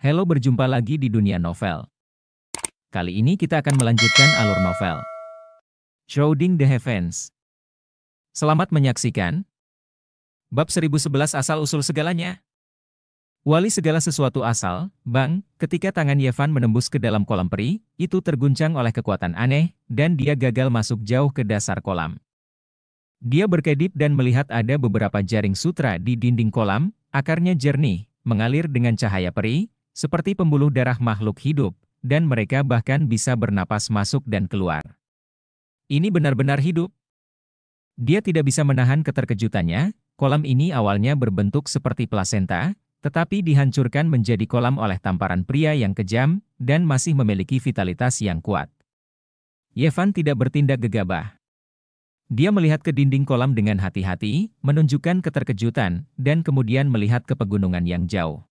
Halo berjumpa lagi di dunia novel. Kali ini kita akan melanjutkan alur novel. Shrouding the Heavens. Selamat menyaksikan. Bab 1011 asal-usul segalanya. Wali segala sesuatu asal, bang, ketika tangan Yevan menembus ke dalam kolam peri, itu terguncang oleh kekuatan aneh, dan dia gagal masuk jauh ke dasar kolam. Dia berkedip dan melihat ada beberapa jaring sutra di dinding kolam, akarnya jernih, mengalir dengan cahaya peri, seperti pembuluh darah makhluk hidup, dan mereka bahkan bisa bernapas masuk dan keluar. Ini benar-benar hidup. Dia tidak bisa menahan keterkejutannya, kolam ini awalnya berbentuk seperti plasenta, tetapi dihancurkan menjadi kolam oleh tamparan pria yang kejam dan masih memiliki vitalitas yang kuat. Yevan tidak bertindak gegabah. Dia melihat ke dinding kolam dengan hati-hati, menunjukkan keterkejutan, dan kemudian melihat ke pegunungan yang jauh.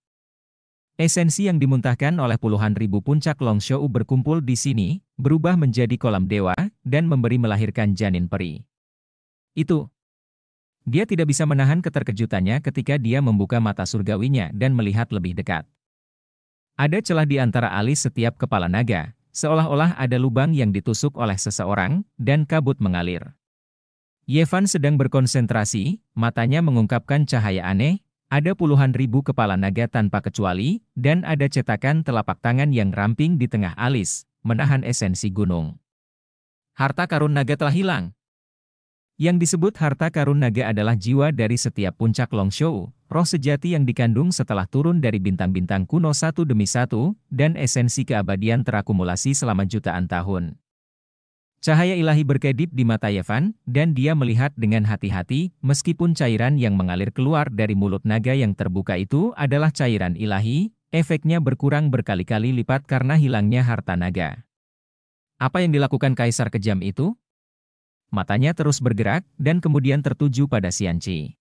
Esensi yang dimuntahkan oleh puluhan ribu puncak longshou berkumpul di sini, berubah menjadi kolam dewa, dan memberi melahirkan janin peri. Itu. Dia tidak bisa menahan keterkejutannya ketika dia membuka mata surgawinya dan melihat lebih dekat. Ada celah di antara alis setiap kepala naga, seolah-olah ada lubang yang ditusuk oleh seseorang, dan kabut mengalir. Yevan sedang berkonsentrasi, matanya mengungkapkan cahaya aneh, ada puluhan ribu kepala naga tanpa kecuali, dan ada cetakan telapak tangan yang ramping di tengah alis, menahan esensi gunung. Harta karun naga telah hilang. Yang disebut harta karun naga adalah jiwa dari setiap puncak Longshou, roh sejati yang dikandung setelah turun dari bintang-bintang kuno satu demi satu, dan esensi keabadian terakumulasi selama jutaan tahun. Cahaya ilahi berkedip di mata Yevan, dan dia melihat dengan hati-hati, meskipun cairan yang mengalir keluar dari mulut naga yang terbuka itu adalah cairan ilahi, efeknya berkurang berkali-kali lipat karena hilangnya harta naga. Apa yang dilakukan kaisar kejam itu? Matanya terus bergerak, dan kemudian tertuju pada Sianci.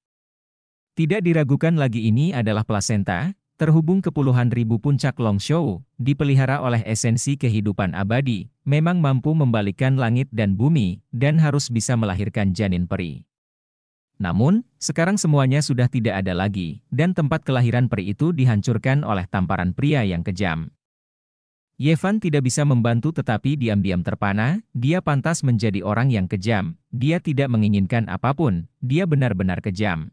Tidak diragukan lagi ini adalah plasenta, terhubung ke puluhan ribu puncak Long Show, dipelihara oleh esensi kehidupan abadi, memang mampu membalikkan langit dan bumi, dan harus bisa melahirkan janin peri. Namun, sekarang semuanya sudah tidak ada lagi, dan tempat kelahiran peri itu dihancurkan oleh tamparan pria yang kejam. Yevan tidak bisa membantu tetapi diam-diam terpana, dia pantas menjadi orang yang kejam, dia tidak menginginkan apapun, dia benar-benar kejam.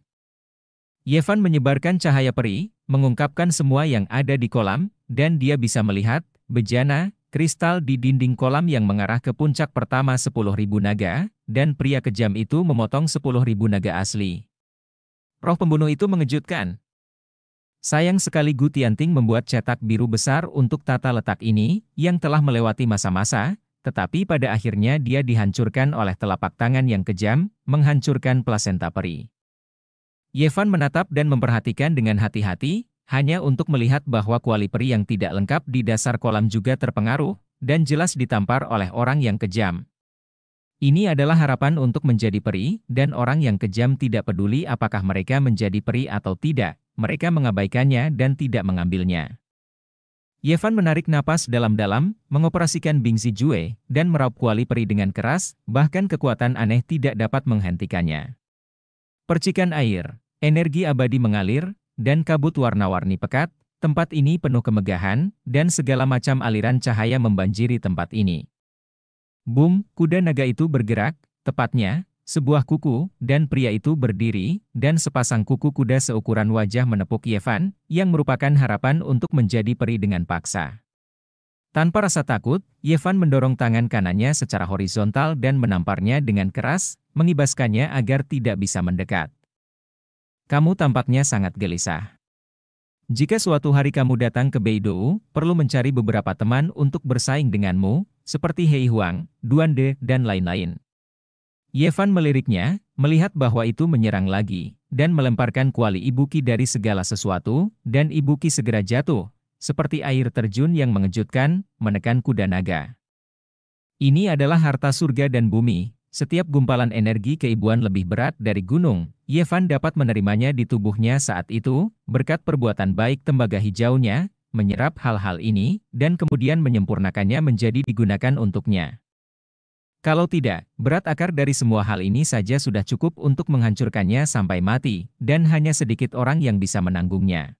Yevan menyebarkan cahaya peri, mengungkapkan semua yang ada di kolam, dan dia bisa melihat, bejana, kristal di dinding kolam yang mengarah ke puncak pertama 10.000 naga, dan pria kejam itu memotong 10.000 naga asli. Roh pembunuh itu mengejutkan. Sayang sekali Gu Tianting membuat cetak biru besar untuk tata letak ini, yang telah melewati masa-masa, tetapi pada akhirnya dia dihancurkan oleh telapak tangan yang kejam, menghancurkan plasenta peri. Yevan menatap dan memperhatikan dengan hati-hati, hanya untuk melihat bahwa kuali peri yang tidak lengkap di dasar kolam juga terpengaruh, dan jelas ditampar oleh orang yang kejam. Ini adalah harapan untuk menjadi peri, dan orang yang kejam tidak peduli apakah mereka menjadi peri atau tidak, mereka mengabaikannya dan tidak mengambilnya. Yevan menarik napas dalam-dalam, mengoperasikan Bingzi Jue, dan meraup kuali peri dengan keras, bahkan kekuatan aneh tidak dapat menghentikannya. Percikan air Energi abadi mengalir, dan kabut warna-warni pekat, tempat ini penuh kemegahan, dan segala macam aliran cahaya membanjiri tempat ini. Boom, kuda naga itu bergerak, tepatnya, sebuah kuku, dan pria itu berdiri, dan sepasang kuku kuda seukuran wajah menepuk Yevan, yang merupakan harapan untuk menjadi peri dengan paksa. Tanpa rasa takut, Yevan mendorong tangan kanannya secara horizontal dan menamparnya dengan keras, mengibaskannya agar tidak bisa mendekat. Kamu tampaknya sangat gelisah. Jika suatu hari kamu datang ke Beidou, perlu mencari beberapa teman untuk bersaing denganmu, seperti Hei Huang, Duan De, dan lain-lain. Yevan meliriknya, melihat bahwa itu menyerang lagi, dan melemparkan kuali Ibuki dari segala sesuatu, dan Ibuki segera jatuh, seperti air terjun yang mengejutkan, menekan kuda naga. Ini adalah harta surga dan bumi, setiap gumpalan energi keibuan lebih berat dari gunung, Yevan dapat menerimanya di tubuhnya saat itu, berkat perbuatan baik tembaga hijaunya, menyerap hal-hal ini, dan kemudian menyempurnakannya menjadi digunakan untuknya. Kalau tidak, berat akar dari semua hal ini saja sudah cukup untuk menghancurkannya sampai mati, dan hanya sedikit orang yang bisa menanggungnya.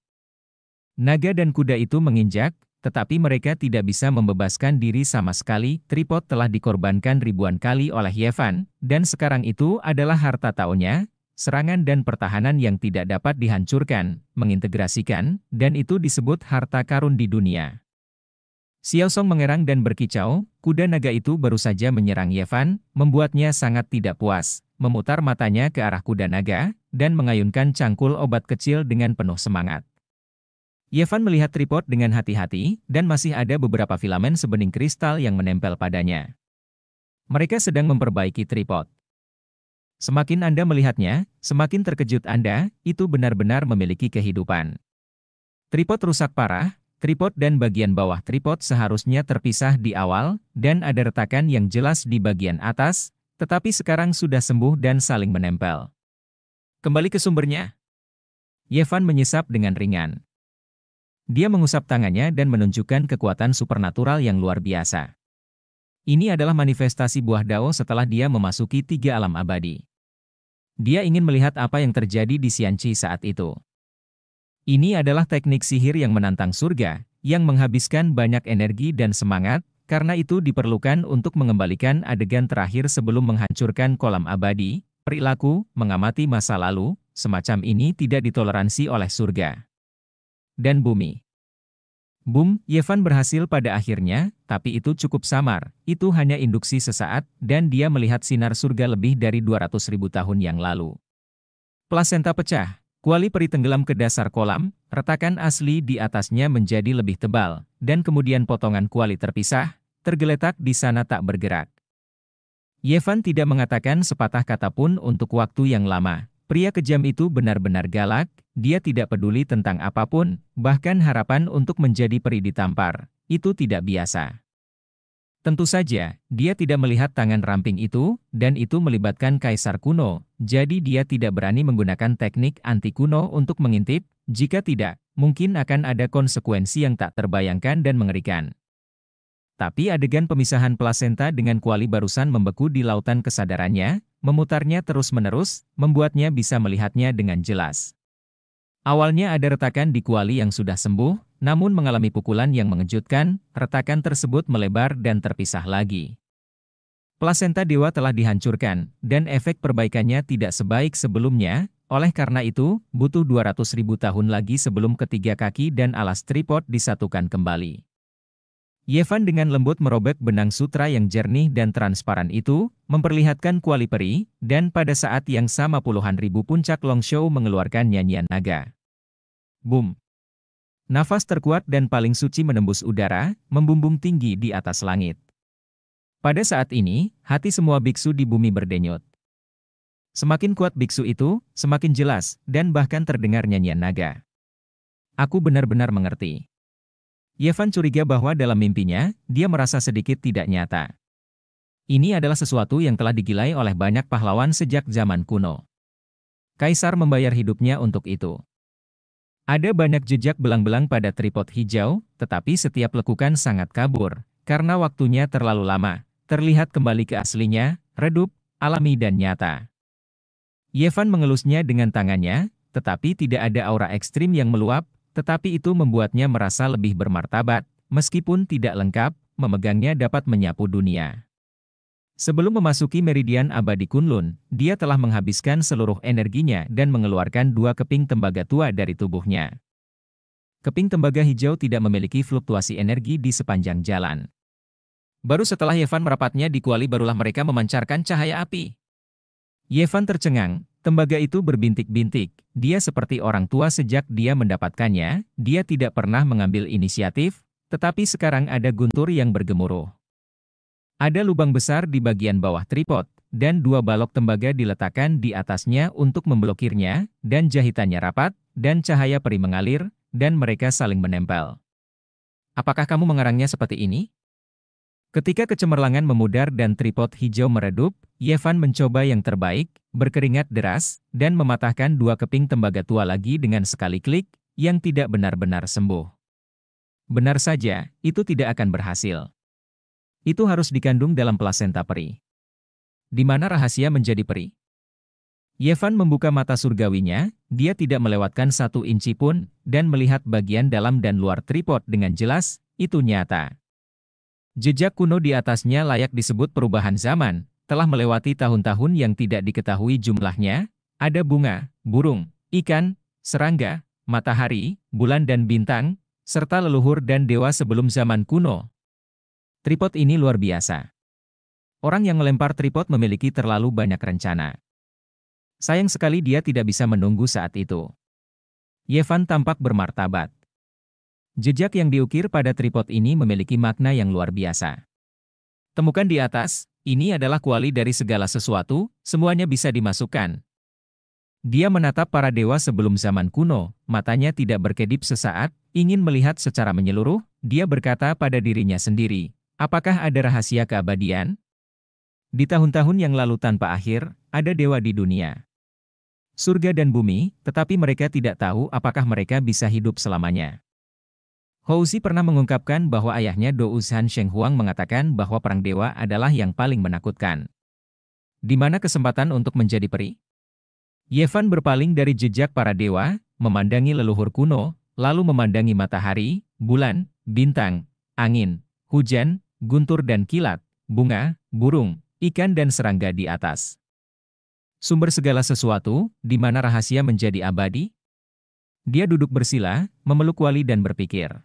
Naga dan kuda itu menginjak, tetapi mereka tidak bisa membebaskan diri sama sekali. Tripod telah dikorbankan ribuan kali oleh Yevan, dan sekarang itu adalah harta taunya serangan dan pertahanan yang tidak dapat dihancurkan, mengintegrasikan, dan itu disebut harta karun di dunia. Xiao Song mengerang dan berkicau, kuda naga itu baru saja menyerang Yevan, membuatnya sangat tidak puas, memutar matanya ke arah kuda naga, dan mengayunkan cangkul obat kecil dengan penuh semangat. Yevan melihat tripod dengan hati-hati, dan masih ada beberapa filamen sebening kristal yang menempel padanya. Mereka sedang memperbaiki tripod. Semakin Anda melihatnya, semakin terkejut Anda, itu benar-benar memiliki kehidupan. Tripod rusak parah, tripod dan bagian bawah tripod seharusnya terpisah di awal, dan ada retakan yang jelas di bagian atas, tetapi sekarang sudah sembuh dan saling menempel. Kembali ke sumbernya. Yevan menyesap dengan ringan. Dia mengusap tangannya dan menunjukkan kekuatan supernatural yang luar biasa. Ini adalah manifestasi buah Dao setelah dia memasuki tiga alam abadi. Dia ingin melihat apa yang terjadi di Xianqi saat itu. Ini adalah teknik sihir yang menantang surga, yang menghabiskan banyak energi dan semangat, karena itu diperlukan untuk mengembalikan adegan terakhir sebelum menghancurkan kolam abadi, perilaku, mengamati masa lalu, semacam ini tidak ditoleransi oleh surga dan bumi. Bum, Yevan berhasil pada akhirnya, tapi itu cukup samar, itu hanya induksi sesaat, dan dia melihat sinar surga lebih dari 200 ribu tahun yang lalu. Plasenta pecah, kuali peri tenggelam ke dasar kolam, retakan asli di atasnya menjadi lebih tebal, dan kemudian potongan kuali terpisah, tergeletak di sana tak bergerak. Yevan tidak mengatakan sepatah kata pun untuk waktu yang lama, Pria kejam itu benar-benar galak, dia tidak peduli tentang apapun, bahkan harapan untuk menjadi peri ditampar, itu tidak biasa. Tentu saja, dia tidak melihat tangan ramping itu, dan itu melibatkan kaisar kuno, jadi dia tidak berani menggunakan teknik anti kuno untuk mengintip, jika tidak, mungkin akan ada konsekuensi yang tak terbayangkan dan mengerikan. Tapi adegan pemisahan plasenta dengan kuali barusan membeku di lautan kesadarannya, memutarnya terus-menerus, membuatnya bisa melihatnya dengan jelas. Awalnya ada retakan di kuali yang sudah sembuh, namun mengalami pukulan yang mengejutkan, retakan tersebut melebar dan terpisah lagi. Plasenta dewa telah dihancurkan, dan efek perbaikannya tidak sebaik sebelumnya, oleh karena itu, butuh 200 tahun lagi sebelum ketiga kaki dan alas tripod disatukan kembali. Yevan dengan lembut merobek benang sutra yang jernih dan transparan itu, memperlihatkan kuali peri, dan pada saat yang sama puluhan ribu puncak long show mengeluarkan nyanyian naga. Boom! Nafas terkuat dan paling suci menembus udara, membumbung tinggi di atas langit. Pada saat ini, hati semua biksu di bumi berdenyut. Semakin kuat biksu itu, semakin jelas, dan bahkan terdengar nyanyian naga. Aku benar-benar mengerti. Yevan curiga bahwa dalam mimpinya, dia merasa sedikit tidak nyata. Ini adalah sesuatu yang telah digilai oleh banyak pahlawan sejak zaman kuno. Kaisar membayar hidupnya untuk itu. Ada banyak jejak belang-belang pada tripod hijau, tetapi setiap lekukan sangat kabur, karena waktunya terlalu lama, terlihat kembali ke aslinya, redup, alami dan nyata. Yevan mengelusnya dengan tangannya, tetapi tidak ada aura ekstrim yang meluap, tetapi itu membuatnya merasa lebih bermartabat, meskipun tidak lengkap, memegangnya dapat menyapu dunia. Sebelum memasuki meridian abadi Kunlun, dia telah menghabiskan seluruh energinya dan mengeluarkan dua keping tembaga tua dari tubuhnya. Keping tembaga hijau tidak memiliki fluktuasi energi di sepanjang jalan. Baru setelah Yevan merapatnya di kuali barulah mereka memancarkan cahaya api. Yevan tercengang, Tembaga itu berbintik-bintik, dia seperti orang tua sejak dia mendapatkannya, dia tidak pernah mengambil inisiatif, tetapi sekarang ada guntur yang bergemuruh. Ada lubang besar di bagian bawah tripod, dan dua balok tembaga diletakkan di atasnya untuk memblokirnya, dan jahitannya rapat, dan cahaya peri mengalir, dan mereka saling menempel. Apakah kamu mengarangnya seperti ini? Ketika kecemerlangan memudar dan tripod hijau meredup, Yevan mencoba yang terbaik, berkeringat deras, dan mematahkan dua keping tembaga tua lagi dengan sekali klik, yang tidak benar-benar sembuh. Benar saja, itu tidak akan berhasil. Itu harus dikandung dalam plasenta peri. Di mana rahasia menjadi peri? Yevan membuka mata surgawinya, dia tidak melewatkan satu inci pun, dan melihat bagian dalam dan luar tripod dengan jelas, itu nyata. Jejak kuno di atasnya layak disebut perubahan zaman, telah melewati tahun-tahun yang tidak diketahui jumlahnya, ada bunga, burung, ikan, serangga, matahari, bulan dan bintang, serta leluhur dan dewa sebelum zaman kuno. Tripod ini luar biasa. Orang yang melempar tripod memiliki terlalu banyak rencana. Sayang sekali dia tidak bisa menunggu saat itu. Yevan tampak bermartabat. Jejak yang diukir pada tripod ini memiliki makna yang luar biasa. Temukan di atas, ini adalah kuali dari segala sesuatu, semuanya bisa dimasukkan. Dia menatap para dewa sebelum zaman kuno, matanya tidak berkedip sesaat, ingin melihat secara menyeluruh, dia berkata pada dirinya sendiri, apakah ada rahasia keabadian? Di tahun-tahun yang lalu tanpa akhir, ada dewa di dunia. Surga dan bumi, tetapi mereka tidak tahu apakah mereka bisa hidup selamanya. Hou Houzi pernah mengungkapkan bahwa ayahnya Sheng Huang mengatakan bahwa Perang Dewa adalah yang paling menakutkan. Di mana kesempatan untuk menjadi peri? Yevan berpaling dari jejak para dewa, memandangi leluhur kuno, lalu memandangi matahari, bulan, bintang, angin, hujan, guntur dan kilat, bunga, burung, ikan dan serangga di atas. Sumber segala sesuatu, di mana rahasia menjadi abadi? Dia duduk bersila, memeluk wali dan berpikir.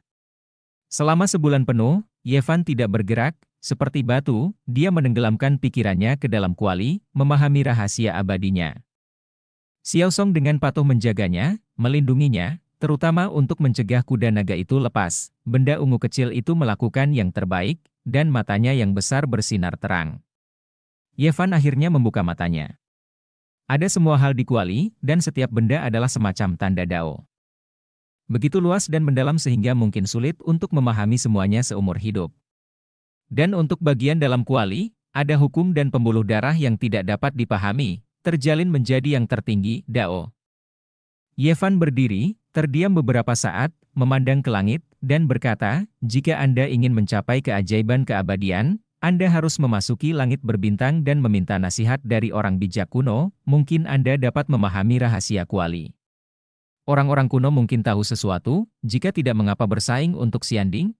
Selama sebulan penuh, Yevan tidak bergerak, seperti batu, dia menenggelamkan pikirannya ke dalam kuali, memahami rahasia abadinya. Xiao Song dengan patuh menjaganya, melindunginya, terutama untuk mencegah kuda naga itu lepas. Benda ungu kecil itu melakukan yang terbaik, dan matanya yang besar bersinar terang. Yevan akhirnya membuka matanya. Ada semua hal di kuali, dan setiap benda adalah semacam tanda dao begitu luas dan mendalam sehingga mungkin sulit untuk memahami semuanya seumur hidup. Dan untuk bagian dalam kuali, ada hukum dan pembuluh darah yang tidak dapat dipahami, terjalin menjadi yang tertinggi, Dao. Yevan berdiri, terdiam beberapa saat, memandang ke langit, dan berkata, jika Anda ingin mencapai keajaiban keabadian, Anda harus memasuki langit berbintang dan meminta nasihat dari orang bijak kuno, mungkin Anda dapat memahami rahasia kuali. Orang-orang kuno mungkin tahu sesuatu, jika tidak mengapa bersaing untuk Xianding.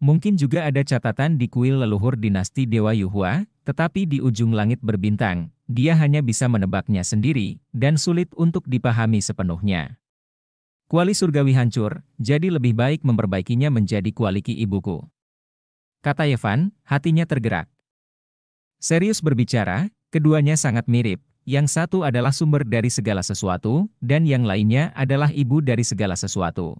Mungkin juga ada catatan di kuil leluhur dinasti Dewa Yuhua, tetapi di ujung langit berbintang, dia hanya bisa menebaknya sendiri, dan sulit untuk dipahami sepenuhnya. Kuali surgawi hancur, jadi lebih baik memperbaikinya menjadi kualiki ibuku. Kata Yevan, hatinya tergerak. Serius berbicara, keduanya sangat mirip, yang satu adalah sumber dari segala sesuatu, dan yang lainnya adalah ibu dari segala sesuatu.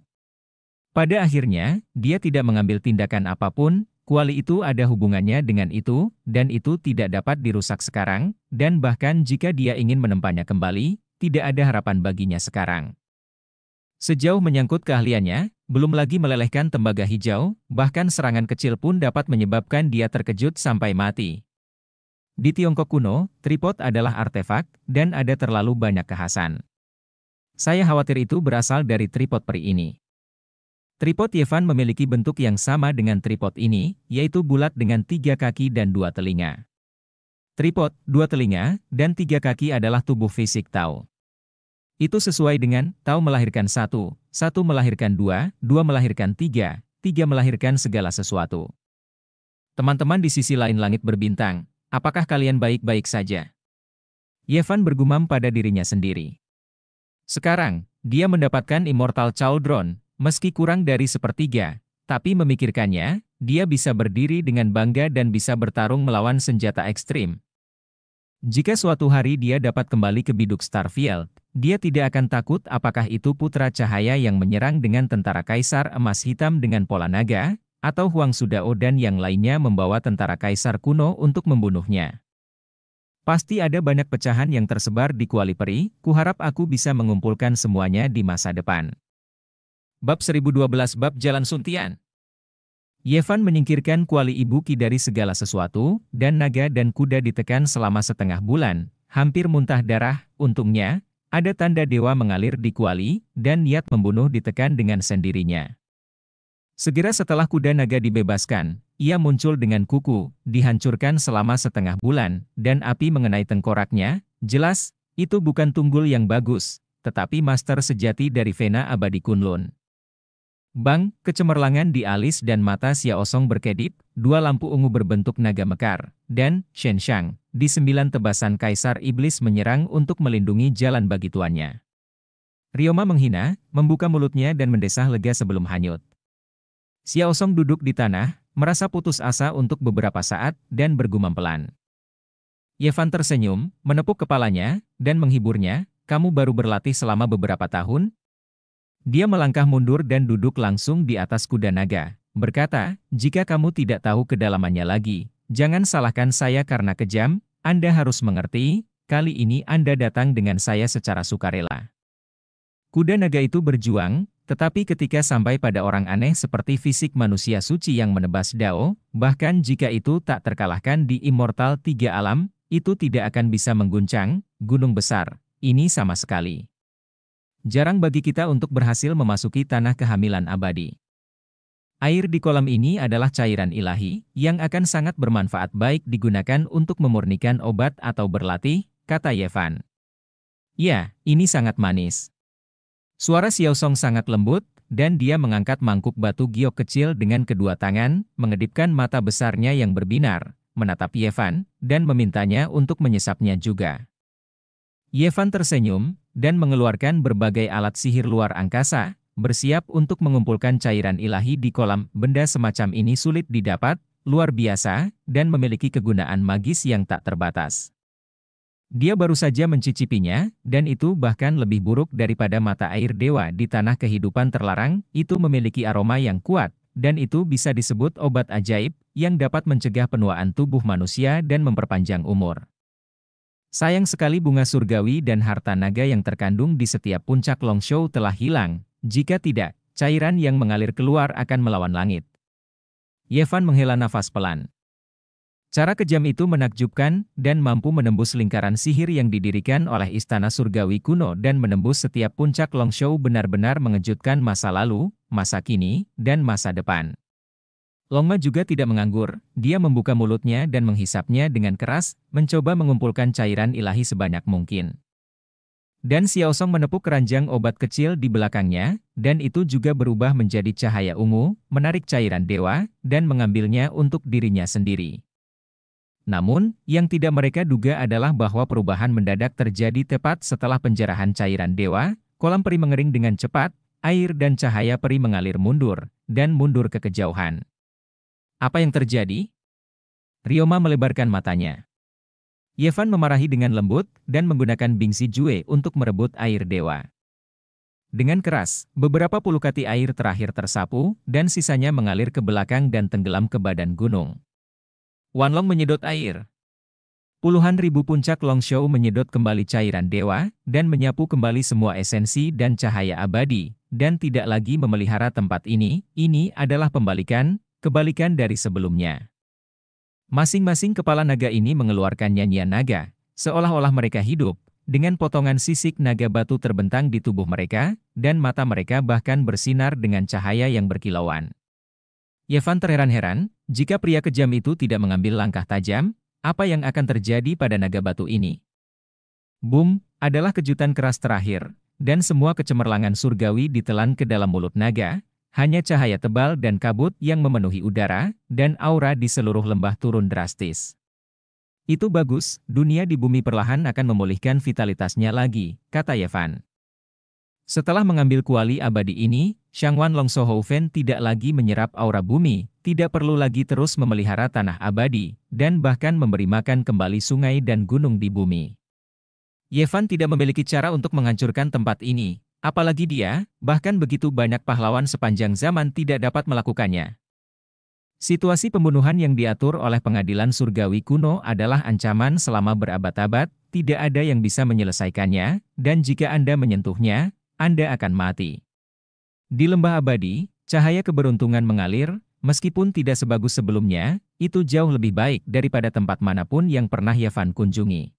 Pada akhirnya, dia tidak mengambil tindakan apapun, kuali itu ada hubungannya dengan itu, dan itu tidak dapat dirusak sekarang, dan bahkan jika dia ingin menempanya kembali, tidak ada harapan baginya sekarang. Sejauh menyangkut keahliannya, belum lagi melelehkan tembaga hijau, bahkan serangan kecil pun dapat menyebabkan dia terkejut sampai mati. Di Tiongkok kuno, tripod adalah artefak, dan ada terlalu banyak kehasan. Saya khawatir itu berasal dari tripod peri ini. Tripod Yevan memiliki bentuk yang sama dengan tripod ini, yaitu bulat dengan tiga kaki dan dua telinga. Tripod, dua telinga, dan tiga kaki adalah tubuh fisik Tao. Itu sesuai dengan, Tao melahirkan satu, satu melahirkan dua, dua melahirkan tiga, tiga melahirkan segala sesuatu. Teman-teman di sisi lain langit berbintang, Apakah kalian baik-baik saja? Yevan bergumam pada dirinya sendiri. Sekarang, dia mendapatkan Immortal Chaldron, meski kurang dari sepertiga, tapi memikirkannya, dia bisa berdiri dengan bangga dan bisa bertarung melawan senjata ekstrim. Jika suatu hari dia dapat kembali ke biduk Starfield, dia tidak akan takut apakah itu putra cahaya yang menyerang dengan tentara kaisar emas hitam dengan pola naga, atau Huang Sudao dan yang lainnya membawa tentara kaisar kuno untuk membunuhnya. Pasti ada banyak pecahan yang tersebar di Kuali Peri, kuharap aku bisa mengumpulkan semuanya di masa depan. Bab 1012 Bab Jalan Suntian Yevan menyingkirkan kuali ibu Ki dari segala sesuatu, dan naga dan kuda ditekan selama setengah bulan, hampir muntah darah, untungnya, ada tanda dewa mengalir di kuali, dan niat membunuh ditekan dengan sendirinya. Segera setelah kuda naga dibebaskan, ia muncul dengan kuku, dihancurkan selama setengah bulan, dan api mengenai tengkoraknya, jelas, itu bukan tunggul yang bagus, tetapi master sejati dari Vena Abadi Kunlun. Bang, kecemerlangan di alis dan mata Xiaosong berkedip, dua lampu ungu berbentuk naga mekar, dan Shang, di sembilan tebasan kaisar iblis menyerang untuk melindungi jalan bagi tuannya. Ryoma menghina, membuka mulutnya dan mendesah lega sebelum hanyut. Xiao Song duduk di tanah, merasa putus asa untuk beberapa saat dan bergumam pelan. Yevan tersenyum, menepuk kepalanya, dan menghiburnya, kamu baru berlatih selama beberapa tahun? Dia melangkah mundur dan duduk langsung di atas kuda naga, berkata, jika kamu tidak tahu kedalamannya lagi, jangan salahkan saya karena kejam, Anda harus mengerti, kali ini Anda datang dengan saya secara sukarela. Kuda naga itu berjuang, tetapi ketika sampai pada orang aneh seperti fisik manusia suci yang menebas dao, bahkan jika itu tak terkalahkan di immortal tiga alam, itu tidak akan bisa mengguncang gunung besar. Ini sama sekali. Jarang bagi kita untuk berhasil memasuki tanah kehamilan abadi. Air di kolam ini adalah cairan ilahi, yang akan sangat bermanfaat baik digunakan untuk memurnikan obat atau berlatih, kata Yevan. Ya, ini sangat manis. Suara Xiao Song sangat lembut, dan dia mengangkat mangkuk batu giok kecil dengan kedua tangan, mengedipkan mata besarnya yang berbinar, menatap Yevan, dan memintanya untuk menyesapnya juga. Yevan tersenyum, dan mengeluarkan berbagai alat sihir luar angkasa, bersiap untuk mengumpulkan cairan ilahi di kolam. Benda semacam ini sulit didapat, luar biasa, dan memiliki kegunaan magis yang tak terbatas. Dia baru saja mencicipinya, dan itu bahkan lebih buruk daripada mata air dewa di tanah kehidupan terlarang, itu memiliki aroma yang kuat, dan itu bisa disebut obat ajaib, yang dapat mencegah penuaan tubuh manusia dan memperpanjang umur. Sayang sekali bunga surgawi dan harta naga yang terkandung di setiap puncak Longshow telah hilang, jika tidak, cairan yang mengalir keluar akan melawan langit. Yevan menghela nafas pelan. Cara kejam itu menakjubkan dan mampu menembus lingkaran sihir yang didirikan oleh istana surgawi kuno dan menembus setiap puncak Longshou benar-benar mengejutkan masa lalu, masa kini, dan masa depan. Longma juga tidak menganggur, dia membuka mulutnya dan menghisapnya dengan keras, mencoba mengumpulkan cairan ilahi sebanyak mungkin. Dan Xiao Song menepuk keranjang obat kecil di belakangnya, dan itu juga berubah menjadi cahaya ungu, menarik cairan dewa, dan mengambilnya untuk dirinya sendiri. Namun, yang tidak mereka duga adalah bahwa perubahan mendadak terjadi tepat setelah penjarahan cairan dewa, kolam peri mengering dengan cepat, air dan cahaya peri mengalir mundur, dan mundur ke kejauhan. Apa yang terjadi? Ryoma melebarkan matanya. Yevan memarahi dengan lembut dan menggunakan bingsi jue untuk merebut air dewa. Dengan keras, beberapa puluh kati air terakhir tersapu, dan sisanya mengalir ke belakang dan tenggelam ke badan gunung. Wanlong menyedot air. Puluhan ribu puncak Longshou menyedot kembali cairan dewa, dan menyapu kembali semua esensi dan cahaya abadi, dan tidak lagi memelihara tempat ini, ini adalah pembalikan, kebalikan dari sebelumnya. Masing-masing kepala naga ini mengeluarkan nyanyian naga, seolah-olah mereka hidup, dengan potongan sisik naga batu terbentang di tubuh mereka, dan mata mereka bahkan bersinar dengan cahaya yang berkilauan. Yevan terheran-heran, jika pria kejam itu tidak mengambil langkah tajam, apa yang akan terjadi pada naga batu ini? Boom, adalah kejutan keras terakhir, dan semua kecemerlangan surgawi ditelan ke dalam mulut naga, hanya cahaya tebal dan kabut yang memenuhi udara, dan aura di seluruh lembah turun drastis. Itu bagus, dunia di bumi perlahan akan memulihkan vitalitasnya lagi, kata Yevan. Setelah mengambil kuali abadi ini, Shangwan Longso Houfen tidak lagi menyerap aura bumi, tidak perlu lagi terus memelihara tanah abadi, dan bahkan memberi makan kembali sungai dan gunung di bumi. Yevan tidak memiliki cara untuk menghancurkan tempat ini, apalagi dia, bahkan begitu banyak pahlawan sepanjang zaman tidak dapat melakukannya. Situasi pembunuhan yang diatur oleh pengadilan surgawi kuno adalah ancaman selama berabad-abad, tidak ada yang bisa menyelesaikannya, dan jika Anda menyentuhnya, Anda akan mati. Di lembah abadi, cahaya keberuntungan mengalir, meskipun tidak sebagus sebelumnya, itu jauh lebih baik daripada tempat manapun yang pernah Yavan kunjungi.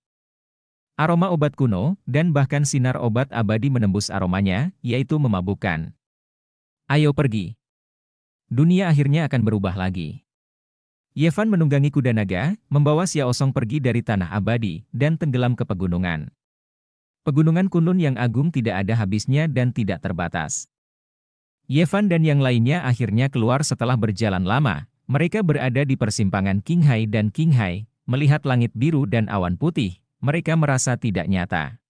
Aroma obat kuno, dan bahkan sinar obat abadi menembus aromanya, yaitu memabukkan. Ayo pergi. Dunia akhirnya akan berubah lagi. Yevan menunggangi kuda naga, membawa Xiaosong pergi dari tanah abadi, dan tenggelam ke pegunungan. Pegunungan Kunlun yang agung tidak ada habisnya dan tidak terbatas. Yevan dan yang lainnya akhirnya keluar setelah berjalan lama. Mereka berada di persimpangan Qinghai dan Qinghai, melihat langit biru dan awan putih, mereka merasa tidak nyata.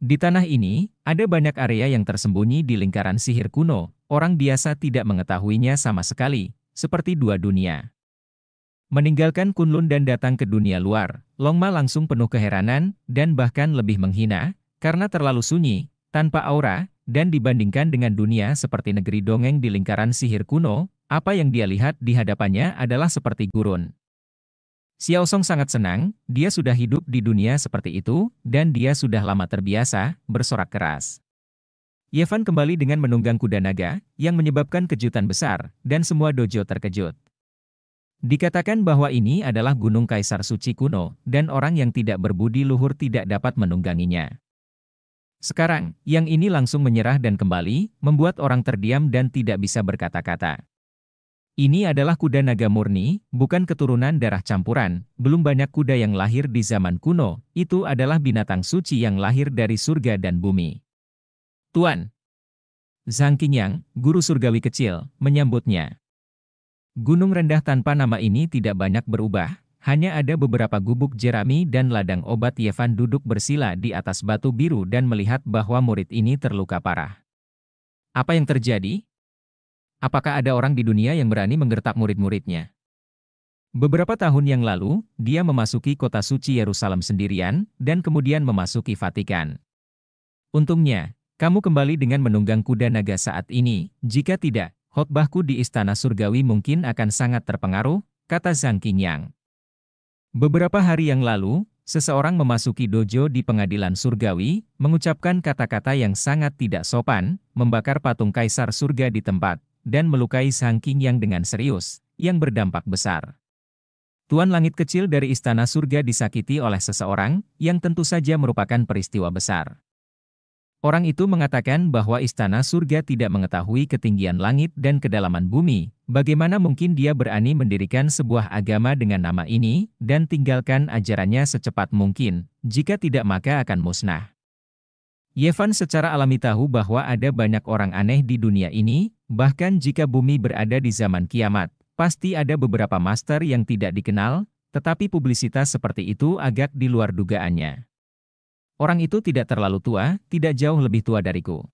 Di tanah ini, ada banyak area yang tersembunyi di lingkaran sihir kuno, orang biasa tidak mengetahuinya sama sekali, seperti dua dunia. Meninggalkan Kunlun dan datang ke dunia luar, Longma langsung penuh keheranan, dan bahkan lebih menghina, karena terlalu sunyi, tanpa aura, dan dibandingkan dengan dunia seperti negeri dongeng di lingkaran sihir kuno, apa yang dia lihat di hadapannya adalah seperti gurun. Xiao Song sangat senang, dia sudah hidup di dunia seperti itu, dan dia sudah lama terbiasa bersorak keras. Yevan kembali dengan menunggang kuda naga, yang menyebabkan kejutan besar, dan semua dojo terkejut. Dikatakan bahwa ini adalah gunung kaisar suci kuno, dan orang yang tidak berbudi luhur tidak dapat menungganginya. Sekarang, hmm. yang ini langsung menyerah dan kembali, membuat orang terdiam dan tidak bisa berkata-kata. Ini adalah kuda naga murni, bukan keturunan darah campuran, belum banyak kuda yang lahir di zaman kuno, itu adalah binatang suci yang lahir dari surga dan bumi. Tuan, Zhang Qingyang, guru surgawi kecil, menyambutnya. Gunung rendah tanpa nama ini tidak banyak berubah, hanya ada beberapa gubuk jerami dan ladang obat Yevan duduk bersila di atas batu biru dan melihat bahwa murid ini terluka parah. Apa yang terjadi? Apakah ada orang di dunia yang berani menggertak murid-muridnya? Beberapa tahun yang lalu, dia memasuki kota suci Yerusalem sendirian dan kemudian memasuki Vatikan. Untungnya, kamu kembali dengan menunggang kuda naga saat ini. Jika tidak, khotbahku di istana surgawi mungkin akan sangat terpengaruh, kata Zhang Qingyang. Beberapa hari yang lalu, seseorang memasuki dojo di pengadilan surgawi, mengucapkan kata-kata yang sangat tidak sopan, membakar patung kaisar surga di tempat, dan melukai Sang King yang dengan serius, yang berdampak besar. Tuan langit kecil dari istana surga disakiti oleh seseorang, yang tentu saja merupakan peristiwa besar. Orang itu mengatakan bahwa istana surga tidak mengetahui ketinggian langit dan kedalaman bumi, bagaimana mungkin dia berani mendirikan sebuah agama dengan nama ini, dan tinggalkan ajarannya secepat mungkin, jika tidak maka akan musnah. Yevan secara alami tahu bahwa ada banyak orang aneh di dunia ini, bahkan jika bumi berada di zaman kiamat, pasti ada beberapa master yang tidak dikenal, tetapi publisitas seperti itu agak di luar dugaannya. Orang itu tidak terlalu tua, tidak jauh lebih tua dariku.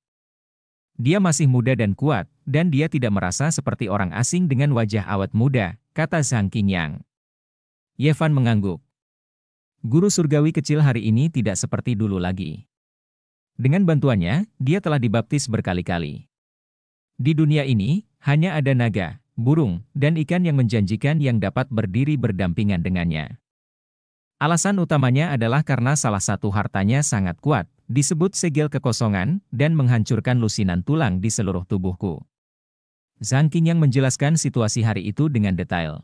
Dia masih muda dan kuat, dan dia tidak merasa seperti orang asing dengan wajah awet muda, kata Zhang Qinyang. Yevan mengangguk. Guru surgawi kecil hari ini tidak seperti dulu lagi. Dengan bantuannya, dia telah dibaptis berkali-kali. Di dunia ini, hanya ada naga, burung, dan ikan yang menjanjikan yang dapat berdiri berdampingan dengannya. Alasan utamanya adalah karena salah satu hartanya sangat kuat, disebut segel kekosongan, dan menghancurkan lusinan tulang di seluruh tubuhku. Zhang yang menjelaskan situasi hari itu dengan detail.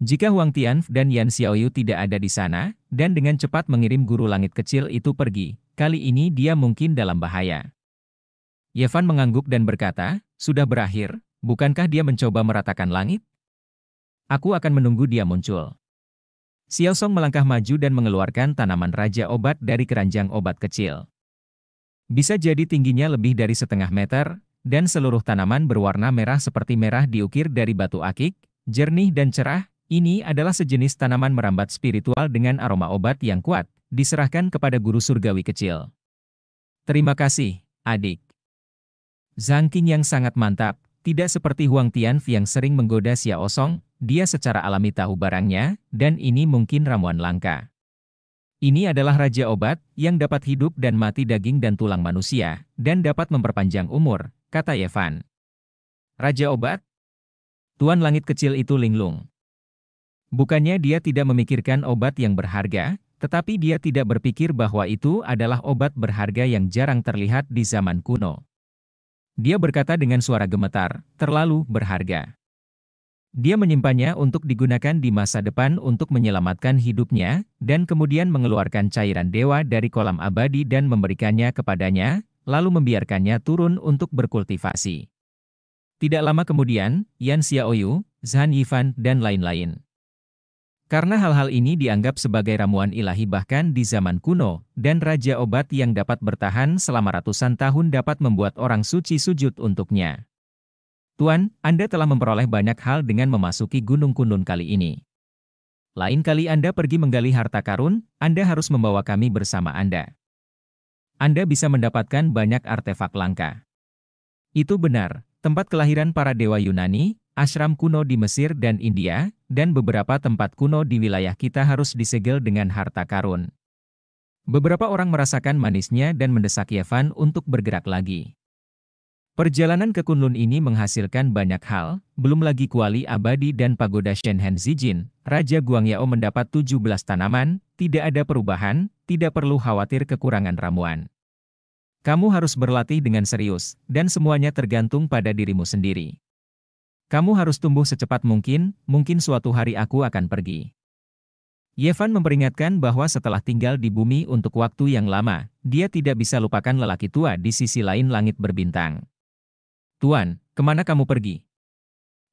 Jika Huang Tian dan Yan Xiaoyu tidak ada di sana, dan dengan cepat mengirim guru langit kecil itu pergi, kali ini dia mungkin dalam bahaya. Yevan mengangguk dan berkata, sudah berakhir, bukankah dia mencoba meratakan langit? Aku akan menunggu dia muncul. Xiao Song melangkah maju dan mengeluarkan tanaman raja obat dari keranjang obat kecil. Bisa jadi tingginya lebih dari setengah meter, dan seluruh tanaman berwarna merah seperti merah diukir dari batu akik, jernih dan cerah, ini adalah sejenis tanaman merambat spiritual dengan aroma obat yang kuat, diserahkan kepada guru surgawi kecil. Terima kasih, adik. Zhang Qing yang sangat mantap, tidak seperti Huang Tianf yang sering menggoda Xiao Song, dia secara alami tahu barangnya, dan ini mungkin ramuan langka. Ini adalah raja obat yang dapat hidup dan mati daging dan tulang manusia, dan dapat memperpanjang umur, kata Evan. Raja obat? Tuan langit kecil itu linglung. Bukannya dia tidak memikirkan obat yang berharga, tetapi dia tidak berpikir bahwa itu adalah obat berharga yang jarang terlihat di zaman kuno. Dia berkata dengan suara gemetar, terlalu berharga. Dia menyimpannya untuk digunakan di masa depan untuk menyelamatkan hidupnya, dan kemudian mengeluarkan cairan dewa dari kolam abadi dan memberikannya kepadanya, lalu membiarkannya turun untuk berkultivasi. Tidak lama kemudian, Yan Xiaoyu, Zhan Yifan, dan lain-lain. Karena hal-hal ini dianggap sebagai ramuan ilahi bahkan di zaman kuno, dan raja obat yang dapat bertahan selama ratusan tahun dapat membuat orang suci sujud untuknya. Tuan, Anda telah memperoleh banyak hal dengan memasuki Gunung Kunun kali ini. Lain kali Anda pergi menggali harta karun, Anda harus membawa kami bersama Anda. Anda bisa mendapatkan banyak artefak langka. Itu benar, tempat kelahiran para dewa Yunani, ashram kuno di Mesir dan India, dan beberapa tempat kuno di wilayah kita harus disegel dengan harta karun. Beberapa orang merasakan manisnya dan mendesak Yevan untuk bergerak lagi. Perjalanan ke Kunlun ini menghasilkan banyak hal, belum lagi kuali abadi dan pagoda Shenhen Zijin, Raja Guangyao mendapat 17 tanaman, tidak ada perubahan, tidak perlu khawatir kekurangan ramuan. Kamu harus berlatih dengan serius, dan semuanya tergantung pada dirimu sendiri. Kamu harus tumbuh secepat mungkin, mungkin suatu hari aku akan pergi. Yevan memperingatkan bahwa setelah tinggal di bumi untuk waktu yang lama, dia tidak bisa lupakan lelaki tua di sisi lain langit berbintang. Tuan, kemana kamu pergi?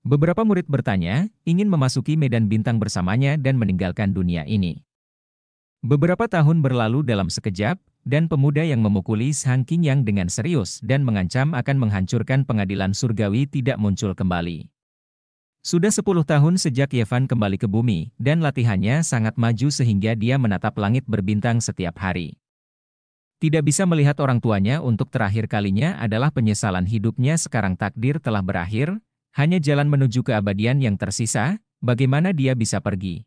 Beberapa murid bertanya, ingin memasuki medan bintang bersamanya dan meninggalkan dunia ini. Beberapa tahun berlalu dalam sekejap, dan pemuda yang memukuli Sang King Yang dengan serius dan mengancam akan menghancurkan pengadilan surgawi tidak muncul kembali. Sudah sepuluh tahun sejak Yevan kembali ke bumi, dan latihannya sangat maju sehingga dia menatap langit berbintang setiap hari. Tidak bisa melihat orang tuanya untuk terakhir kalinya adalah penyesalan hidupnya sekarang takdir telah berakhir, hanya jalan menuju keabadian yang tersisa, bagaimana dia bisa pergi.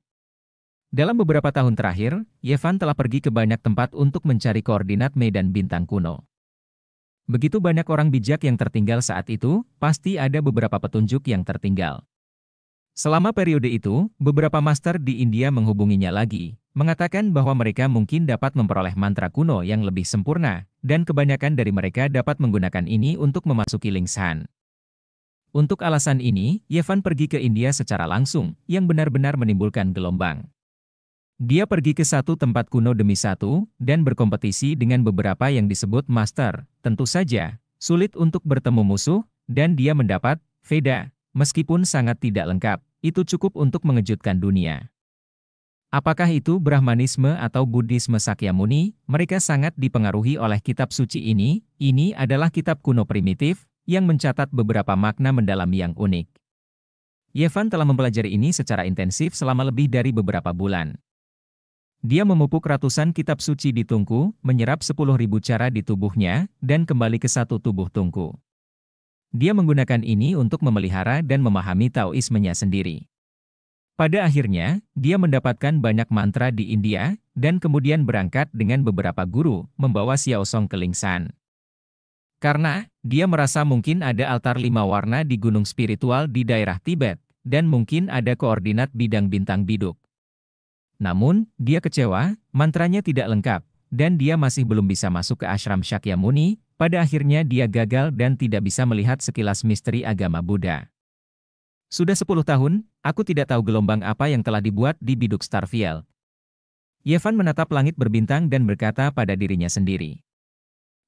Dalam beberapa tahun terakhir, Yevan telah pergi ke banyak tempat untuk mencari koordinat medan bintang kuno. Begitu banyak orang bijak yang tertinggal saat itu, pasti ada beberapa petunjuk yang tertinggal. Selama periode itu, beberapa master di India menghubunginya lagi, mengatakan bahwa mereka mungkin dapat memperoleh mantra kuno yang lebih sempurna, dan kebanyakan dari mereka dapat menggunakan ini untuk memasuki Lingshan. Untuk alasan ini, Yevan pergi ke India secara langsung, yang benar-benar menimbulkan gelombang. Dia pergi ke satu tempat kuno demi satu, dan berkompetisi dengan beberapa yang disebut master. Tentu saja, sulit untuk bertemu musuh, dan dia mendapat Veda, Meskipun sangat tidak lengkap, itu cukup untuk mengejutkan dunia. Apakah itu Brahmanisme atau Buddhisme Sakyamuni? Mereka sangat dipengaruhi oleh kitab suci ini. Ini adalah kitab kuno primitif yang mencatat beberapa makna mendalam yang unik. Yevan telah mempelajari ini secara intensif selama lebih dari beberapa bulan. Dia memupuk ratusan kitab suci di tungku, menyerap 10.000 cara di tubuhnya, dan kembali ke satu tubuh tungku. Dia menggunakan ini untuk memelihara dan memahami Taoismenya sendiri. Pada akhirnya, dia mendapatkan banyak mantra di India, dan kemudian berangkat dengan beberapa guru, membawa Xiao Song ke Lingshan. Karena, dia merasa mungkin ada altar lima warna di gunung spiritual di daerah Tibet, dan mungkin ada koordinat bidang bintang biduk. Namun, dia kecewa, mantranya tidak lengkap, dan dia masih belum bisa masuk ke ashram Shakyamuni, pada akhirnya dia gagal dan tidak bisa melihat sekilas misteri agama Buddha. Sudah 10 tahun, aku tidak tahu gelombang apa yang telah dibuat di biduk Starfield. Yevan menatap langit berbintang dan berkata pada dirinya sendiri.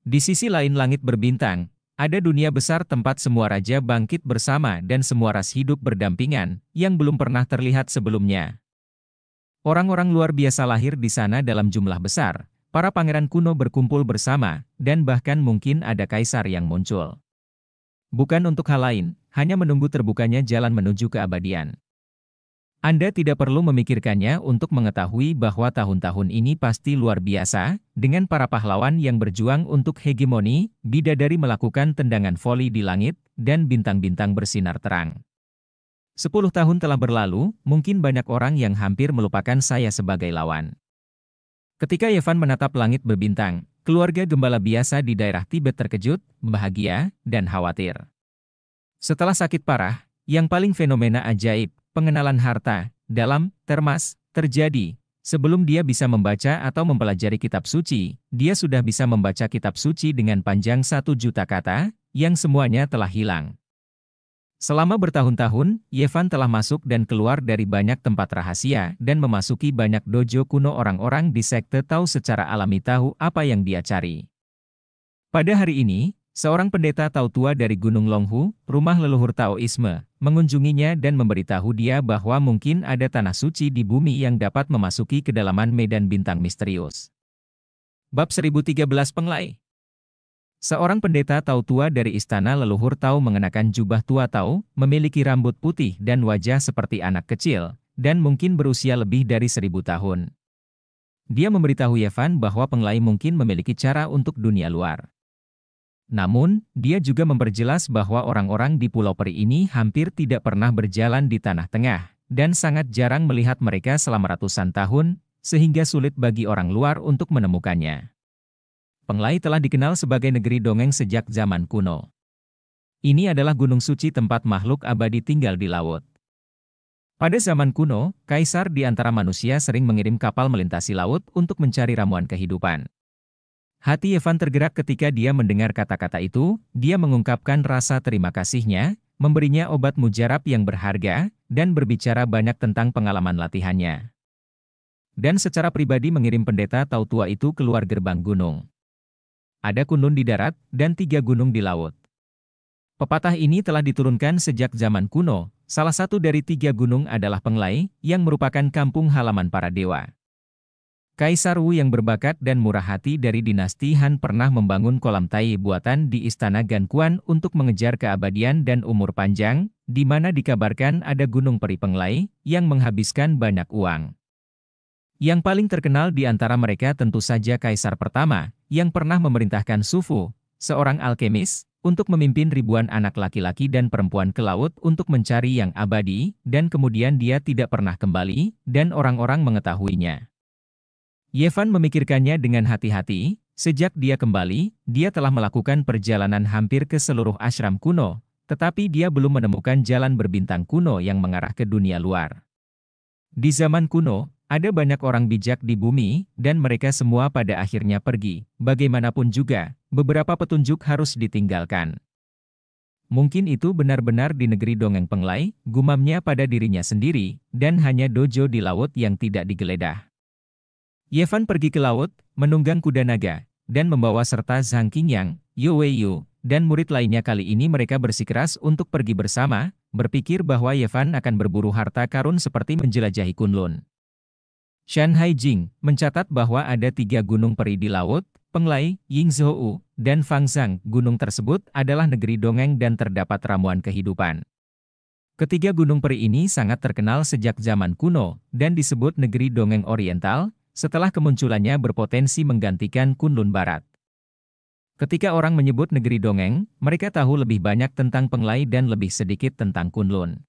Di sisi lain langit berbintang, ada dunia besar tempat semua raja bangkit bersama dan semua ras hidup berdampingan, yang belum pernah terlihat sebelumnya. Orang-orang luar biasa lahir di sana dalam jumlah besar, Para pangeran kuno berkumpul bersama, dan bahkan mungkin ada kaisar yang muncul. Bukan untuk hal lain, hanya menunggu terbukanya jalan menuju keabadian. Anda tidak perlu memikirkannya untuk mengetahui bahwa tahun-tahun ini pasti luar biasa, dengan para pahlawan yang berjuang untuk hegemoni, bidadari melakukan tendangan voli di langit, dan bintang-bintang bersinar terang. Sepuluh tahun telah berlalu, mungkin banyak orang yang hampir melupakan saya sebagai lawan. Ketika Yevan menatap langit berbintang, keluarga gembala biasa di daerah Tibet terkejut, bahagia, dan khawatir. Setelah sakit parah, yang paling fenomena ajaib, pengenalan harta, dalam, termas, terjadi. Sebelum dia bisa membaca atau mempelajari kitab suci, dia sudah bisa membaca kitab suci dengan panjang satu juta kata, yang semuanya telah hilang. Selama bertahun-tahun, Yevan telah masuk dan keluar dari banyak tempat rahasia dan memasuki banyak dojo kuno orang-orang di sekte tahu secara alami tahu apa yang dia cari. Pada hari ini, seorang pendeta tahu tua dari Gunung Longhu, rumah leluhur Taoisme, mengunjunginya dan memberitahu dia bahwa mungkin ada tanah suci di bumi yang dapat memasuki kedalaman medan bintang misterius. Bab 1013 Penglai Seorang pendeta Tau tua dari istana leluhur Tau mengenakan jubah tua Tau, memiliki rambut putih dan wajah seperti anak kecil, dan mungkin berusia lebih dari seribu tahun. Dia memberitahu Yevan bahwa penglai mungkin memiliki cara untuk dunia luar. Namun, dia juga memperjelas bahwa orang-orang di Pulau Peri ini hampir tidak pernah berjalan di Tanah Tengah, dan sangat jarang melihat mereka selama ratusan tahun, sehingga sulit bagi orang luar untuk menemukannya. Penglai telah dikenal sebagai negeri dongeng sejak zaman kuno. Ini adalah gunung suci tempat makhluk abadi tinggal di laut. Pada zaman kuno, kaisar di antara manusia sering mengirim kapal melintasi laut untuk mencari ramuan kehidupan. Hati Evan tergerak ketika dia mendengar kata-kata itu, dia mengungkapkan rasa terima kasihnya, memberinya obat mujarab yang berharga, dan berbicara banyak tentang pengalaman latihannya. Dan secara pribadi mengirim pendeta tau tua itu keluar gerbang gunung ada Kunun di darat, dan tiga gunung di laut. Pepatah ini telah diturunkan sejak zaman kuno, salah satu dari tiga gunung adalah Penglai, yang merupakan kampung halaman para dewa. Kaisar Wu yang berbakat dan murah hati dari dinasti Han pernah membangun kolam tai buatan di Istana Gankuan untuk mengejar keabadian dan umur panjang, di mana dikabarkan ada gunung peri Penglai, yang menghabiskan banyak uang. Yang paling terkenal di antara mereka tentu saja Kaisar pertama, yang pernah memerintahkan Sufu, seorang alkemis, untuk memimpin ribuan anak laki-laki dan perempuan ke laut untuk mencari yang abadi, dan kemudian dia tidak pernah kembali, dan orang-orang mengetahuinya. Yevan memikirkannya dengan hati-hati, sejak dia kembali, dia telah melakukan perjalanan hampir ke seluruh ashram kuno, tetapi dia belum menemukan jalan berbintang kuno yang mengarah ke dunia luar. Di zaman kuno, ada banyak orang bijak di bumi, dan mereka semua pada akhirnya pergi. Bagaimanapun juga, beberapa petunjuk harus ditinggalkan. Mungkin itu benar-benar di negeri dongeng penglai, gumamnya pada dirinya sendiri, dan hanya dojo di laut yang tidak digeledah. Yevan pergi ke laut, menunggang kuda naga, dan membawa serta Zhang Qingyang, Yu Weiyu, dan murid lainnya kali ini mereka bersikeras untuk pergi bersama, berpikir bahwa Yevan akan berburu harta karun seperti menjelajahi Kunlun. Shanghai Jing mencatat bahwa ada tiga gunung peri di laut, Penglai, Yingzhou, dan Fangzhang. Gunung tersebut adalah negeri dongeng dan terdapat ramuan kehidupan. Ketiga gunung peri ini sangat terkenal sejak zaman kuno dan disebut negeri dongeng oriental, setelah kemunculannya berpotensi menggantikan Kunlun Barat. Ketika orang menyebut negeri dongeng, mereka tahu lebih banyak tentang Penglai dan lebih sedikit tentang Kunlun.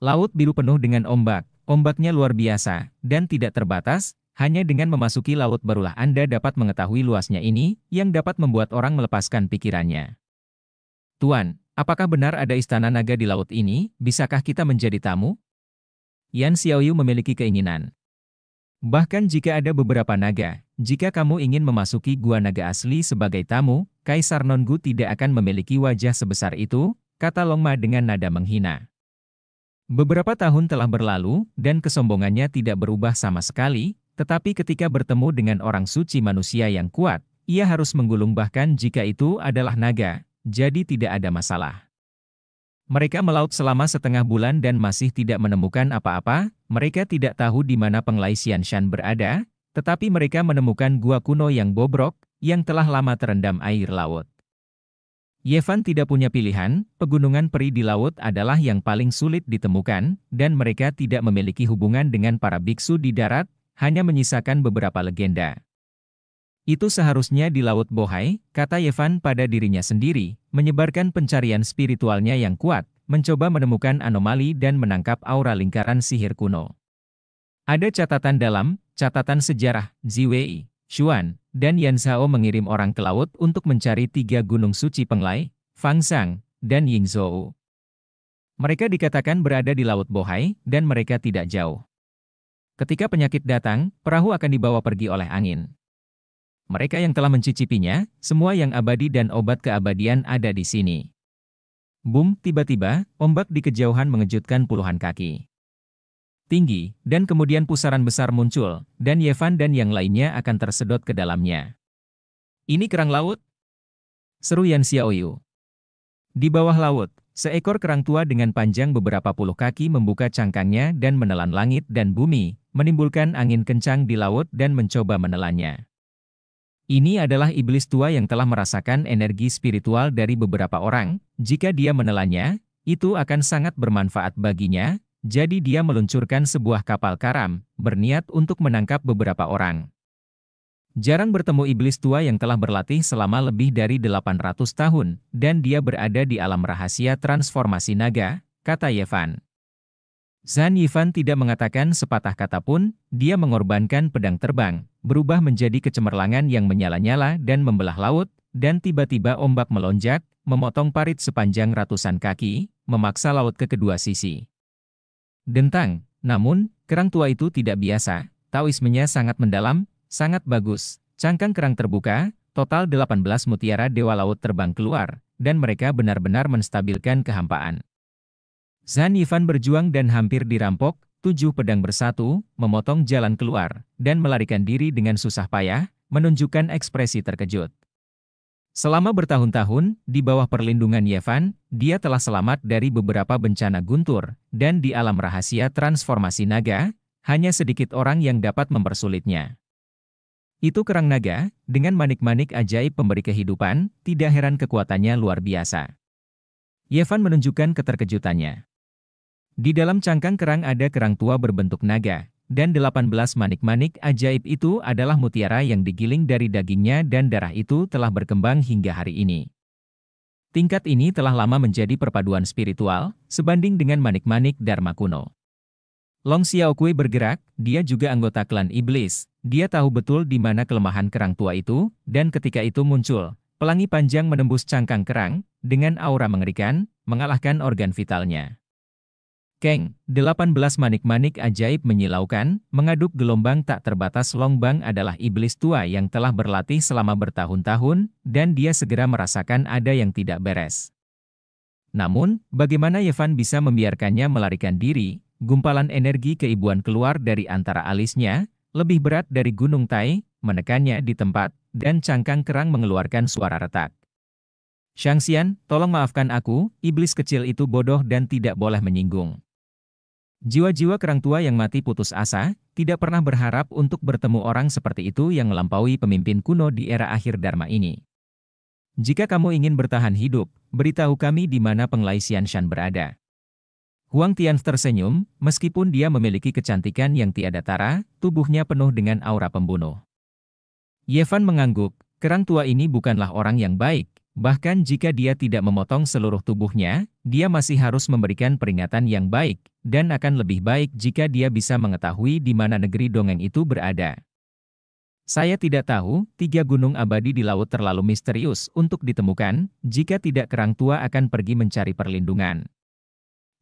Laut biru penuh dengan ombak, Ombaknya luar biasa, dan tidak terbatas, hanya dengan memasuki laut barulah Anda dapat mengetahui luasnya ini, yang dapat membuat orang melepaskan pikirannya. Tuan, apakah benar ada istana naga di laut ini, bisakah kita menjadi tamu? Yan Xiaoyu memiliki keinginan. Bahkan jika ada beberapa naga, jika kamu ingin memasuki gua naga asli sebagai tamu, Kaisar Nonggu tidak akan memiliki wajah sebesar itu, kata Longma dengan nada menghina. Beberapa tahun telah berlalu, dan kesombongannya tidak berubah sama sekali, tetapi ketika bertemu dengan orang suci manusia yang kuat, ia harus menggulung bahkan jika itu adalah naga, jadi tidak ada masalah. Mereka melaut selama setengah bulan dan masih tidak menemukan apa-apa, mereka tidak tahu di mana penglaisian Shan berada, tetapi mereka menemukan gua kuno yang bobrok, yang telah lama terendam air laut. Yevan tidak punya pilihan, pegunungan peri di laut adalah yang paling sulit ditemukan, dan mereka tidak memiliki hubungan dengan para biksu di darat, hanya menyisakan beberapa legenda. Itu seharusnya di Laut Bohai, kata Yevan pada dirinya sendiri, menyebarkan pencarian spiritualnya yang kuat, mencoba menemukan anomali dan menangkap aura lingkaran sihir kuno. Ada catatan dalam, catatan sejarah, Ziwei, Xuan, dan Yan Zhao mengirim orang ke laut untuk mencari tiga gunung suci Penglai, Fangsang, dan Yingzhou. Mereka dikatakan berada di Laut Bohai, dan mereka tidak jauh. Ketika penyakit datang, perahu akan dibawa pergi oleh angin. Mereka yang telah mencicipinya, semua yang abadi dan obat keabadian ada di sini. Bum, tiba-tiba, ombak di kejauhan mengejutkan puluhan kaki tinggi, dan kemudian pusaran besar muncul, dan Yevan dan yang lainnya akan tersedot ke dalamnya. Ini kerang laut? Seru Yan Xiaoyu. Di bawah laut, seekor kerang tua dengan panjang beberapa puluh kaki membuka cangkangnya dan menelan langit dan bumi, menimbulkan angin kencang di laut dan mencoba menelannya. Ini adalah iblis tua yang telah merasakan energi spiritual dari beberapa orang. Jika dia menelannya, itu akan sangat bermanfaat baginya, jadi dia meluncurkan sebuah kapal karam, berniat untuk menangkap beberapa orang. Jarang bertemu iblis tua yang telah berlatih selama lebih dari 800 tahun, dan dia berada di alam rahasia transformasi naga, kata Yevan. Zan Yevan tidak mengatakan sepatah kata pun, dia mengorbankan pedang terbang, berubah menjadi kecemerlangan yang menyala-nyala dan membelah laut, dan tiba-tiba ombak melonjak, memotong parit sepanjang ratusan kaki, memaksa laut ke kedua sisi. Dentang, namun, kerang tua itu tidak biasa, Taoismenya sangat mendalam, sangat bagus. Cangkang kerang terbuka, total 18 mutiara dewa laut terbang keluar, dan mereka benar-benar menstabilkan kehampaan. Zhan Yifan berjuang dan hampir dirampok, tujuh pedang bersatu, memotong jalan keluar, dan melarikan diri dengan susah payah, menunjukkan ekspresi terkejut. Selama bertahun-tahun, di bawah perlindungan Yevan, dia telah selamat dari beberapa bencana guntur, dan di alam rahasia transformasi naga, hanya sedikit orang yang dapat mempersulitnya. Itu kerang naga, dengan manik-manik ajaib pemberi kehidupan, tidak heran kekuatannya luar biasa. Yevan menunjukkan keterkejutannya. Di dalam cangkang kerang ada kerang tua berbentuk naga, dan 18 manik-manik ajaib itu adalah mutiara yang digiling dari dagingnya dan darah itu telah berkembang hingga hari ini. Tingkat ini telah lama menjadi perpaduan spiritual, sebanding dengan manik-manik Dharma kuno. Long Xiao Kui bergerak, dia juga anggota klan iblis, dia tahu betul di mana kelemahan kerang tua itu, dan ketika itu muncul, pelangi panjang menembus cangkang kerang, dengan aura mengerikan, mengalahkan organ vitalnya. Keng, 18 manik-manik ajaib menyilaukan, mengaduk gelombang tak terbatas Longbang adalah iblis tua yang telah berlatih selama bertahun-tahun, dan dia segera merasakan ada yang tidak beres. Namun, bagaimana Yevan bisa membiarkannya melarikan diri, gumpalan energi keibuan keluar dari antara alisnya, lebih berat dari gunung Tai, menekannya di tempat, dan cangkang kerang mengeluarkan suara retak. Shang Xian, tolong maafkan aku, iblis kecil itu bodoh dan tidak boleh menyinggung. Jiwa-jiwa kerang tua yang mati putus asa, tidak pernah berharap untuk bertemu orang seperti itu yang melampaui pemimpin kuno di era akhir Dharma ini. Jika kamu ingin bertahan hidup, beritahu kami di mana Penglai Shan berada. Huang Tian tersenyum, meskipun dia memiliki kecantikan yang tiada tara, tubuhnya penuh dengan aura pembunuh. Yevan mengangguk, kerang tua ini bukanlah orang yang baik, bahkan jika dia tidak memotong seluruh tubuhnya, dia masih harus memberikan peringatan yang baik, dan akan lebih baik jika dia bisa mengetahui di mana negeri dongeng itu berada. Saya tidak tahu, tiga gunung abadi di laut terlalu misterius untuk ditemukan, jika tidak kerang tua akan pergi mencari perlindungan.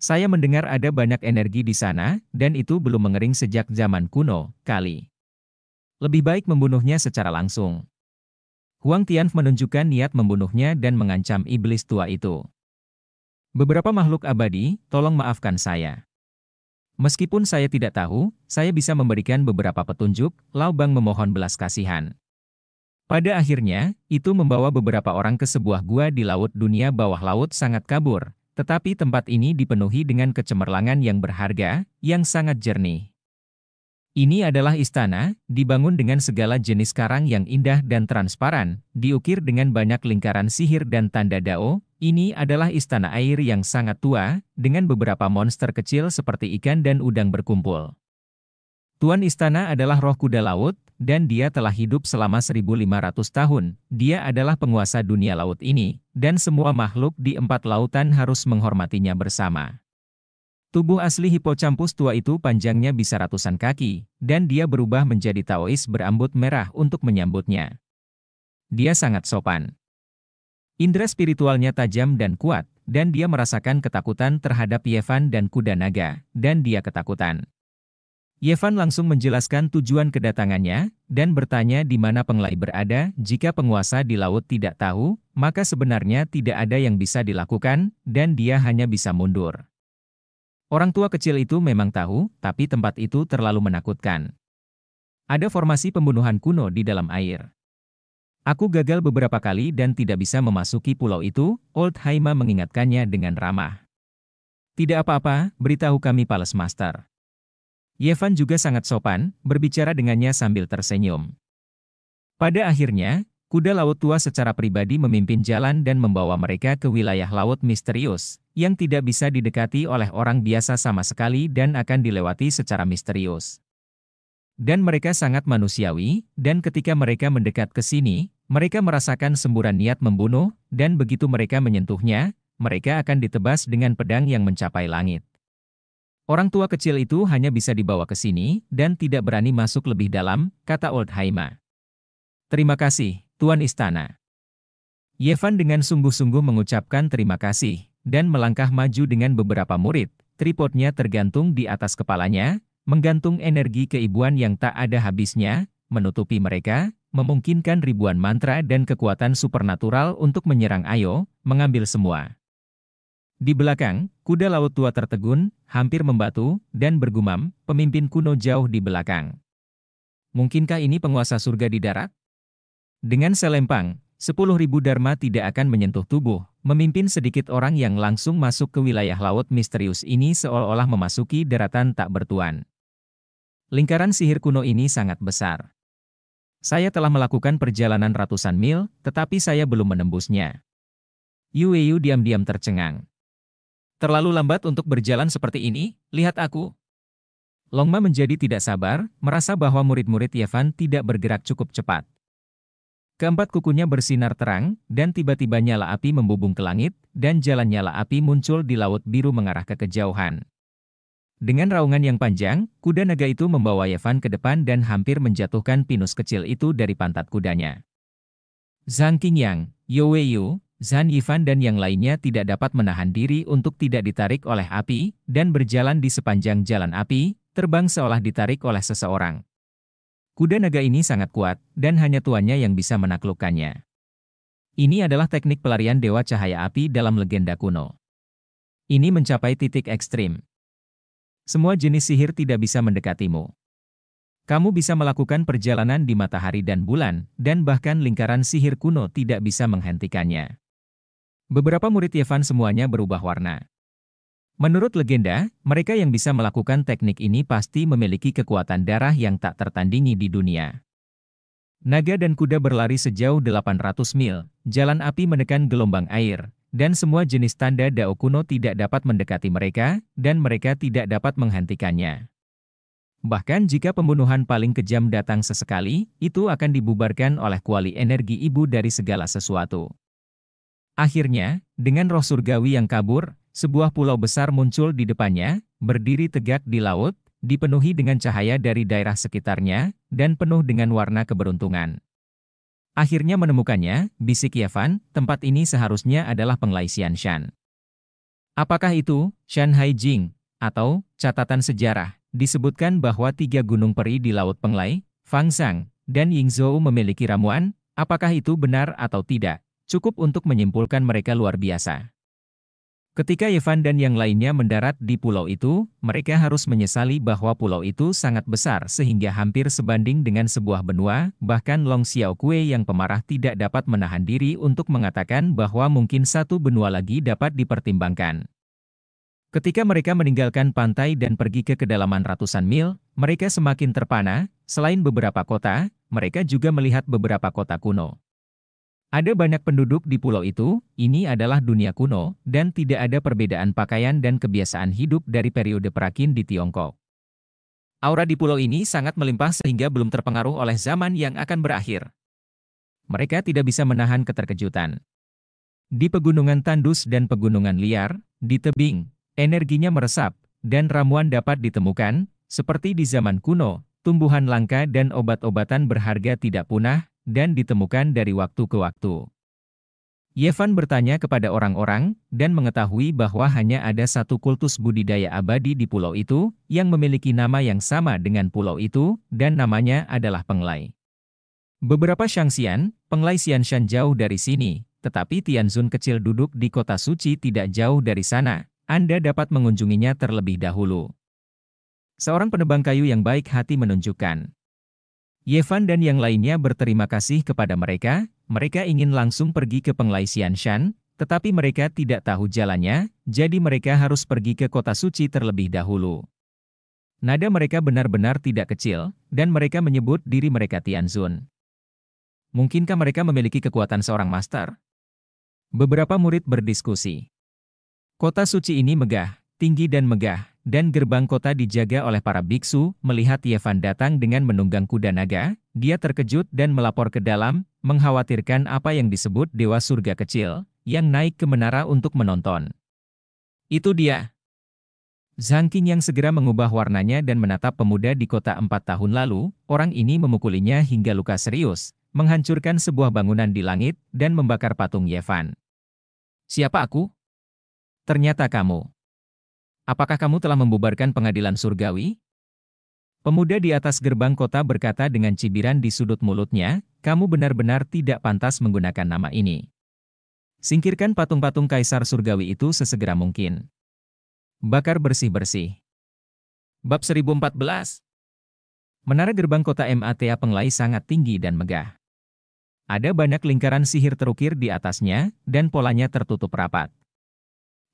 Saya mendengar ada banyak energi di sana, dan itu belum mengering sejak zaman kuno, kali. Lebih baik membunuhnya secara langsung. Huang Tianf menunjukkan niat membunuhnya dan mengancam iblis tua itu. Beberapa makhluk abadi, tolong maafkan saya. Meskipun saya tidak tahu, saya bisa memberikan beberapa petunjuk, Lao Bang memohon belas kasihan. Pada akhirnya, itu membawa beberapa orang ke sebuah gua di laut dunia bawah laut sangat kabur, tetapi tempat ini dipenuhi dengan kecemerlangan yang berharga, yang sangat jernih. Ini adalah istana, dibangun dengan segala jenis karang yang indah dan transparan, diukir dengan banyak lingkaran sihir dan tanda dao, ini adalah istana air yang sangat tua, dengan beberapa monster kecil seperti ikan dan udang berkumpul. Tuan istana adalah roh kuda laut, dan dia telah hidup selama 1500 tahun. Dia adalah penguasa dunia laut ini, dan semua makhluk di empat lautan harus menghormatinya bersama. Tubuh asli hipocampus tua itu panjangnya bisa ratusan kaki, dan dia berubah menjadi Taois berambut merah untuk menyambutnya. Dia sangat sopan. Indra spiritualnya tajam dan kuat, dan dia merasakan ketakutan terhadap Yevan dan kuda naga, dan dia ketakutan. Yevan langsung menjelaskan tujuan kedatangannya, dan bertanya di mana penglai berada, jika penguasa di laut tidak tahu, maka sebenarnya tidak ada yang bisa dilakukan, dan dia hanya bisa mundur. Orang tua kecil itu memang tahu, tapi tempat itu terlalu menakutkan. Ada formasi pembunuhan kuno di dalam air. Aku gagal beberapa kali dan tidak bisa memasuki pulau itu, Old Haima mengingatkannya dengan ramah. Tidak apa-apa, beritahu kami Palace Master. Yevan juga sangat sopan, berbicara dengannya sambil tersenyum. Pada akhirnya, kuda laut tua secara pribadi memimpin jalan dan membawa mereka ke wilayah laut misterius, yang tidak bisa didekati oleh orang biasa sama sekali dan akan dilewati secara misterius. Dan mereka sangat manusiawi, dan ketika mereka mendekat ke sini, mereka merasakan semburan niat membunuh, dan begitu mereka menyentuhnya, mereka akan ditebas dengan pedang yang mencapai langit. Orang tua kecil itu hanya bisa dibawa ke sini, dan tidak berani masuk lebih dalam, kata Old Haima. Terima kasih, Tuan Istana. Yevan dengan sungguh-sungguh mengucapkan terima kasih, dan melangkah maju dengan beberapa murid, tripodnya tergantung di atas kepalanya, menggantung energi keibuan yang tak ada habisnya, menutupi mereka, memungkinkan ribuan mantra dan kekuatan supernatural untuk menyerang Ayo, mengambil semua. Di belakang, kuda laut tua tertegun, hampir membatu, dan bergumam, pemimpin kuno jauh di belakang. Mungkinkah ini penguasa surga di darat? Dengan selempang, sepuluh ribu Dharma tidak akan menyentuh tubuh, memimpin sedikit orang yang langsung masuk ke wilayah laut misterius ini seolah-olah memasuki daratan tak bertuan. Lingkaran sihir kuno ini sangat besar. Saya telah melakukan perjalanan ratusan mil, tetapi saya belum menembusnya. Yueyu diam-diam tercengang. Terlalu lambat untuk berjalan seperti ini, lihat aku. Longma menjadi tidak sabar, merasa bahwa murid-murid Yevan tidak bergerak cukup cepat. Keempat kukunya bersinar terang, dan tiba-tiba nyala api membubung ke langit, dan jalan nyala api muncul di laut biru mengarah ke kejauhan. Dengan raungan yang panjang, kuda naga itu membawa Yevan ke depan dan hampir menjatuhkan pinus kecil itu dari pantat kudanya. Zhang Qingyang, Yu Weiyu, Zhan Yifan dan yang lainnya tidak dapat menahan diri untuk tidak ditarik oleh api, dan berjalan di sepanjang jalan api, terbang seolah ditarik oleh seseorang. Kuda naga ini sangat kuat, dan hanya tuannya yang bisa menaklukkannya. Ini adalah teknik pelarian Dewa Cahaya Api dalam legenda kuno. Ini mencapai titik ekstrim. Semua jenis sihir tidak bisa mendekatimu. Kamu bisa melakukan perjalanan di matahari dan bulan, dan bahkan lingkaran sihir kuno tidak bisa menghentikannya. Beberapa murid Yevan semuanya berubah warna. Menurut legenda, mereka yang bisa melakukan teknik ini pasti memiliki kekuatan darah yang tak tertandingi di dunia. Naga dan kuda berlari sejauh 800 mil, jalan api menekan gelombang air, dan semua jenis tanda dao kuno tidak dapat mendekati mereka, dan mereka tidak dapat menghentikannya. Bahkan jika pembunuhan paling kejam datang sesekali, itu akan dibubarkan oleh kuali energi ibu dari segala sesuatu. Akhirnya, dengan roh surgawi yang kabur, sebuah pulau besar muncul di depannya, berdiri tegak di laut, dipenuhi dengan cahaya dari daerah sekitarnya, dan penuh dengan warna keberuntungan. Akhirnya menemukannya, bisik Yevan. tempat ini seharusnya adalah penglaisian Shan. Apakah itu, Shan Hai Jing, atau catatan sejarah, disebutkan bahwa tiga gunung peri di Laut Penglai, Fangsang, dan Yingzhou memiliki ramuan, apakah itu benar atau tidak, cukup untuk menyimpulkan mereka luar biasa. Ketika Evan dan yang lainnya mendarat di pulau itu, mereka harus menyesali bahwa pulau itu sangat besar sehingga hampir sebanding dengan sebuah benua, bahkan Long Xiao Kue yang pemarah tidak dapat menahan diri untuk mengatakan bahwa mungkin satu benua lagi dapat dipertimbangkan. Ketika mereka meninggalkan pantai dan pergi ke kedalaman ratusan mil, mereka semakin terpana, selain beberapa kota, mereka juga melihat beberapa kota kuno. Ada banyak penduduk di pulau itu, ini adalah dunia kuno, dan tidak ada perbedaan pakaian dan kebiasaan hidup dari periode perakin di Tiongkok. Aura di pulau ini sangat melimpah sehingga belum terpengaruh oleh zaman yang akan berakhir. Mereka tidak bisa menahan keterkejutan. Di pegunungan tandus dan pegunungan liar, di tebing, energinya meresap, dan ramuan dapat ditemukan, seperti di zaman kuno, tumbuhan langka dan obat-obatan berharga tidak punah, dan ditemukan dari waktu ke waktu. Yevan bertanya kepada orang-orang, dan mengetahui bahwa hanya ada satu kultus budidaya abadi di pulau itu, yang memiliki nama yang sama dengan pulau itu, dan namanya adalah Penglai. Beberapa Shangxian, Penglai Xianshan jauh dari sini, tetapi Tianzun kecil duduk di kota suci tidak jauh dari sana. Anda dapat mengunjunginya terlebih dahulu. Seorang penebang kayu yang baik hati menunjukkan, Yevan dan yang lainnya berterima kasih kepada mereka, mereka ingin langsung pergi ke Penglaisian Shan, tetapi mereka tidak tahu jalannya, jadi mereka harus pergi ke kota suci terlebih dahulu. Nada mereka benar-benar tidak kecil, dan mereka menyebut diri mereka Tianzun. Mungkinkah mereka memiliki kekuatan seorang master? Beberapa murid berdiskusi. Kota suci ini megah, tinggi dan megah, dan gerbang kota dijaga oleh para biksu, melihat Yevan datang dengan menunggang kuda naga, dia terkejut dan melapor ke dalam, mengkhawatirkan apa yang disebut Dewa Surga Kecil, yang naik ke menara untuk menonton. Itu dia. Zhang Qing yang segera mengubah warnanya dan menatap pemuda di kota empat tahun lalu, orang ini memukulinya hingga luka serius, menghancurkan sebuah bangunan di langit, dan membakar patung Yevan. Siapa aku? Ternyata kamu. Apakah kamu telah membubarkan pengadilan surgawi? Pemuda di atas gerbang kota berkata dengan cibiran di sudut mulutnya, kamu benar-benar tidak pantas menggunakan nama ini. Singkirkan patung-patung kaisar surgawi itu sesegera mungkin. Bakar bersih-bersih. Bab 1014 Menara gerbang kota MATA Penglai sangat tinggi dan megah. Ada banyak lingkaran sihir terukir di atasnya, dan polanya tertutup rapat.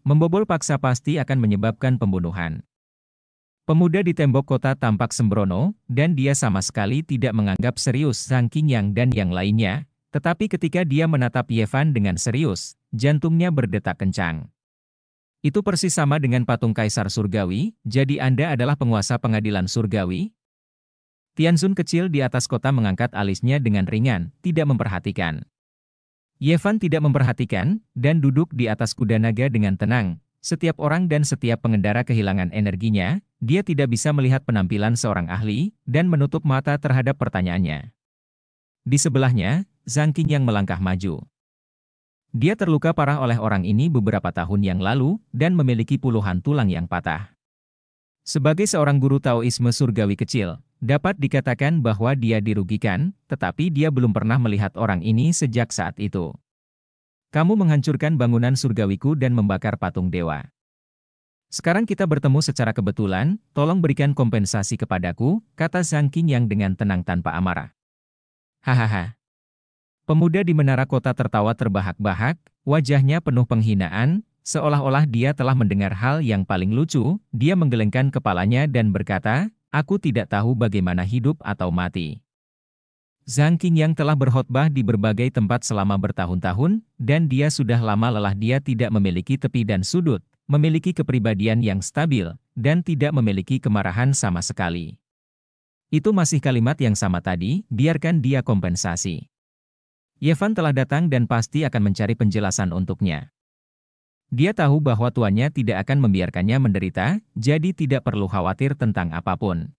Membobol paksa pasti akan menyebabkan pembunuhan. Pemuda di tembok kota tampak sembrono, dan dia sama sekali tidak menganggap serius Sang Yang dan yang lainnya, tetapi ketika dia menatap Yevan dengan serius, jantungnya berdetak kencang. Itu persis sama dengan patung Kaisar Surgawi, jadi Anda adalah penguasa pengadilan Surgawi? Tianzun kecil di atas kota mengangkat alisnya dengan ringan, tidak memperhatikan. Yevan tidak memperhatikan dan duduk di atas kuda naga dengan tenang. Setiap orang dan setiap pengendara kehilangan energinya, dia tidak bisa melihat penampilan seorang ahli dan menutup mata terhadap pertanyaannya. Di sebelahnya, Zhang Qing yang melangkah maju. Dia terluka parah oleh orang ini beberapa tahun yang lalu dan memiliki puluhan tulang yang patah. Sebagai seorang guru Taoisme surgawi kecil, Dapat dikatakan bahwa dia dirugikan, tetapi dia belum pernah melihat orang ini sejak saat itu. Kamu menghancurkan bangunan surgawiku dan membakar patung dewa. Sekarang kita bertemu secara kebetulan, tolong berikan kompensasi kepadaku, kata Zhang yang dengan tenang tanpa amarah. Hahaha. Pemuda di menara kota tertawa terbahak-bahak, wajahnya penuh penghinaan, seolah-olah dia telah mendengar hal yang paling lucu, dia menggelengkan kepalanya dan berkata, aku tidak tahu bagaimana hidup atau mati. Zhang King yang telah berkhotbah di berbagai tempat selama bertahun-tahun, dan dia sudah lama lelah dia tidak memiliki tepi dan sudut, memiliki kepribadian yang stabil, dan tidak memiliki kemarahan sama sekali. Itu masih kalimat yang sama tadi, biarkan dia kompensasi. Yevan telah datang dan pasti akan mencari penjelasan untuknya. Dia tahu bahwa tuannya tidak akan membiarkannya menderita, jadi tidak perlu khawatir tentang apapun.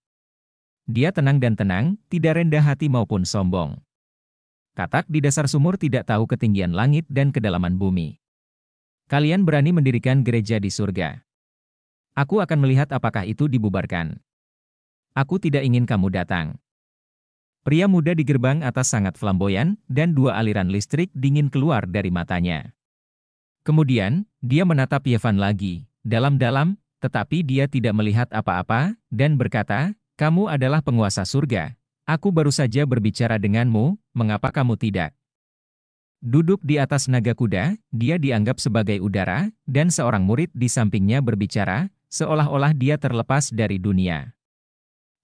Dia tenang dan tenang, tidak rendah hati maupun sombong. Katak di dasar sumur tidak tahu ketinggian langit dan kedalaman bumi. Kalian berani mendirikan gereja di surga. Aku akan melihat apakah itu dibubarkan. Aku tidak ingin kamu datang. Pria muda di gerbang atas sangat flamboyan, dan dua aliran listrik dingin keluar dari matanya. Kemudian, dia menatap Yevan lagi, dalam-dalam, tetapi dia tidak melihat apa-apa, dan berkata, kamu adalah penguasa surga. Aku baru saja berbicara denganmu, mengapa kamu tidak? Duduk di atas naga kuda, dia dianggap sebagai udara, dan seorang murid di sampingnya berbicara, seolah-olah dia terlepas dari dunia.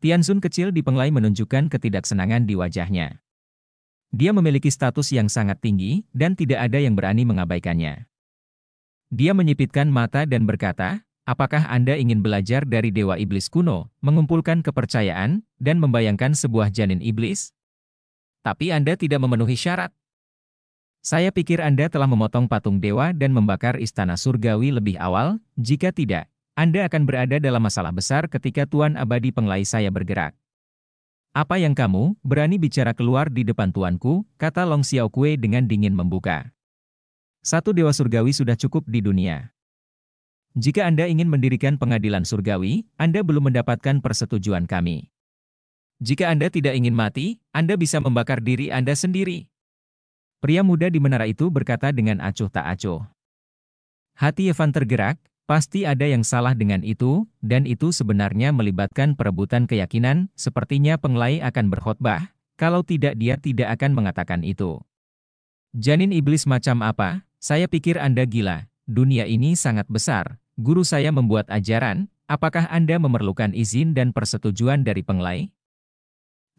Tianzun kecil di penglai menunjukkan ketidaksenangan di wajahnya. Dia memiliki status yang sangat tinggi, dan tidak ada yang berani mengabaikannya. Dia menyipitkan mata dan berkata, Apakah Anda ingin belajar dari Dewa Iblis kuno, mengumpulkan kepercayaan, dan membayangkan sebuah janin iblis? Tapi Anda tidak memenuhi syarat. Saya pikir Anda telah memotong patung dewa dan membakar istana surgawi lebih awal, jika tidak, Anda akan berada dalam masalah besar ketika Tuan Abadi Penglai saya bergerak. Apa yang kamu, berani bicara keluar di depan tuanku, kata Long Xiao Kue dengan dingin membuka. Satu dewa surgawi sudah cukup di dunia. Jika Anda ingin mendirikan pengadilan surgawi, Anda belum mendapatkan persetujuan kami. Jika Anda tidak ingin mati, Anda bisa membakar diri Anda sendiri. Pria muda di menara itu berkata dengan acuh tak acuh. Hati Evan tergerak, pasti ada yang salah dengan itu, dan itu sebenarnya melibatkan perebutan keyakinan, sepertinya penglai akan berkhotbah, kalau tidak dia tidak akan mengatakan itu. Janin iblis macam apa? Saya pikir Anda gila, dunia ini sangat besar. Guru saya membuat ajaran, apakah Anda memerlukan izin dan persetujuan dari penglai?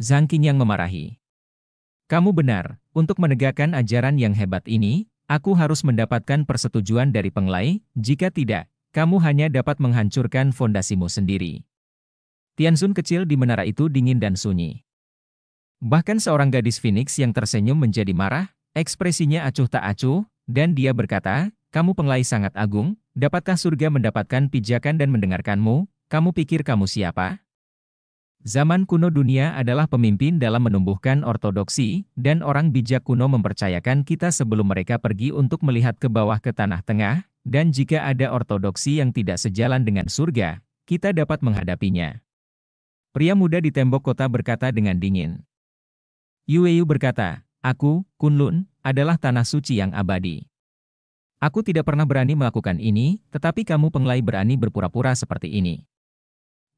Zhang yang memarahi. Kamu benar, untuk menegakkan ajaran yang hebat ini, aku harus mendapatkan persetujuan dari penglai, jika tidak, kamu hanya dapat menghancurkan fondasimu sendiri. Tiansun kecil di menara itu dingin dan sunyi. Bahkan seorang gadis Phoenix yang tersenyum menjadi marah, ekspresinya acuh tak acuh, dan dia berkata, kamu penglai sangat agung, dapatkah surga mendapatkan pijakan dan mendengarkanmu, kamu pikir kamu siapa? Zaman kuno dunia adalah pemimpin dalam menumbuhkan ortodoksi, dan orang bijak kuno mempercayakan kita sebelum mereka pergi untuk melihat ke bawah ke tanah tengah, dan jika ada ortodoksi yang tidak sejalan dengan surga, kita dapat menghadapinya. Pria muda di tembok kota berkata dengan dingin. Yueyu berkata, Aku, Kunlun, adalah tanah suci yang abadi. Aku tidak pernah berani melakukan ini, tetapi kamu penglai berani berpura-pura seperti ini.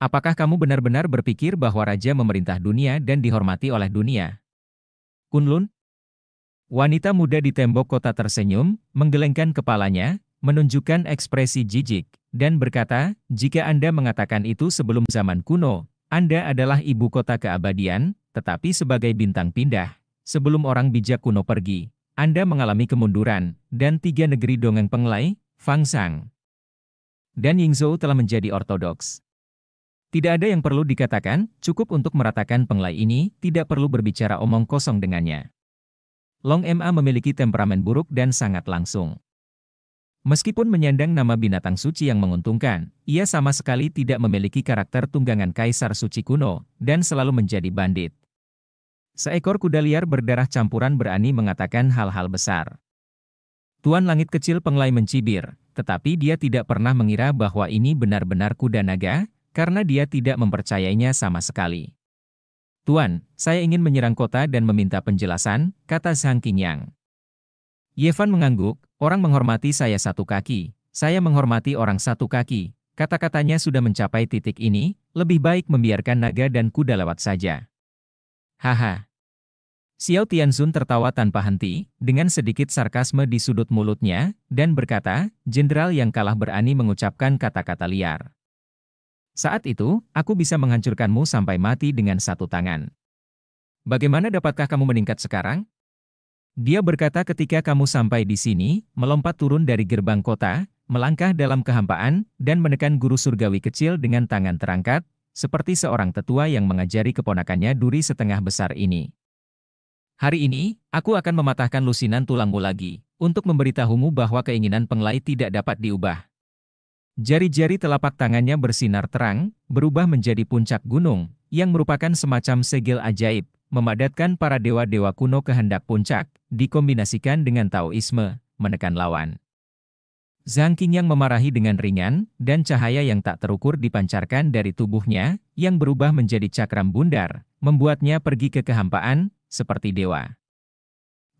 Apakah kamu benar-benar berpikir bahwa raja memerintah dunia dan dihormati oleh dunia? Kunlun? Wanita muda di tembok kota tersenyum, menggelengkan kepalanya, menunjukkan ekspresi jijik, dan berkata, jika Anda mengatakan itu sebelum zaman kuno, Anda adalah ibu kota keabadian, tetapi sebagai bintang pindah, sebelum orang bijak kuno pergi, anda mengalami kemunduran, dan tiga negeri dongeng Penglai, Fangsang, dan Yingzhou telah menjadi ortodoks. Tidak ada yang perlu dikatakan, cukup untuk meratakan Penglai ini, tidak perlu berbicara omong kosong dengannya. Long MA memiliki temperamen buruk dan sangat langsung. Meskipun menyandang nama binatang suci yang menguntungkan, ia sama sekali tidak memiliki karakter tunggangan kaisar suci kuno, dan selalu menjadi bandit. Seekor kuda liar berdarah campuran berani mengatakan hal-hal besar. Tuan Langit kecil penglai mencibir, tetapi dia tidak pernah mengira bahwa ini benar-benar kuda naga, karena dia tidak mempercayainya sama sekali. Tuan, saya ingin menyerang kota dan meminta penjelasan, kata Zhang Qingyang. Yevan mengangguk, orang menghormati saya satu kaki, saya menghormati orang satu kaki, kata-katanya sudah mencapai titik ini, lebih baik membiarkan naga dan kuda lewat saja. Haha. Xiao Tianzun tertawa tanpa henti, dengan sedikit sarkasme di sudut mulutnya, dan berkata, jenderal yang kalah berani mengucapkan kata-kata liar. Saat itu, aku bisa menghancurkanmu sampai mati dengan satu tangan. Bagaimana dapatkah kamu meningkat sekarang? Dia berkata ketika kamu sampai di sini, melompat turun dari gerbang kota, melangkah dalam kehampaan, dan menekan guru surgawi kecil dengan tangan terangkat, seperti seorang tetua yang mengajari keponakannya duri setengah besar ini. Hari ini, aku akan mematahkan lusinan tulangmu lagi, untuk memberitahumu bahwa keinginan penglai tidak dapat diubah. Jari-jari telapak tangannya bersinar terang, berubah menjadi puncak gunung, yang merupakan semacam segel ajaib, memadatkan para dewa-dewa kuno kehendak puncak, dikombinasikan dengan Taoisme, menekan lawan. Zhang Qing yang memarahi dengan ringan, dan cahaya yang tak terukur dipancarkan dari tubuhnya, yang berubah menjadi cakram bundar, membuatnya pergi ke kehampaan, seperti dewa.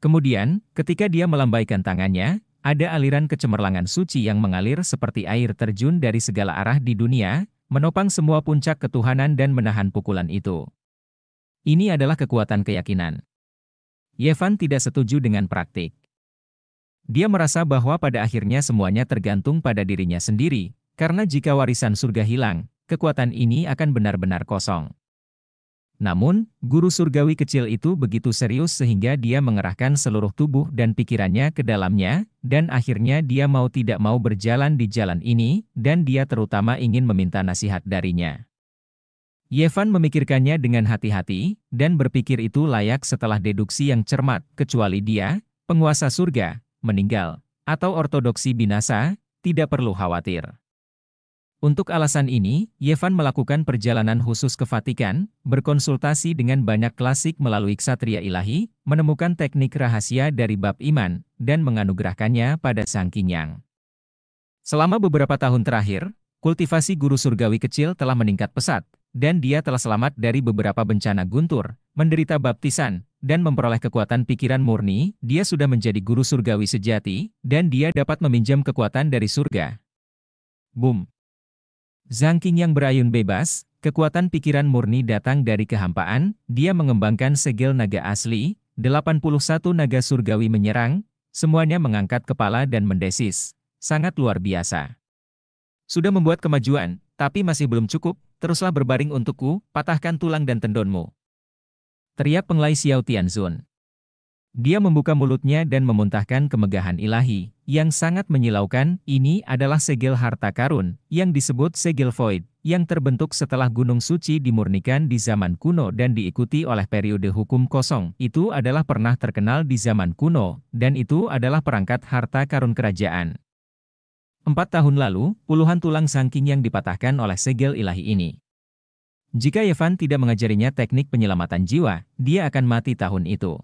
Kemudian, ketika dia melambaikan tangannya, ada aliran kecemerlangan suci yang mengalir seperti air terjun dari segala arah di dunia, menopang semua puncak ketuhanan dan menahan pukulan itu. Ini adalah kekuatan keyakinan. Yevan tidak setuju dengan praktik. Dia merasa bahwa pada akhirnya semuanya tergantung pada dirinya sendiri, karena jika warisan surga hilang, kekuatan ini akan benar-benar kosong. Namun, guru surgawi kecil itu begitu serius sehingga dia mengerahkan seluruh tubuh dan pikirannya ke dalamnya, dan akhirnya dia mau tidak mau berjalan di jalan ini, dan dia terutama ingin meminta nasihat darinya. Yevan memikirkannya dengan hati-hati, dan berpikir itu layak setelah deduksi yang cermat, kecuali dia, penguasa surga, meninggal, atau ortodoksi binasa, tidak perlu khawatir. Untuk alasan ini, Yevan melakukan perjalanan khusus ke Vatikan, berkonsultasi dengan banyak klasik melalui Ksatria Ilahi, menemukan teknik rahasia dari bab iman, dan menganugerahkannya pada Sang kinyang. Selama beberapa tahun terakhir, kultivasi guru surgawi kecil telah meningkat pesat, dan dia telah selamat dari beberapa bencana guntur, menderita baptisan, dan memperoleh kekuatan pikiran murni, dia sudah menjadi guru surgawi sejati, dan dia dapat meminjam kekuatan dari surga. Boom. Zangking yang berayun bebas, kekuatan pikiran murni datang dari kehampaan, dia mengembangkan segel naga asli, 81 naga surgawi menyerang, semuanya mengangkat kepala dan mendesis. Sangat luar biasa. Sudah membuat kemajuan, tapi masih belum cukup, teruslah berbaring untukku, patahkan tulang dan tendonmu. Teriak penglai Xiao Tianzun. Dia membuka mulutnya dan memuntahkan kemegahan ilahi, yang sangat menyilaukan, ini adalah segel harta karun, yang disebut segel void, yang terbentuk setelah Gunung Suci dimurnikan di zaman kuno dan diikuti oleh periode hukum kosong. Itu adalah pernah terkenal di zaman kuno, dan itu adalah perangkat harta karun kerajaan. Empat tahun lalu, puluhan tulang sangking yang dipatahkan oleh segel ilahi ini. Jika Yevan tidak mengajarinya teknik penyelamatan jiwa, dia akan mati tahun itu.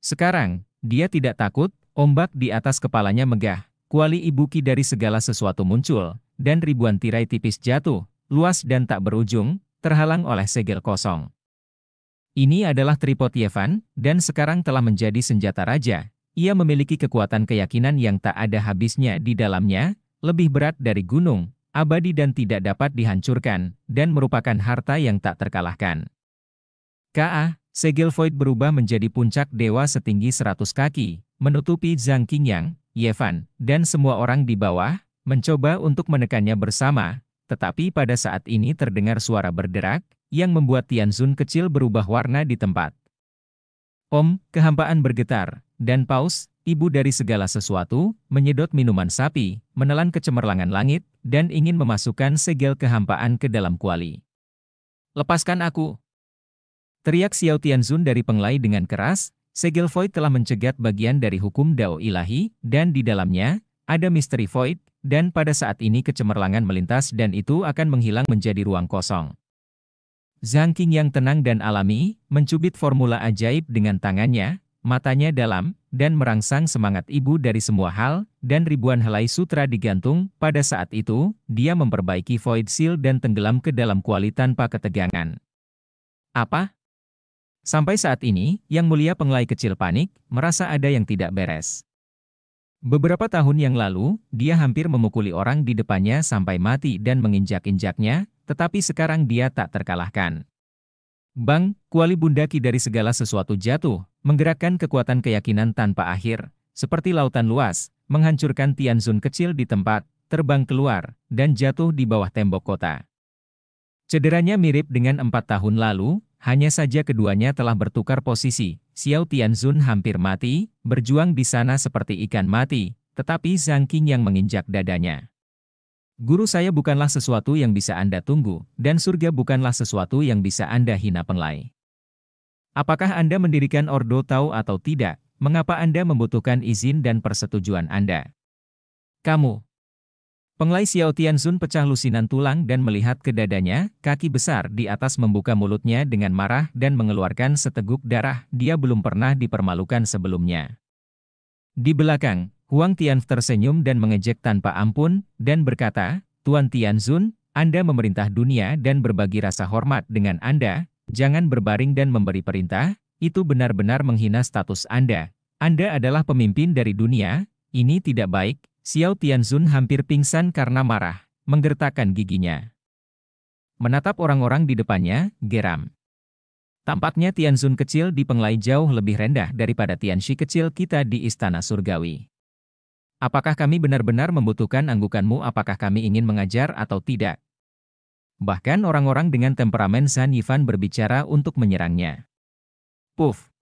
Sekarang, dia tidak takut, ombak di atas kepalanya megah, kuali ibuki dari segala sesuatu muncul, dan ribuan tirai tipis jatuh, luas dan tak berujung, terhalang oleh segel kosong. Ini adalah tripod Yevan, dan sekarang telah menjadi senjata raja. Ia memiliki kekuatan keyakinan yang tak ada habisnya di dalamnya, lebih berat dari gunung, abadi dan tidak dapat dihancurkan, dan merupakan harta yang tak terkalahkan. Ka, segel void berubah menjadi puncak dewa setinggi 100 kaki, menutupi Zhang Qingyang, Yevan, dan semua orang di bawah, mencoba untuk menekannya bersama, tetapi pada saat ini terdengar suara berderak, yang membuat Tianzun kecil berubah warna di tempat. Om, kehampaan bergetar, dan paus, ibu dari segala sesuatu, menyedot minuman sapi, menelan kecemerlangan langit, dan ingin memasukkan segel kehampaan ke dalam kuali. Lepaskan aku! Teriak Xiao Tianzun dari penglai dengan keras, segel void telah mencegat bagian dari hukum Dao Ilahi, dan di dalamnya, ada misteri void, dan pada saat ini kecemerlangan melintas dan itu akan menghilang menjadi ruang kosong. Zhang Qing yang tenang dan alami, mencubit formula ajaib dengan tangannya, matanya dalam, dan merangsang semangat ibu dari semua hal, dan ribuan helai sutra digantung, pada saat itu, dia memperbaiki void seal dan tenggelam ke dalam kuali tanpa ketegangan. Apa? Sampai saat ini, yang mulia pengelai kecil panik, merasa ada yang tidak beres. Beberapa tahun yang lalu, dia hampir memukuli orang di depannya sampai mati dan menginjak-injaknya, tetapi sekarang dia tak terkalahkan. Bang, kuali bundaki dari segala sesuatu jatuh, menggerakkan kekuatan keyakinan tanpa akhir, seperti lautan luas, menghancurkan Tianzun kecil di tempat, terbang keluar, dan jatuh di bawah tembok kota. Cederanya mirip dengan empat tahun lalu, hanya saja keduanya telah bertukar posisi. Xiao Tianzun hampir mati, berjuang di sana seperti ikan mati, tetapi Zhang Qing yang menginjak dadanya. Guru saya bukanlah sesuatu yang bisa Anda tunggu, dan surga bukanlah sesuatu yang bisa Anda hina penlai. Apakah Anda mendirikan ordo tahu atau tidak, mengapa Anda membutuhkan izin dan persetujuan Anda? Kamu. Penglai Xiao Tianzun pecah lusinan tulang dan melihat ke dadanya, kaki besar di atas membuka mulutnya dengan marah dan mengeluarkan seteguk darah, dia belum pernah dipermalukan sebelumnya. Di belakang, Huang Tian tersenyum dan mengejek tanpa ampun, dan berkata, Tuan Tianzun, Anda memerintah dunia dan berbagi rasa hormat dengan Anda, jangan berbaring dan memberi perintah, itu benar-benar menghina status Anda. Anda adalah pemimpin dari dunia, ini tidak baik, Xiao Tianzun hampir pingsan karena marah, menggertakkan giginya. Menatap orang-orang di depannya, geram. Tampaknya Tianzun kecil di penglai jauh lebih rendah daripada Tianxi kecil kita di Istana Surgawi. Apakah kami benar-benar membutuhkan anggukanmu apakah kami ingin mengajar atau tidak? Bahkan orang-orang dengan temperamen San Yifan berbicara untuk menyerangnya. Puf.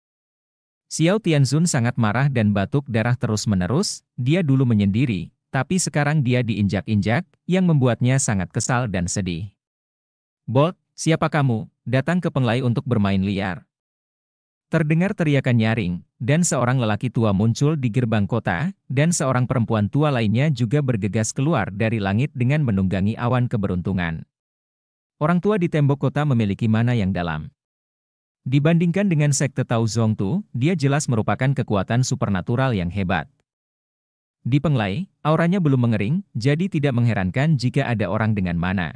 Xiao Tianzun sangat marah dan batuk darah terus-menerus, dia dulu menyendiri, tapi sekarang dia diinjak-injak, yang membuatnya sangat kesal dan sedih. Bot, siapa kamu? Datang ke penglai untuk bermain liar. Terdengar teriakan nyaring, dan seorang lelaki tua muncul di gerbang kota, dan seorang perempuan tua lainnya juga bergegas keluar dari langit dengan menunggangi awan keberuntungan. Orang tua di tembok kota memiliki mana yang dalam. Dibandingkan dengan sekte Tao Zongtu, dia jelas merupakan kekuatan supernatural yang hebat. Di Penglai, auranya belum mengering, jadi tidak mengherankan jika ada orang dengan mana.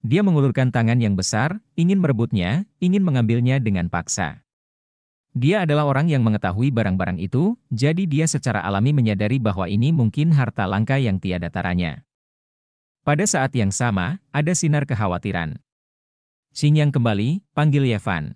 Dia mengulurkan tangan yang besar, ingin merebutnya, ingin mengambilnya dengan paksa. Dia adalah orang yang mengetahui barang-barang itu, jadi dia secara alami menyadari bahwa ini mungkin harta langka yang tiada taranya. Pada saat yang sama, ada sinar kekhawatiran. yang kembali, panggil Yevan.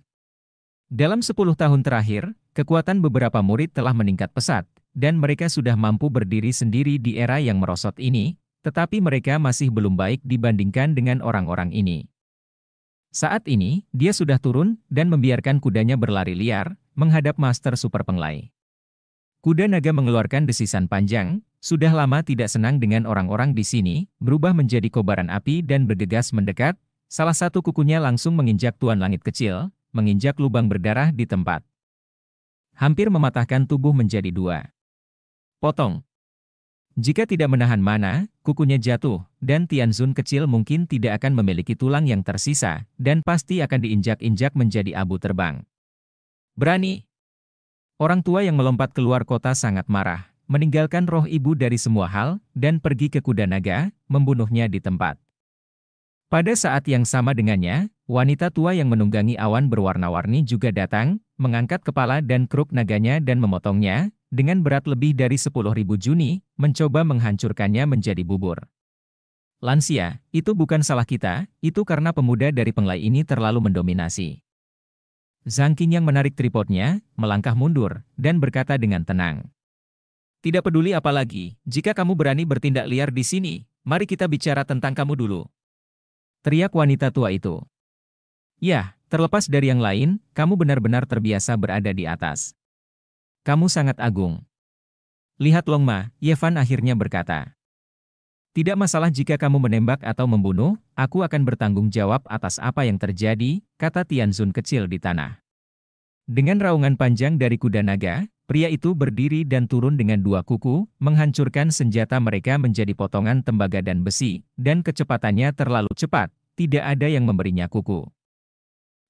Dalam 10 tahun terakhir, kekuatan beberapa murid telah meningkat pesat, dan mereka sudah mampu berdiri sendiri di era yang merosot ini, tetapi mereka masih belum baik dibandingkan dengan orang-orang ini. Saat ini, dia sudah turun dan membiarkan kudanya berlari liar, menghadap Master Super Penglai. Kuda naga mengeluarkan desisan panjang, sudah lama tidak senang dengan orang-orang di sini, berubah menjadi kobaran api dan bergegas mendekat, salah satu kukunya langsung menginjak Tuan Langit kecil, menginjak lubang berdarah di tempat. Hampir mematahkan tubuh menjadi dua. Potong. Jika tidak menahan mana, kukunya jatuh, dan Tianzun kecil mungkin tidak akan memiliki tulang yang tersisa, dan pasti akan diinjak-injak menjadi abu terbang. Berani! Orang tua yang melompat keluar kota sangat marah, meninggalkan roh ibu dari semua hal, dan pergi ke kuda naga, membunuhnya di tempat. Pada saat yang sama dengannya, wanita tua yang menunggangi awan berwarna-warni juga datang, mengangkat kepala dan kruk naganya dan memotongnya, dengan berat lebih dari 10.000 Juni, mencoba menghancurkannya menjadi bubur. Lansia, itu bukan salah kita, itu karena pemuda dari penglai ini terlalu mendominasi. Zhang Qin yang menarik tripodnya, melangkah mundur, dan berkata dengan tenang. Tidak peduli apa lagi, jika kamu berani bertindak liar di sini, mari kita bicara tentang kamu dulu. Teriak wanita tua itu. Yah, terlepas dari yang lain, kamu benar-benar terbiasa berada di atas. Kamu sangat agung. Lihat Longma, Yevan akhirnya berkata. Tidak masalah jika kamu menembak atau membunuh, aku akan bertanggung jawab atas apa yang terjadi, kata Tianzun kecil di tanah. Dengan raungan panjang dari kuda naga, pria itu berdiri dan turun dengan dua kuku, menghancurkan senjata mereka menjadi potongan tembaga dan besi, dan kecepatannya terlalu cepat, tidak ada yang memberinya kuku.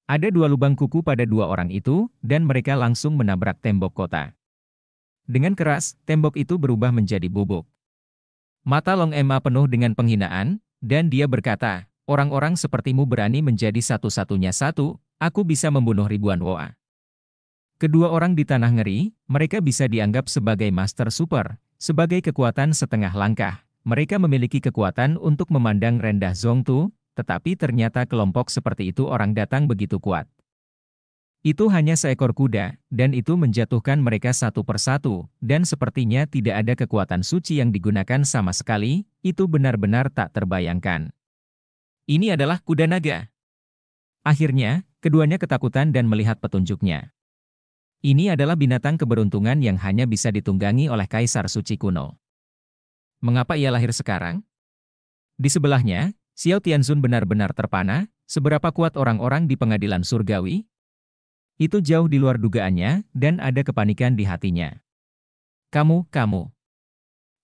Ada dua lubang kuku pada dua orang itu, dan mereka langsung menabrak tembok kota. Dengan keras, tembok itu berubah menjadi bubuk. Mata Long Emma penuh dengan penghinaan, dan dia berkata, orang-orang sepertimu berani menjadi satu-satunya satu, aku bisa membunuh ribuan Woa. Kedua orang di Tanah Ngeri, mereka bisa dianggap sebagai Master Super, sebagai kekuatan setengah langkah. Mereka memiliki kekuatan untuk memandang rendah Zongtu, tetapi ternyata kelompok seperti itu orang datang begitu kuat. Itu hanya seekor kuda, dan itu menjatuhkan mereka satu persatu, dan sepertinya tidak ada kekuatan suci yang digunakan sama sekali, itu benar-benar tak terbayangkan. Ini adalah kuda naga. Akhirnya, keduanya ketakutan dan melihat petunjuknya. Ini adalah binatang keberuntungan yang hanya bisa ditunggangi oleh kaisar suci kuno. Mengapa ia lahir sekarang? Di sebelahnya, Xiao Tianzun benar-benar terpana, seberapa kuat orang-orang di pengadilan surgawi? Itu jauh di luar dugaannya, dan ada kepanikan di hatinya. Kamu, kamu.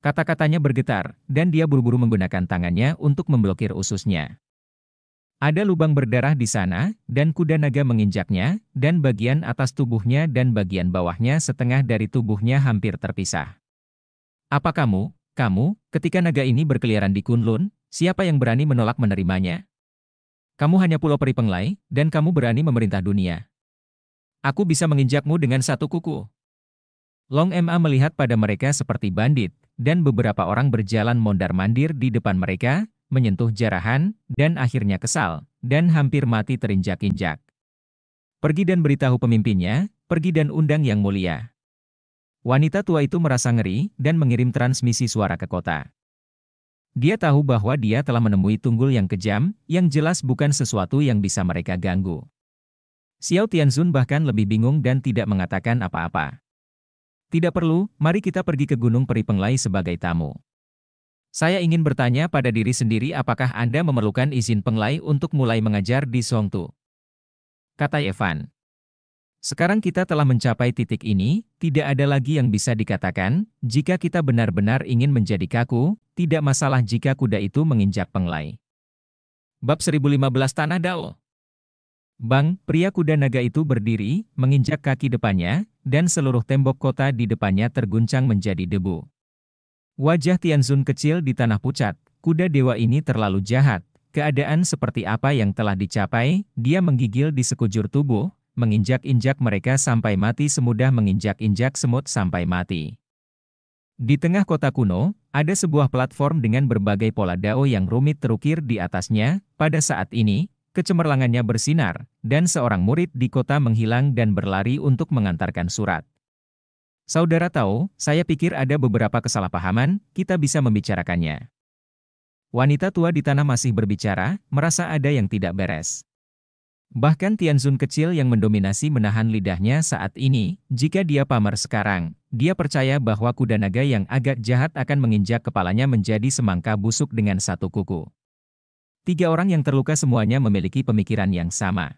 Kata-katanya bergetar, dan dia buru-buru menggunakan tangannya untuk memblokir ususnya. Ada lubang berdarah di sana, dan kuda naga menginjaknya, dan bagian atas tubuhnya dan bagian bawahnya setengah dari tubuhnya hampir terpisah. Apa kamu, kamu, ketika naga ini berkeliaran di Kunlun, Siapa yang berani menolak menerimanya? Kamu hanya pulau peri penglai, dan kamu berani memerintah dunia. Aku bisa menginjakmu dengan satu kuku. Long Ma melihat pada mereka seperti bandit, dan beberapa orang berjalan mondar-mandir di depan mereka, menyentuh jarahan, dan akhirnya kesal, dan hampir mati terinjak-injak. Pergi dan beritahu pemimpinnya, pergi dan undang yang mulia. Wanita tua itu merasa ngeri, dan mengirim transmisi suara ke kota. Dia tahu bahwa dia telah menemui tunggul yang kejam, yang jelas bukan sesuatu yang bisa mereka ganggu. Xiao Tianzun bahkan lebih bingung dan tidak mengatakan apa-apa. Tidak perlu, mari kita pergi ke Gunung Peri Penglai sebagai tamu. Saya ingin bertanya pada diri sendiri apakah Anda memerlukan izin penglai untuk mulai mengajar di Songtu. Kata Evan. Sekarang kita telah mencapai titik ini, tidak ada lagi yang bisa dikatakan, jika kita benar-benar ingin menjadi kaku, tidak masalah jika kuda itu menginjak penglai. Bab 1015 Tanah Dao Bang, pria kuda naga itu berdiri, menginjak kaki depannya, dan seluruh tembok kota di depannya terguncang menjadi debu. Wajah Tianzun kecil di tanah pucat, kuda dewa ini terlalu jahat, keadaan seperti apa yang telah dicapai, dia menggigil di sekujur tubuh, menginjak-injak mereka sampai mati semudah menginjak-injak semut sampai mati. Di tengah kota kuno, ada sebuah platform dengan berbagai pola dao yang rumit terukir di atasnya, pada saat ini, kecemerlangannya bersinar, dan seorang murid di kota menghilang dan berlari untuk mengantarkan surat. Saudara tahu, saya pikir ada beberapa kesalahpahaman, kita bisa membicarakannya. Wanita tua di tanah masih berbicara, merasa ada yang tidak beres. Bahkan Tianzun kecil yang mendominasi menahan lidahnya saat ini, jika dia pamer sekarang, dia percaya bahwa kuda naga yang agak jahat akan menginjak kepalanya menjadi semangka busuk dengan satu kuku. Tiga orang yang terluka semuanya memiliki pemikiran yang sama.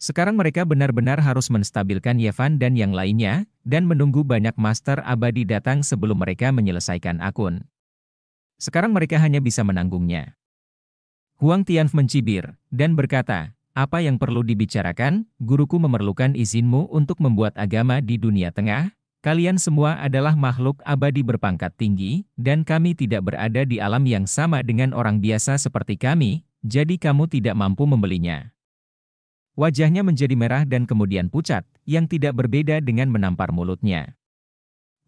Sekarang mereka benar-benar harus menstabilkan Yevan dan yang lainnya, dan menunggu banyak master abadi datang sebelum mereka menyelesaikan akun. Sekarang mereka hanya bisa menanggungnya. Huang Tianf mencibir, dan berkata, apa yang perlu dibicarakan? Guruku memerlukan izinmu untuk membuat agama di dunia tengah. Kalian semua adalah makhluk abadi berpangkat tinggi, dan kami tidak berada di alam yang sama dengan orang biasa seperti kami, jadi kamu tidak mampu membelinya. Wajahnya menjadi merah dan kemudian pucat, yang tidak berbeda dengan menampar mulutnya.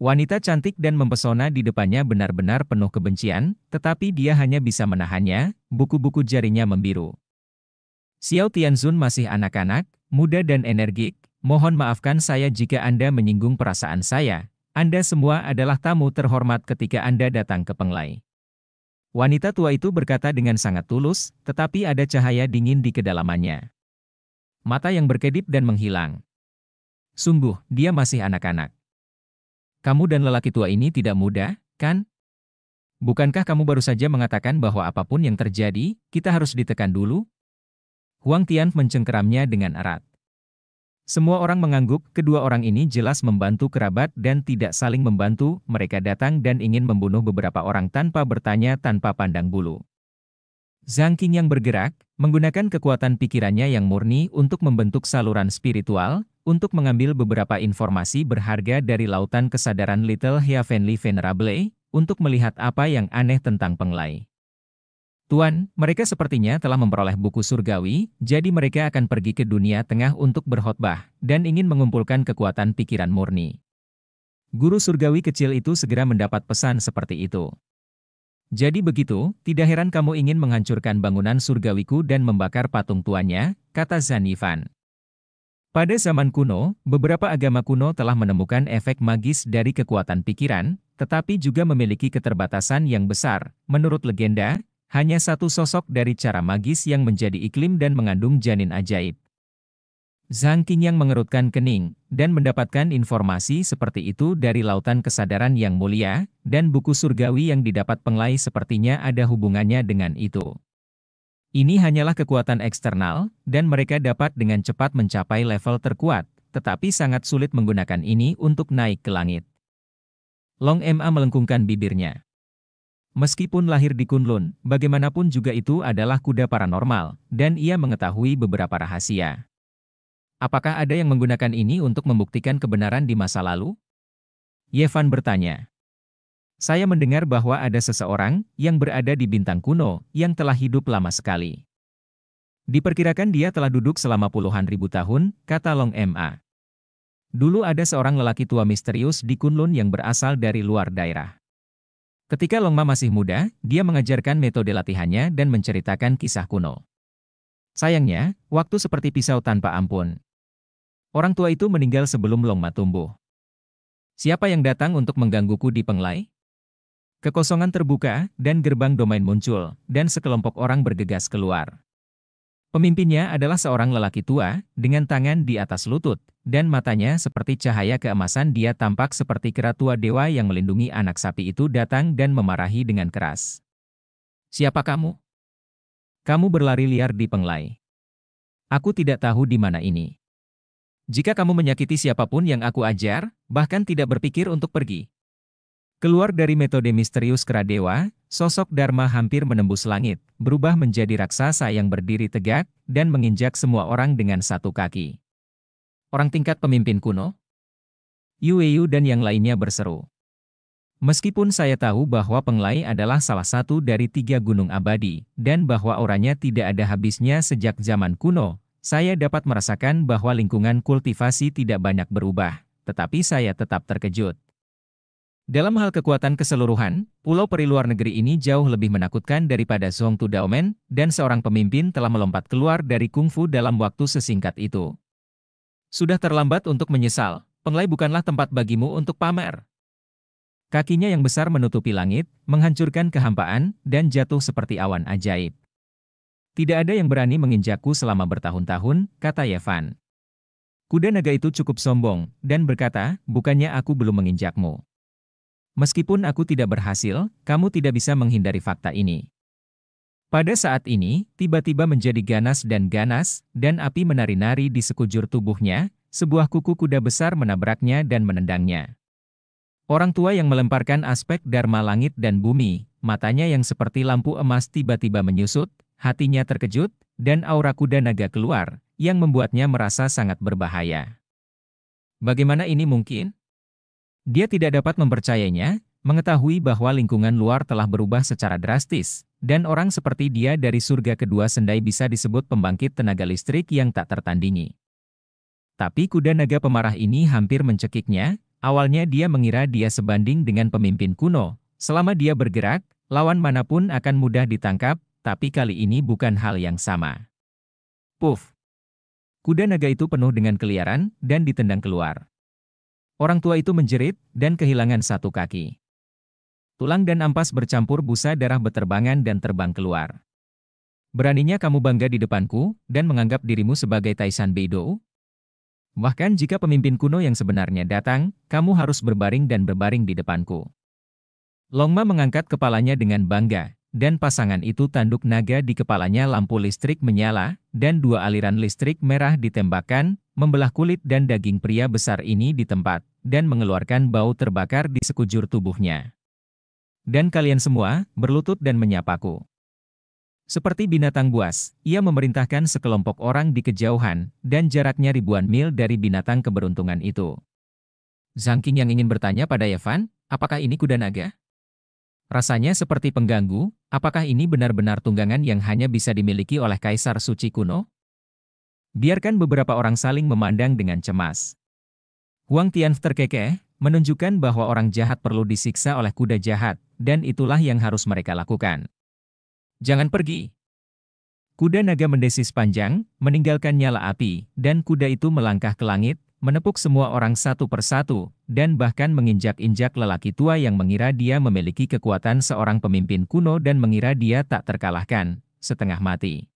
Wanita cantik dan mempesona di depannya benar-benar penuh kebencian, tetapi dia hanya bisa menahannya, buku-buku jarinya membiru. Xiao Tianzun masih anak-anak, muda dan energik. Mohon maafkan saya jika Anda menyinggung perasaan saya. Anda semua adalah tamu terhormat ketika Anda datang ke Penglai. Wanita tua itu berkata dengan sangat tulus, tetapi ada cahaya dingin di kedalamannya. Mata yang berkedip dan menghilang. Sungguh, dia masih anak-anak. Kamu dan lelaki tua ini tidak muda, kan? Bukankah kamu baru saja mengatakan bahwa apapun yang terjadi, kita harus ditekan dulu, Wang Tian mencengkeramnya dengan erat. Semua orang mengangguk, kedua orang ini jelas membantu kerabat dan tidak saling membantu, mereka datang dan ingin membunuh beberapa orang tanpa bertanya tanpa pandang bulu. Zhang Qing yang bergerak, menggunakan kekuatan pikirannya yang murni untuk membentuk saluran spiritual, untuk mengambil beberapa informasi berharga dari lautan kesadaran Little Heavenly Venerable, untuk melihat apa yang aneh tentang penglai. Tuan, mereka sepertinya telah memperoleh buku surgawi, jadi mereka akan pergi ke dunia tengah untuk berkhotbah, dan ingin mengumpulkan kekuatan pikiran murni. Guru surgawi kecil itu segera mendapat pesan seperti itu. Jadi begitu, tidak heran kamu ingin menghancurkan bangunan surgawiku dan membakar patung tuannya, kata Zanifan. Pada zaman kuno, beberapa agama kuno telah menemukan efek magis dari kekuatan pikiran, tetapi juga memiliki keterbatasan yang besar. Menurut legenda, hanya satu sosok dari cara magis yang menjadi iklim dan mengandung janin ajaib. Zhang Qing yang mengerutkan kening, dan mendapatkan informasi seperti itu dari Lautan Kesadaran Yang Mulia, dan buku surgawi yang didapat penglai sepertinya ada hubungannya dengan itu. Ini hanyalah kekuatan eksternal, dan mereka dapat dengan cepat mencapai level terkuat, tetapi sangat sulit menggunakan ini untuk naik ke langit. Long Ma melengkungkan bibirnya. Meskipun lahir di Kunlun, bagaimanapun juga itu adalah kuda paranormal, dan ia mengetahui beberapa rahasia. Apakah ada yang menggunakan ini untuk membuktikan kebenaran di masa lalu? Yevan bertanya. Saya mendengar bahwa ada seseorang yang berada di bintang kuno yang telah hidup lama sekali. Diperkirakan dia telah duduk selama puluhan ribu tahun, kata Long M.A. Dulu ada seorang lelaki tua misterius di Kunlun yang berasal dari luar daerah. Ketika Longma masih muda, dia mengajarkan metode latihannya dan menceritakan kisah kuno. Sayangnya, waktu seperti pisau tanpa ampun. Orang tua itu meninggal sebelum Longma tumbuh. Siapa yang datang untuk menggangguku di penglai? Kekosongan terbuka, dan gerbang domain muncul, dan sekelompok orang bergegas keluar. Pemimpinnya adalah seorang lelaki tua, dengan tangan di atas lutut, dan matanya seperti cahaya keemasan dia tampak seperti keratua dewa yang melindungi anak sapi itu datang dan memarahi dengan keras. Siapa kamu? Kamu berlari liar di penglai. Aku tidak tahu di mana ini. Jika kamu menyakiti siapapun yang aku ajar, bahkan tidak berpikir untuk pergi. Keluar dari metode misterius kera dewa, sosok Dharma hampir menembus langit, berubah menjadi raksasa yang berdiri tegak, dan menginjak semua orang dengan satu kaki. Orang tingkat pemimpin kuno? Yueyu dan yang lainnya berseru. Meskipun saya tahu bahwa Penglai adalah salah satu dari tiga gunung abadi, dan bahwa orangnya tidak ada habisnya sejak zaman kuno, saya dapat merasakan bahwa lingkungan kultivasi tidak banyak berubah, tetapi saya tetap terkejut dalam hal kekuatan keseluruhan, pulau peri luar negeri ini jauh lebih menakutkan daripada Zhongtu Daomen, dan seorang pemimpin telah melompat keluar dari kungfu dalam waktu sesingkat itu. Sudah terlambat untuk menyesal, Penglai bukanlah tempat bagimu untuk pamer. Kakinya yang besar menutupi langit, menghancurkan kehampaan, dan jatuh seperti awan ajaib. Tidak ada yang berani menginjakku selama bertahun-tahun, kata Yevan. Kuda naga itu cukup sombong, dan berkata, bukannya aku belum menginjakmu. Meskipun aku tidak berhasil, kamu tidak bisa menghindari fakta ini. Pada saat ini, tiba-tiba menjadi ganas dan ganas, dan api menari-nari di sekujur tubuhnya, sebuah kuku kuda besar menabraknya dan menendangnya. Orang tua yang melemparkan aspek dharma langit dan bumi, matanya yang seperti lampu emas tiba-tiba menyusut, hatinya terkejut, dan aura kuda naga keluar, yang membuatnya merasa sangat berbahaya. Bagaimana ini mungkin? Dia tidak dapat mempercayainya, mengetahui bahwa lingkungan luar telah berubah secara drastis, dan orang seperti dia dari surga kedua sendai bisa disebut pembangkit tenaga listrik yang tak tertandingi. Tapi kuda naga pemarah ini hampir mencekiknya, awalnya dia mengira dia sebanding dengan pemimpin kuno, selama dia bergerak, lawan manapun akan mudah ditangkap, tapi kali ini bukan hal yang sama. Puff! Kuda naga itu penuh dengan keliaran, dan ditendang keluar. Orang tua itu menjerit dan kehilangan satu kaki. Tulang dan ampas bercampur busa darah beterbangan dan terbang keluar. Beraninya kamu bangga di depanku dan menganggap dirimu sebagai Taisan Beidou? Bahkan jika pemimpin kuno yang sebenarnya datang, kamu harus berbaring dan berbaring di depanku. Longma mengangkat kepalanya dengan bangga, dan pasangan itu tanduk naga di kepalanya lampu listrik menyala, dan dua aliran listrik merah ditembakkan, membelah kulit dan daging pria besar ini di tempat, dan mengeluarkan bau terbakar di sekujur tubuhnya. Dan kalian semua, berlutut dan menyapaku. Seperti binatang buas, ia memerintahkan sekelompok orang di kejauhan, dan jaraknya ribuan mil dari binatang keberuntungan itu. Zhang Qing yang ingin bertanya pada Evan, apakah ini kuda naga? Rasanya seperti pengganggu, Apakah ini benar-benar tunggangan yang hanya bisa dimiliki oleh kaisar suci kuno? Biarkan beberapa orang saling memandang dengan cemas. Huang Tian terkekeh, menunjukkan bahwa orang jahat perlu disiksa oleh kuda jahat, dan itulah yang harus mereka lakukan. Jangan pergi. Kuda naga mendesis panjang, meninggalkan nyala api, dan kuda itu melangkah ke langit, menepuk semua orang satu persatu, dan bahkan menginjak-injak lelaki tua yang mengira dia memiliki kekuatan seorang pemimpin kuno dan mengira dia tak terkalahkan, setengah mati.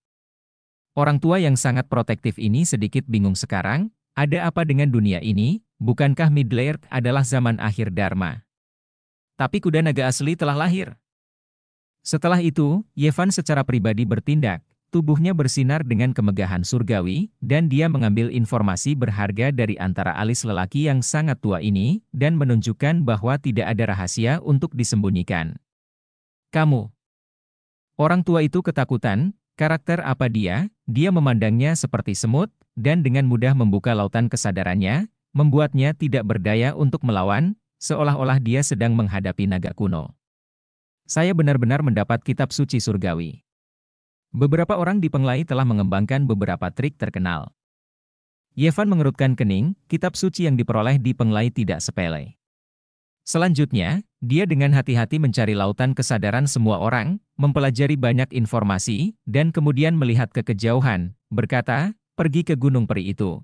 Orang tua yang sangat protektif ini sedikit bingung sekarang, ada apa dengan dunia ini, bukankah Middle adalah zaman akhir Dharma? Tapi kuda naga asli telah lahir. Setelah itu, Yevan secara pribadi bertindak, tubuhnya bersinar dengan kemegahan surgawi, dan dia mengambil informasi berharga dari antara alis lelaki yang sangat tua ini, dan menunjukkan bahwa tidak ada rahasia untuk disembunyikan. Kamu. Orang tua itu ketakutan, karakter apa dia, dia memandangnya seperti semut, dan dengan mudah membuka lautan kesadarannya, membuatnya tidak berdaya untuk melawan, seolah-olah dia sedang menghadapi naga kuno. Saya benar-benar mendapat kitab suci surgawi. Beberapa orang di Penglai telah mengembangkan beberapa trik terkenal. Yevan mengerutkan kening, kitab suci yang diperoleh di Penglai tidak sepele. Selanjutnya, dia dengan hati-hati mencari lautan kesadaran semua orang, mempelajari banyak informasi, dan kemudian melihat ke kejauhan, berkata, pergi ke Gunung Peri itu.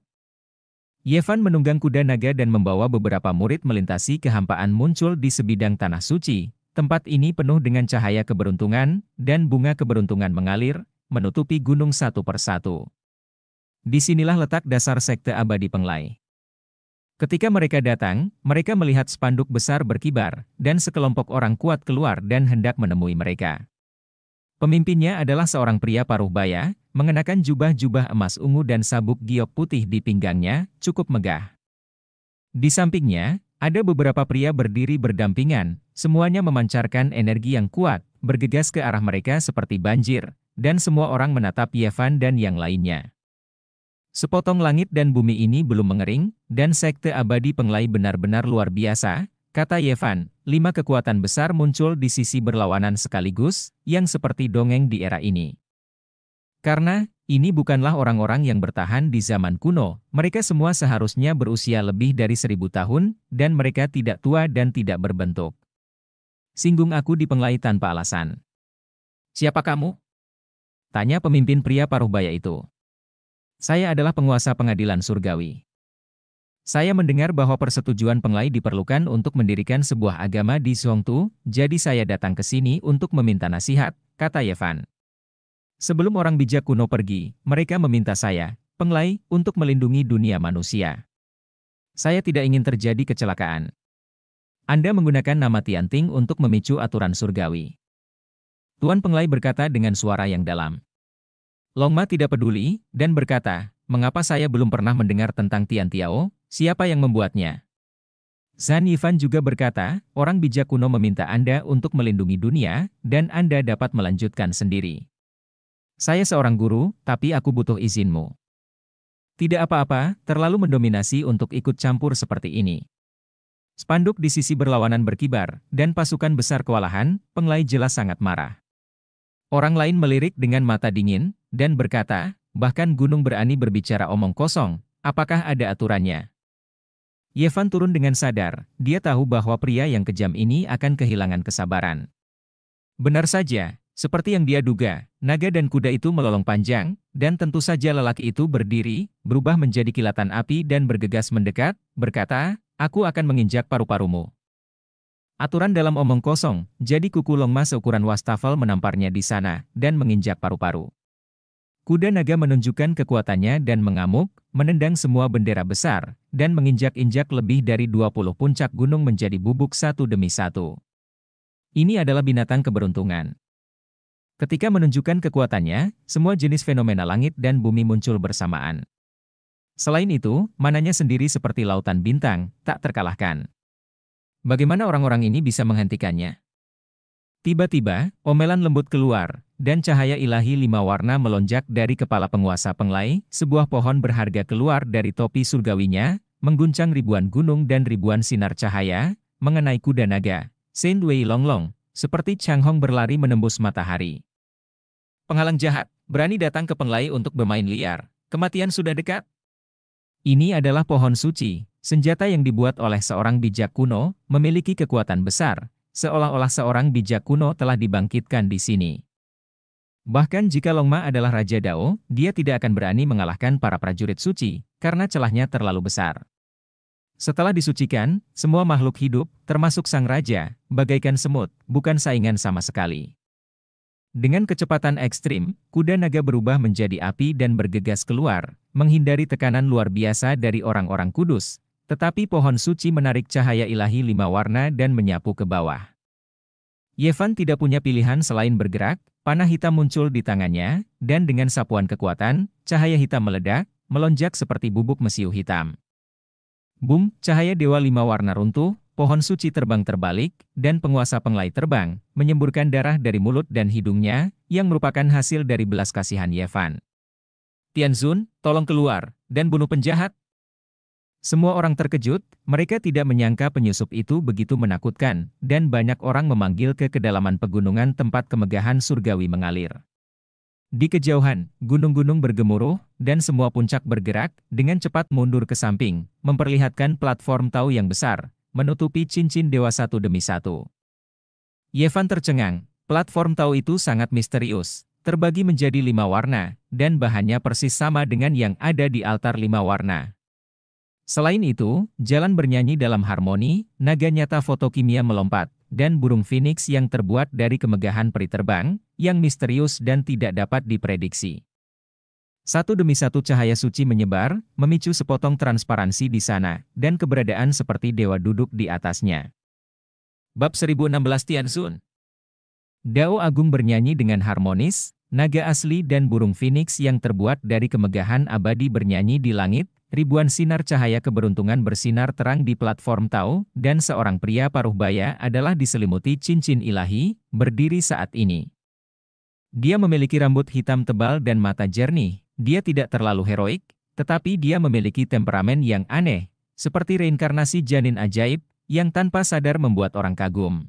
Yevan menunggang kuda naga dan membawa beberapa murid melintasi kehampaan muncul di sebidang tanah suci, Tempat ini penuh dengan cahaya keberuntungan, dan bunga keberuntungan mengalir, menutupi gunung satu persatu. Disinilah letak dasar sekte abadi penglai. Ketika mereka datang, mereka melihat spanduk besar berkibar, dan sekelompok orang kuat keluar dan hendak menemui mereka. Pemimpinnya adalah seorang pria paruh baya, mengenakan jubah-jubah emas ungu dan sabuk giok putih di pinggangnya, cukup megah. Di sampingnya, ada beberapa pria berdiri berdampingan, semuanya memancarkan energi yang kuat, bergegas ke arah mereka seperti banjir, dan semua orang menatap Yevan dan yang lainnya. Sepotong langit dan bumi ini belum mengering, dan sekte abadi penglai benar-benar luar biasa, kata Yevan. Lima kekuatan besar muncul di sisi berlawanan sekaligus, yang seperti dongeng di era ini. Karena, ini bukanlah orang-orang yang bertahan di zaman kuno, mereka semua seharusnya berusia lebih dari seribu tahun, dan mereka tidak tua dan tidak berbentuk. Singgung aku di penglai tanpa alasan. Siapa kamu? Tanya pemimpin pria paruh baya itu. Saya adalah penguasa pengadilan surgawi. Saya mendengar bahwa persetujuan penglai diperlukan untuk mendirikan sebuah agama di Zhongtu, jadi saya datang ke sini untuk meminta nasihat, kata Yevan. Sebelum orang bijak kuno pergi, mereka meminta saya, penglai, untuk melindungi dunia manusia. Saya tidak ingin terjadi kecelakaan. Anda menggunakan nama Tianting untuk memicu aturan surgawi. Tuan Penglai berkata dengan suara yang dalam. Longma tidak peduli, dan berkata, mengapa saya belum pernah mendengar tentang Tian Tiao, siapa yang membuatnya? Zan Yifan juga berkata, orang bijak kuno meminta Anda untuk melindungi dunia, dan Anda dapat melanjutkan sendiri. Saya seorang guru, tapi aku butuh izinmu. Tidak apa-apa, terlalu mendominasi untuk ikut campur seperti ini. Spanduk di sisi berlawanan berkibar, dan pasukan besar kewalahan, Penglai jelas sangat marah. Orang lain melirik dengan mata dingin, dan berkata, bahkan gunung berani berbicara omong kosong, apakah ada aturannya? Yevan turun dengan sadar, dia tahu bahwa pria yang kejam ini akan kehilangan kesabaran. Benar saja, seperti yang dia duga, naga dan kuda itu melolong panjang, dan tentu saja lelaki itu berdiri, berubah menjadi kilatan api dan bergegas mendekat, berkata, aku akan menginjak paru-parumu. Aturan dalam omong kosong, jadi kuku longma seukuran wastafel menamparnya di sana, dan menginjak paru-paru. Kuda naga menunjukkan kekuatannya dan mengamuk, menendang semua bendera besar, dan menginjak-injak lebih dari 20 puncak gunung menjadi bubuk satu demi satu. Ini adalah binatang keberuntungan. Ketika menunjukkan kekuatannya, semua jenis fenomena langit dan bumi muncul bersamaan. Selain itu, mananya sendiri seperti lautan bintang, tak terkalahkan. Bagaimana orang-orang ini bisa menghentikannya? Tiba-tiba, omelan lembut keluar, dan cahaya ilahi lima warna melonjak dari kepala penguasa penglai, sebuah pohon berharga keluar dari topi surgawinya, mengguncang ribuan gunung dan ribuan sinar cahaya, mengenai kuda naga, Saint Wei Longlong, seperti Chang Hong berlari menembus matahari. Penghalang jahat, berani datang ke Penglai untuk bermain liar. Kematian sudah dekat. Ini adalah pohon suci, senjata yang dibuat oleh seorang bijak kuno, memiliki kekuatan besar, seolah-olah seorang bijak kuno telah dibangkitkan di sini. Bahkan jika Long Ma adalah Raja Dao, dia tidak akan berani mengalahkan para prajurit suci, karena celahnya terlalu besar. Setelah disucikan, semua makhluk hidup, termasuk sang raja, bagaikan semut, bukan saingan sama sekali. Dengan kecepatan ekstrim, kuda naga berubah menjadi api dan bergegas keluar, menghindari tekanan luar biasa dari orang-orang kudus. Tetapi pohon suci menarik cahaya ilahi lima warna dan menyapu ke bawah. Yevan tidak punya pilihan selain bergerak, panah hitam muncul di tangannya, dan dengan sapuan kekuatan, cahaya hitam meledak, melonjak seperti bubuk mesiu hitam. Boom, cahaya dewa lima warna runtuh, pohon suci terbang terbalik, dan penguasa penglai terbang, menyemburkan darah dari mulut dan hidungnya, yang merupakan hasil dari belas kasihan Yevan. Tianzun, tolong keluar, dan bunuh penjahat. Semua orang terkejut, mereka tidak menyangka penyusup itu begitu menakutkan, dan banyak orang memanggil ke kedalaman pegunungan tempat kemegahan surgawi mengalir. Di kejauhan, gunung-gunung bergemuruh, dan semua puncak bergerak, dengan cepat mundur ke samping, memperlihatkan platform tau yang besar, menutupi cincin dewa satu demi satu. Yevan tercengang, platform tau itu sangat misterius, terbagi menjadi lima warna, dan bahannya persis sama dengan yang ada di altar lima warna. Selain itu, jalan bernyanyi dalam harmoni, naga nyata fotokimia melompat, dan burung phoenix yang terbuat dari kemegahan peri terbang, yang misterius dan tidak dapat diprediksi. Satu demi satu cahaya suci menyebar, memicu sepotong transparansi di sana, dan keberadaan seperti dewa duduk di atasnya. Bab 1016 Tianzun Dao Agung bernyanyi dengan harmonis, naga asli dan burung phoenix yang terbuat dari kemegahan abadi bernyanyi di langit, ribuan sinar cahaya keberuntungan bersinar terang di platform Tao, dan seorang pria paruh baya adalah diselimuti cincin ilahi, berdiri saat ini. Dia memiliki rambut hitam tebal dan mata jernih, dia tidak terlalu heroik, tetapi dia memiliki temperamen yang aneh, seperti reinkarnasi janin ajaib, yang tanpa sadar membuat orang kagum.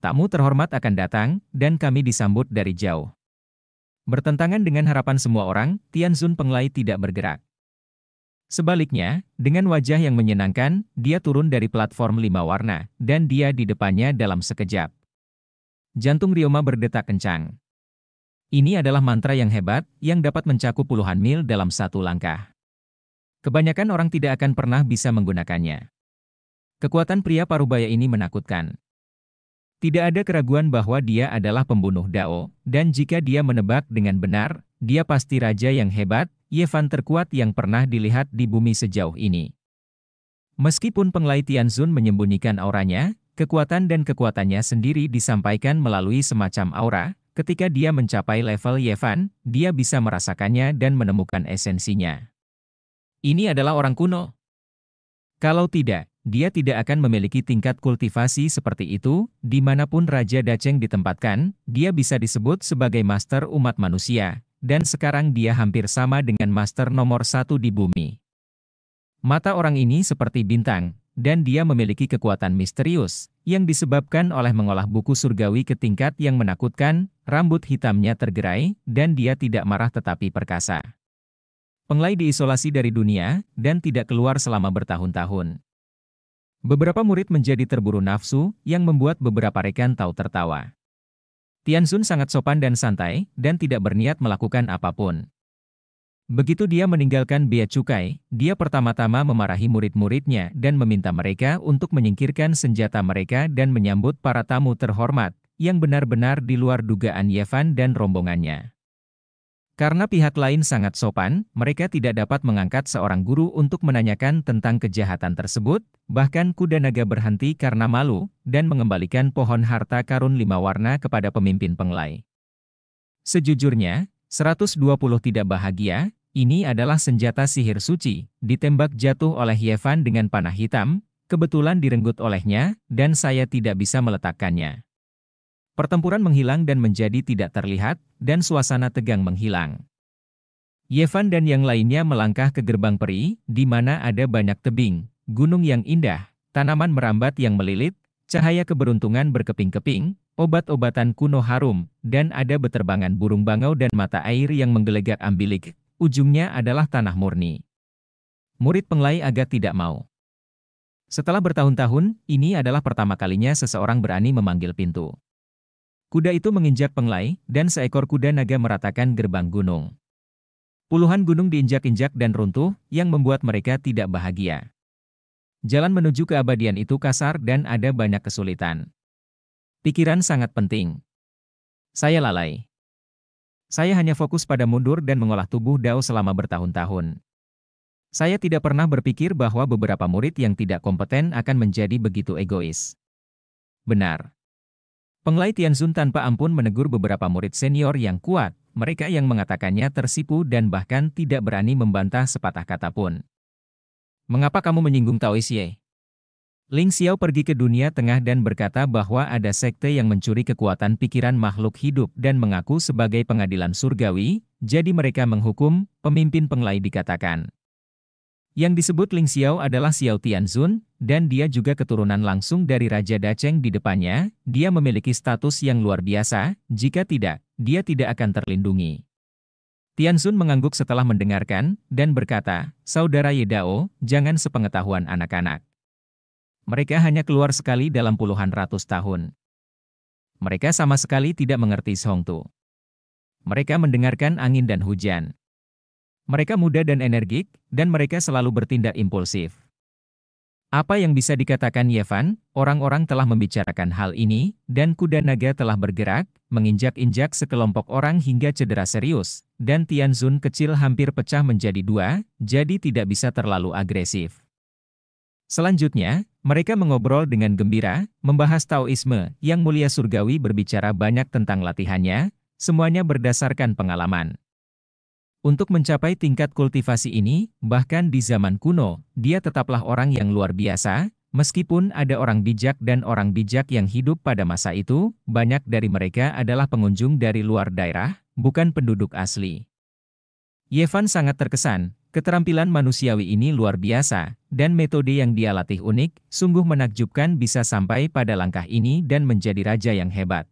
Tamu terhormat akan datang, dan kami disambut dari jauh. Bertentangan dengan harapan semua orang, Tianzun Penglai tidak bergerak. Sebaliknya, dengan wajah yang menyenangkan, dia turun dari platform lima warna, dan dia di depannya dalam sekejap. Jantung Ryoma berdetak kencang. Ini adalah mantra yang hebat, yang dapat mencakup puluhan mil dalam satu langkah. Kebanyakan orang tidak akan pernah bisa menggunakannya. Kekuatan pria parubaya ini menakutkan. Tidak ada keraguan bahwa dia adalah pembunuh Dao, dan jika dia menebak dengan benar, dia pasti raja yang hebat, Yevan terkuat yang pernah dilihat di bumi sejauh ini. Meskipun Penglai Tianzun menyembunyikan auranya, kekuatan dan kekuatannya sendiri disampaikan melalui semacam aura, ketika dia mencapai level Yevan, dia bisa merasakannya dan menemukan esensinya. Ini adalah orang kuno. Kalau tidak, dia tidak akan memiliki tingkat kultivasi seperti itu, dimanapun Raja Daceng ditempatkan, dia bisa disebut sebagai master umat manusia, dan sekarang dia hampir sama dengan master nomor satu di bumi. Mata orang ini seperti bintang, dan dia memiliki kekuatan misterius, yang disebabkan oleh mengolah buku surgawi ke tingkat yang menakutkan, rambut hitamnya tergerai, dan dia tidak marah tetapi perkasa. Penglai diisolasi dari dunia, dan tidak keluar selama bertahun-tahun. Beberapa murid menjadi terburu nafsu, yang membuat beberapa rekan tahu tertawa. Tian Tiansun sangat sopan dan santai, dan tidak berniat melakukan apapun. Begitu dia meninggalkan bea cukai, dia pertama-tama memarahi murid-muridnya dan meminta mereka untuk menyingkirkan senjata mereka dan menyambut para tamu terhormat, yang benar-benar di luar dugaan Yevan dan rombongannya. Karena pihak lain sangat sopan, mereka tidak dapat mengangkat seorang guru untuk menanyakan tentang kejahatan tersebut, bahkan kuda naga berhenti karena malu, dan mengembalikan pohon harta karun lima warna kepada pemimpin penglai. Sejujurnya, 120 tidak bahagia, ini adalah senjata sihir suci, ditembak jatuh oleh Yevan dengan panah hitam, kebetulan direnggut olehnya, dan saya tidak bisa meletakkannya. Pertempuran menghilang dan menjadi tidak terlihat, dan suasana tegang menghilang. Yevan dan yang lainnya melangkah ke gerbang peri, di mana ada banyak tebing, gunung yang indah, tanaman merambat yang melilit, cahaya keberuntungan berkeping-keping, obat-obatan kuno harum, dan ada beterbangan burung bangau dan mata air yang menggelegak ambilik, ujungnya adalah tanah murni. Murid penglai agak tidak mau. Setelah bertahun-tahun, ini adalah pertama kalinya seseorang berani memanggil pintu. Kuda itu menginjak penglai, dan seekor kuda naga meratakan gerbang gunung. Puluhan gunung diinjak-injak dan runtuh, yang membuat mereka tidak bahagia. Jalan menuju keabadian itu kasar dan ada banyak kesulitan. Pikiran sangat penting. Saya lalai. Saya hanya fokus pada mundur dan mengolah tubuh Dao selama bertahun-tahun. Saya tidak pernah berpikir bahwa beberapa murid yang tidak kompeten akan menjadi begitu egois. Benar. Penglai Tianzun tanpa ampun menegur beberapa murid senior yang kuat, mereka yang mengatakannya tersipu dan bahkan tidak berani membantah sepatah kata pun. Mengapa kamu menyinggung Taoisie? Ling Xiao pergi ke dunia tengah dan berkata bahwa ada sekte yang mencuri kekuatan pikiran makhluk hidup dan mengaku sebagai pengadilan surgawi, jadi mereka menghukum, pemimpin penglai dikatakan. Yang disebut Ling Xiao adalah Xiao Tianzun, dan dia juga keturunan langsung dari Raja Dacheng di depannya, dia memiliki status yang luar biasa, jika tidak, dia tidak akan terlindungi. Tianzun mengangguk setelah mendengarkan, dan berkata, Saudara Yedao, jangan sepengetahuan anak-anak. Mereka hanya keluar sekali dalam puluhan ratus tahun. Mereka sama sekali tidak mengerti Song Songtu. Mereka mendengarkan angin dan hujan. Mereka muda dan energik, dan mereka selalu bertindak impulsif. Apa yang bisa dikatakan Yevan, orang-orang telah membicarakan hal ini, dan kuda naga telah bergerak, menginjak-injak sekelompok orang hingga cedera serius, dan Tianzun kecil hampir pecah menjadi dua, jadi tidak bisa terlalu agresif. Selanjutnya, mereka mengobrol dengan gembira, membahas Taoisme, yang mulia surgawi berbicara banyak tentang latihannya, semuanya berdasarkan pengalaman. Untuk mencapai tingkat kultivasi ini, bahkan di zaman kuno, dia tetaplah orang yang luar biasa, meskipun ada orang bijak dan orang bijak yang hidup pada masa itu, banyak dari mereka adalah pengunjung dari luar daerah, bukan penduduk asli. Yevan sangat terkesan, keterampilan manusiawi ini luar biasa, dan metode yang dia latih unik, sungguh menakjubkan bisa sampai pada langkah ini dan menjadi raja yang hebat.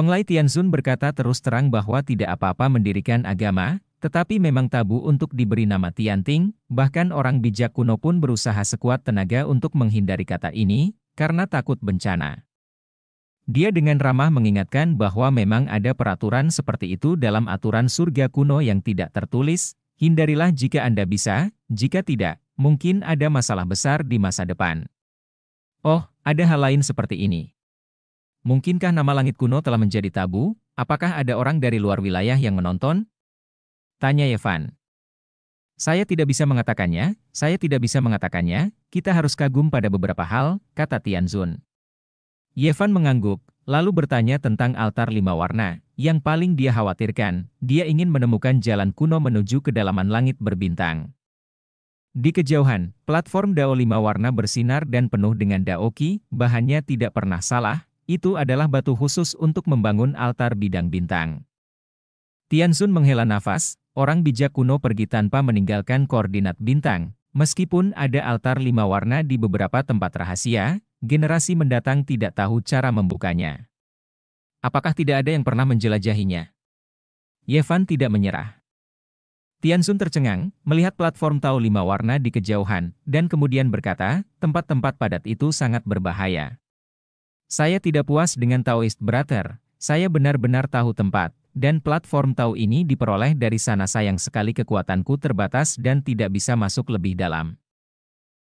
Penglai Tianzun berkata terus terang bahwa tidak apa-apa mendirikan agama, tetapi memang tabu untuk diberi nama Tian Ting. bahkan orang bijak kuno pun berusaha sekuat tenaga untuk menghindari kata ini, karena takut bencana. Dia dengan ramah mengingatkan bahwa memang ada peraturan seperti itu dalam aturan surga kuno yang tidak tertulis, hindarilah jika Anda bisa, jika tidak, mungkin ada masalah besar di masa depan. Oh, ada hal lain seperti ini. Mungkinkah nama langit kuno telah menjadi tabu? Apakah ada orang dari luar wilayah yang menonton? Tanya Yevan. Saya tidak bisa mengatakannya, saya tidak bisa mengatakannya, kita harus kagum pada beberapa hal, kata Tianzun. Yevan mengangguk, lalu bertanya tentang altar lima warna, yang paling dia khawatirkan, dia ingin menemukan jalan kuno menuju kedalaman langit berbintang. Di kejauhan, platform Dao lima warna bersinar dan penuh dengan daoki, bahannya tidak pernah salah, itu adalah batu khusus untuk membangun altar bidang bintang. Tianzun menghela nafas, orang bijak kuno pergi tanpa meninggalkan koordinat bintang. Meskipun ada altar lima warna di beberapa tempat rahasia, generasi mendatang tidak tahu cara membukanya. Apakah tidak ada yang pernah menjelajahinya? Yevan tidak menyerah. Tianzun tercengang, melihat platform tahu Lima Warna di kejauhan, dan kemudian berkata, tempat-tempat padat itu sangat berbahaya. Saya tidak puas dengan Taoist Brother, saya benar-benar tahu tempat, dan platform Tao ini diperoleh dari sana sayang sekali kekuatanku terbatas dan tidak bisa masuk lebih dalam.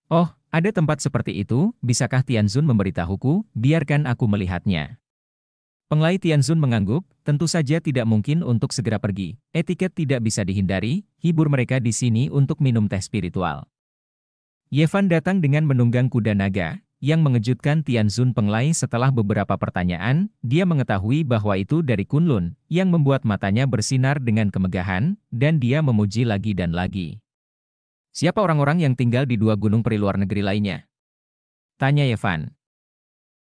Oh, ada tempat seperti itu, bisakah Tianzun memberitahuku, biarkan aku melihatnya. Penglai Tianzun mengangguk, tentu saja tidak mungkin untuk segera pergi, etiket tidak bisa dihindari, hibur mereka di sini untuk minum teh spiritual. Yevan datang dengan menunggang kuda naga, yang mengejutkan Tian Zun Penglai setelah beberapa pertanyaan, dia mengetahui bahwa itu dari Kunlun, yang membuat matanya bersinar dengan kemegahan, dan dia memuji lagi dan lagi. Siapa orang-orang yang tinggal di dua gunung luar negeri lainnya? Tanya Yevan.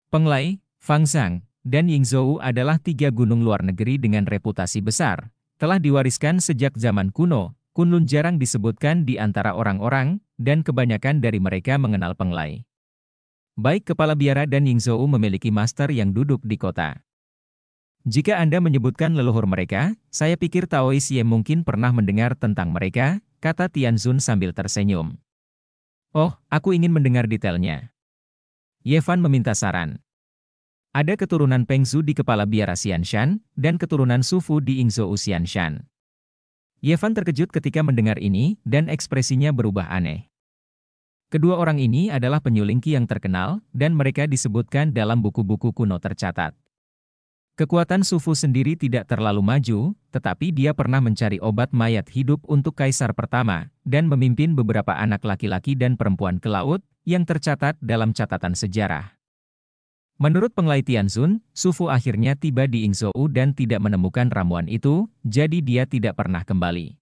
Penglai, Fang Zhang, dan Ying Zhou adalah tiga gunung luar negeri dengan reputasi besar, telah diwariskan sejak zaman kuno, Kunlun jarang disebutkan di antara orang-orang, dan kebanyakan dari mereka mengenal Penglai. Baik kepala biara dan Yingzhou memiliki master yang duduk di kota. Jika Anda menyebutkan leluhur mereka, saya pikir Taois Ye mungkin pernah mendengar tentang mereka, kata Tianzun sambil tersenyum. Oh, aku ingin mendengar detailnya. Yevan meminta saran. Ada keturunan Pengzu di kepala biara Xianshan, dan keturunan Sufu di Yingzhou Xianshan. Yevan terkejut ketika mendengar ini, dan ekspresinya berubah aneh. Kedua orang ini adalah penyulingki yang terkenal, dan mereka disebutkan dalam buku-buku kuno tercatat. Kekuatan Sufu sendiri tidak terlalu maju, tetapi dia pernah mencari obat mayat hidup untuk kaisar pertama, dan memimpin beberapa anak laki-laki dan perempuan ke laut, yang tercatat dalam catatan sejarah. Menurut penglaitian Sun, Sufu akhirnya tiba di Ingzhou dan tidak menemukan ramuan itu, jadi dia tidak pernah kembali.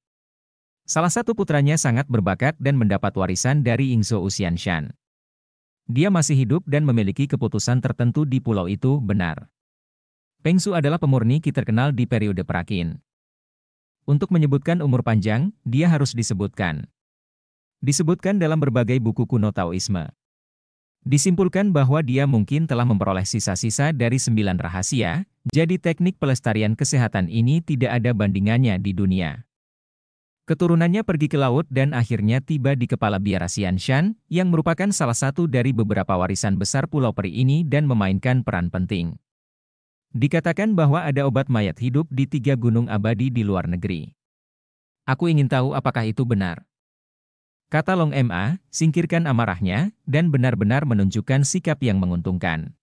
Salah satu putranya sangat berbakat dan mendapat warisan dari Yingzhou Shan. Dia masih hidup dan memiliki keputusan tertentu di pulau itu benar. Peng Su adalah pemurni Ki terkenal di periode Prakin. Untuk menyebutkan umur panjang, dia harus disebutkan. Disebutkan dalam berbagai buku kuno Taoisme. Disimpulkan bahwa dia mungkin telah memperoleh sisa-sisa dari sembilan rahasia, jadi teknik pelestarian kesehatan ini tidak ada bandingannya di dunia. Keturunannya pergi ke laut dan akhirnya tiba di kepala biara Xianshan, yang merupakan salah satu dari beberapa warisan besar Pulau Peri ini dan memainkan peran penting. Dikatakan bahwa ada obat mayat hidup di tiga gunung abadi di luar negeri. Aku ingin tahu apakah itu benar. Kata Long MA, singkirkan amarahnya, dan benar-benar menunjukkan sikap yang menguntungkan.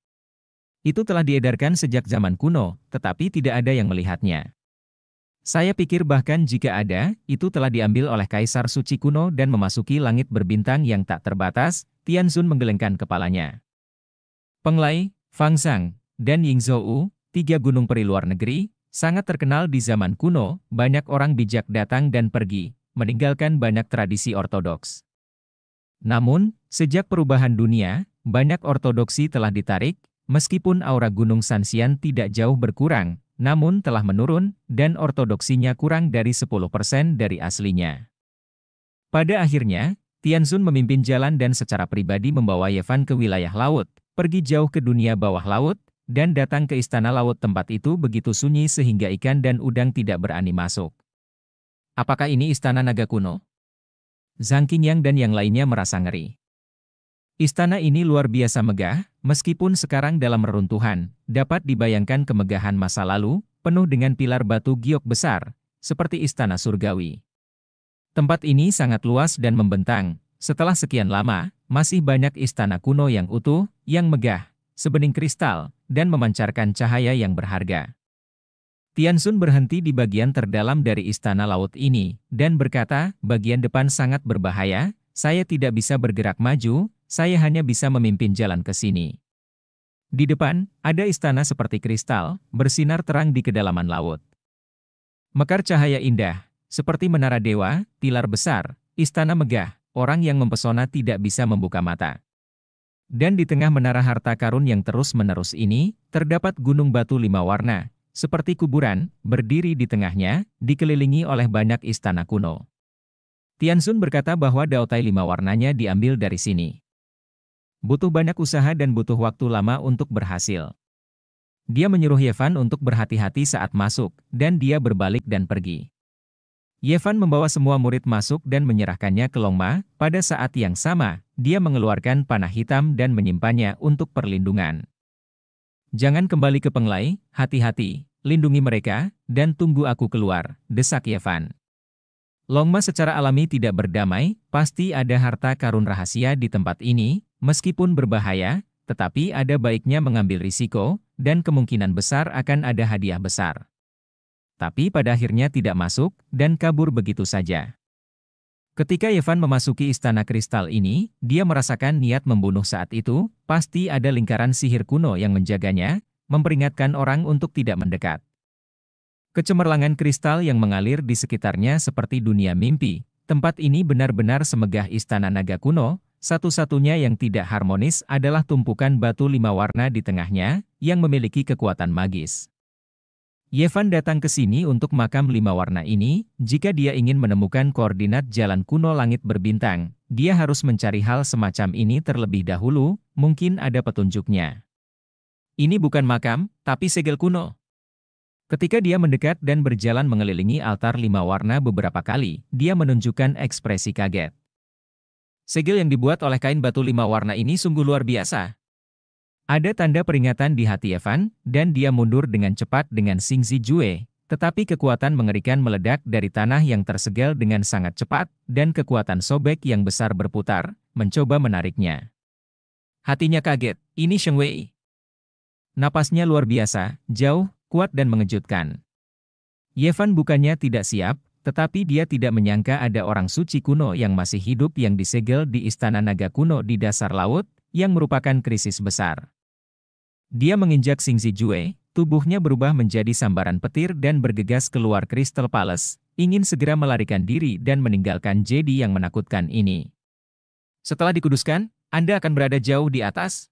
Itu telah diedarkan sejak zaman kuno, tetapi tidak ada yang melihatnya. Saya pikir bahkan jika ada, itu telah diambil oleh Kaisar Suci kuno dan memasuki langit berbintang yang tak terbatas, Tian Tianzun menggelengkan kepalanya. Penglai, Sang, dan Yingzhou, tiga gunung peri luar negeri, sangat terkenal di zaman kuno, banyak orang bijak datang dan pergi, meninggalkan banyak tradisi ortodoks. Namun, sejak perubahan dunia, banyak ortodoksi telah ditarik, meskipun aura Gunung Sansian tidak jauh berkurang, namun telah menurun dan ortodoksinya kurang dari 10% dari aslinya. Pada akhirnya, Tianzun memimpin jalan dan secara pribadi membawa Yevan ke wilayah laut, pergi jauh ke dunia bawah laut, dan datang ke istana laut tempat itu begitu sunyi sehingga ikan dan udang tidak berani masuk. Apakah ini istana naga kuno? Zhang Qingyang dan yang lainnya merasa ngeri. Istana ini luar biasa megah, meskipun sekarang dalam reruntuhan, dapat dibayangkan kemegahan masa lalu, penuh dengan pilar batu giok besar, seperti istana surgawi. Tempat ini sangat luas dan membentang, setelah sekian lama, masih banyak istana kuno yang utuh, yang megah, sebening kristal, dan memancarkan cahaya yang berharga. Tiansun berhenti di bagian terdalam dari istana laut ini, dan berkata, bagian depan sangat berbahaya, saya tidak bisa bergerak maju, saya hanya bisa memimpin jalan ke sini. Di depan, ada istana seperti kristal, bersinar terang di kedalaman laut. Mekar cahaya indah, seperti menara dewa, pilar besar, istana megah, orang yang mempesona tidak bisa membuka mata. Dan di tengah menara harta karun yang terus-menerus ini, terdapat gunung batu lima warna, seperti kuburan, berdiri di tengahnya, dikelilingi oleh banyak istana kuno. Tian Sun berkata bahwa Tai lima warnanya diambil dari sini. Butuh banyak usaha dan butuh waktu lama untuk berhasil. Dia menyuruh Yevan untuk berhati-hati saat masuk, dan dia berbalik dan pergi. Yevan membawa semua murid masuk dan menyerahkannya ke Longma, pada saat yang sama, dia mengeluarkan panah hitam dan menyimpannya untuk perlindungan. Jangan kembali ke penglai, hati-hati, lindungi mereka, dan tunggu aku keluar, desak Yevan. Longma secara alami tidak berdamai, pasti ada harta karun rahasia di tempat ini, meskipun berbahaya, tetapi ada baiknya mengambil risiko, dan kemungkinan besar akan ada hadiah besar. Tapi pada akhirnya tidak masuk, dan kabur begitu saja. Ketika Yevan memasuki istana kristal ini, dia merasakan niat membunuh saat itu, pasti ada lingkaran sihir kuno yang menjaganya, memperingatkan orang untuk tidak mendekat. Kecemerlangan kristal yang mengalir di sekitarnya seperti dunia mimpi. Tempat ini benar-benar semegah istana naga kuno, satu-satunya yang tidak harmonis adalah tumpukan batu lima warna di tengahnya, yang memiliki kekuatan magis. Yevan datang ke sini untuk makam lima warna ini, jika dia ingin menemukan koordinat jalan kuno langit berbintang, dia harus mencari hal semacam ini terlebih dahulu, mungkin ada petunjuknya. Ini bukan makam, tapi segel kuno. Ketika dia mendekat dan berjalan mengelilingi altar lima warna beberapa kali, dia menunjukkan ekspresi kaget. Segel yang dibuat oleh kain batu lima warna ini sungguh luar biasa. Ada tanda peringatan di hati Evan, dan dia mundur dengan cepat dengan Sing Jue, tetapi kekuatan mengerikan meledak dari tanah yang tersegel dengan sangat cepat, dan kekuatan sobek yang besar berputar, mencoba menariknya. Hatinya kaget, ini Sheng Wei. Napasnya luar biasa, jauh, kuat dan mengejutkan. Yevan bukannya tidak siap, tetapi dia tidak menyangka ada orang suci kuno yang masih hidup yang disegel di istana naga kuno di dasar laut, yang merupakan krisis besar. Dia menginjak Sing Jue, tubuhnya berubah menjadi sambaran petir dan bergegas keluar Crystal Palace, ingin segera melarikan diri dan meninggalkan Jedi yang menakutkan ini. Setelah dikuduskan, Anda akan berada jauh di atas.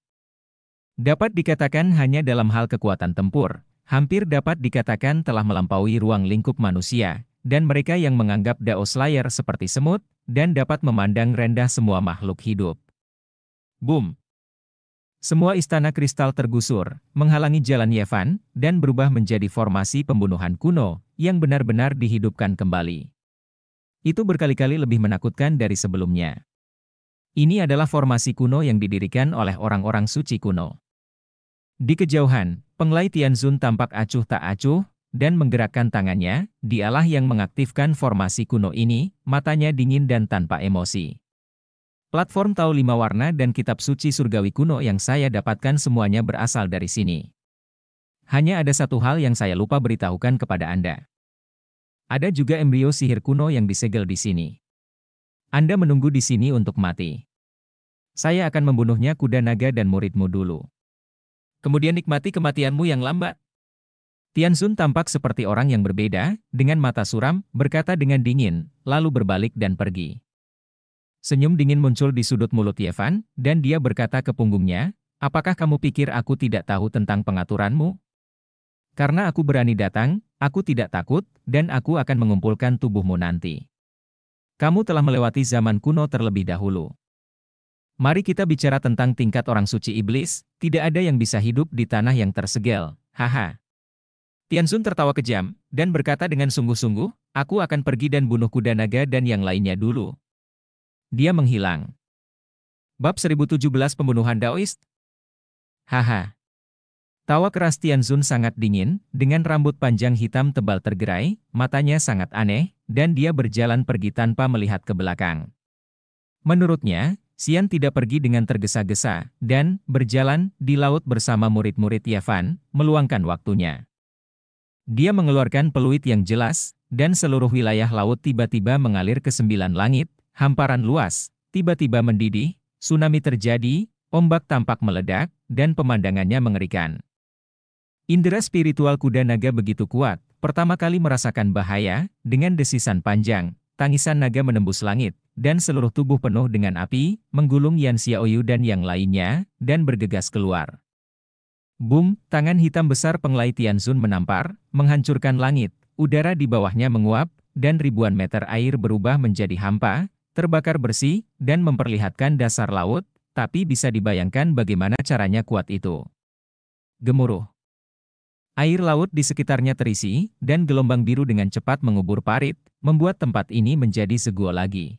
Dapat dikatakan hanya dalam hal kekuatan tempur, hampir dapat dikatakan telah melampaui ruang lingkup manusia, dan mereka yang menganggap Dao Slayer seperti semut, dan dapat memandang rendah semua makhluk hidup. Boom! Semua istana kristal tergusur, menghalangi jalan Yevan, dan berubah menjadi formasi pembunuhan kuno, yang benar-benar dihidupkan kembali. Itu berkali-kali lebih menakutkan dari sebelumnya. Ini adalah formasi kuno yang didirikan oleh orang-orang suci kuno. Di kejauhan, Penglai Zun tampak acuh tak acuh, dan menggerakkan tangannya, dialah yang mengaktifkan formasi kuno ini, matanya dingin dan tanpa emosi. Platform tahu Lima Warna dan Kitab Suci Surgawi Kuno yang saya dapatkan semuanya berasal dari sini. Hanya ada satu hal yang saya lupa beritahukan kepada Anda. Ada juga embrio sihir kuno yang disegel di sini. Anda menunggu di sini untuk mati. Saya akan membunuhnya kuda naga dan muridmu dulu kemudian nikmati kematianmu yang lambat. Tian Sun tampak seperti orang yang berbeda, dengan mata suram, berkata dengan dingin, lalu berbalik dan pergi. Senyum dingin muncul di sudut mulut Yevan, dan dia berkata ke punggungnya, apakah kamu pikir aku tidak tahu tentang pengaturanmu? Karena aku berani datang, aku tidak takut, dan aku akan mengumpulkan tubuhmu nanti. Kamu telah melewati zaman kuno terlebih dahulu. Mari kita bicara tentang tingkat orang suci iblis, tidak ada yang bisa hidup di tanah yang tersegel, haha. Tianzun tertawa kejam, dan berkata dengan sungguh-sungguh, aku akan pergi dan bunuh kuda naga dan yang lainnya dulu. Dia menghilang. Bab 1017 Pembunuhan Daoist? Haha. Tawa keras Tianzun sangat dingin, dengan rambut panjang hitam tebal tergerai, matanya sangat aneh, dan dia berjalan pergi tanpa melihat ke belakang. Menurutnya, Sian tidak pergi dengan tergesa-gesa, dan berjalan di laut bersama murid-murid Yavan, meluangkan waktunya. Dia mengeluarkan peluit yang jelas, dan seluruh wilayah laut tiba-tiba mengalir ke sembilan langit, hamparan luas, tiba-tiba mendidih, tsunami terjadi, ombak tampak meledak, dan pemandangannya mengerikan. Indra spiritual kuda naga begitu kuat, pertama kali merasakan bahaya, dengan desisan panjang, Tangisan naga menembus langit, dan seluruh tubuh penuh dengan api, menggulung Yan Xiaoyu dan yang lainnya, dan bergegas keluar. Boom! tangan hitam besar penglai Tianzun menampar, menghancurkan langit, udara di bawahnya menguap, dan ribuan meter air berubah menjadi hampa, terbakar bersih, dan memperlihatkan dasar laut, tapi bisa dibayangkan bagaimana caranya kuat itu. Gemuruh. Air laut di sekitarnya terisi, dan gelombang biru dengan cepat mengubur parit, membuat tempat ini menjadi segua lagi.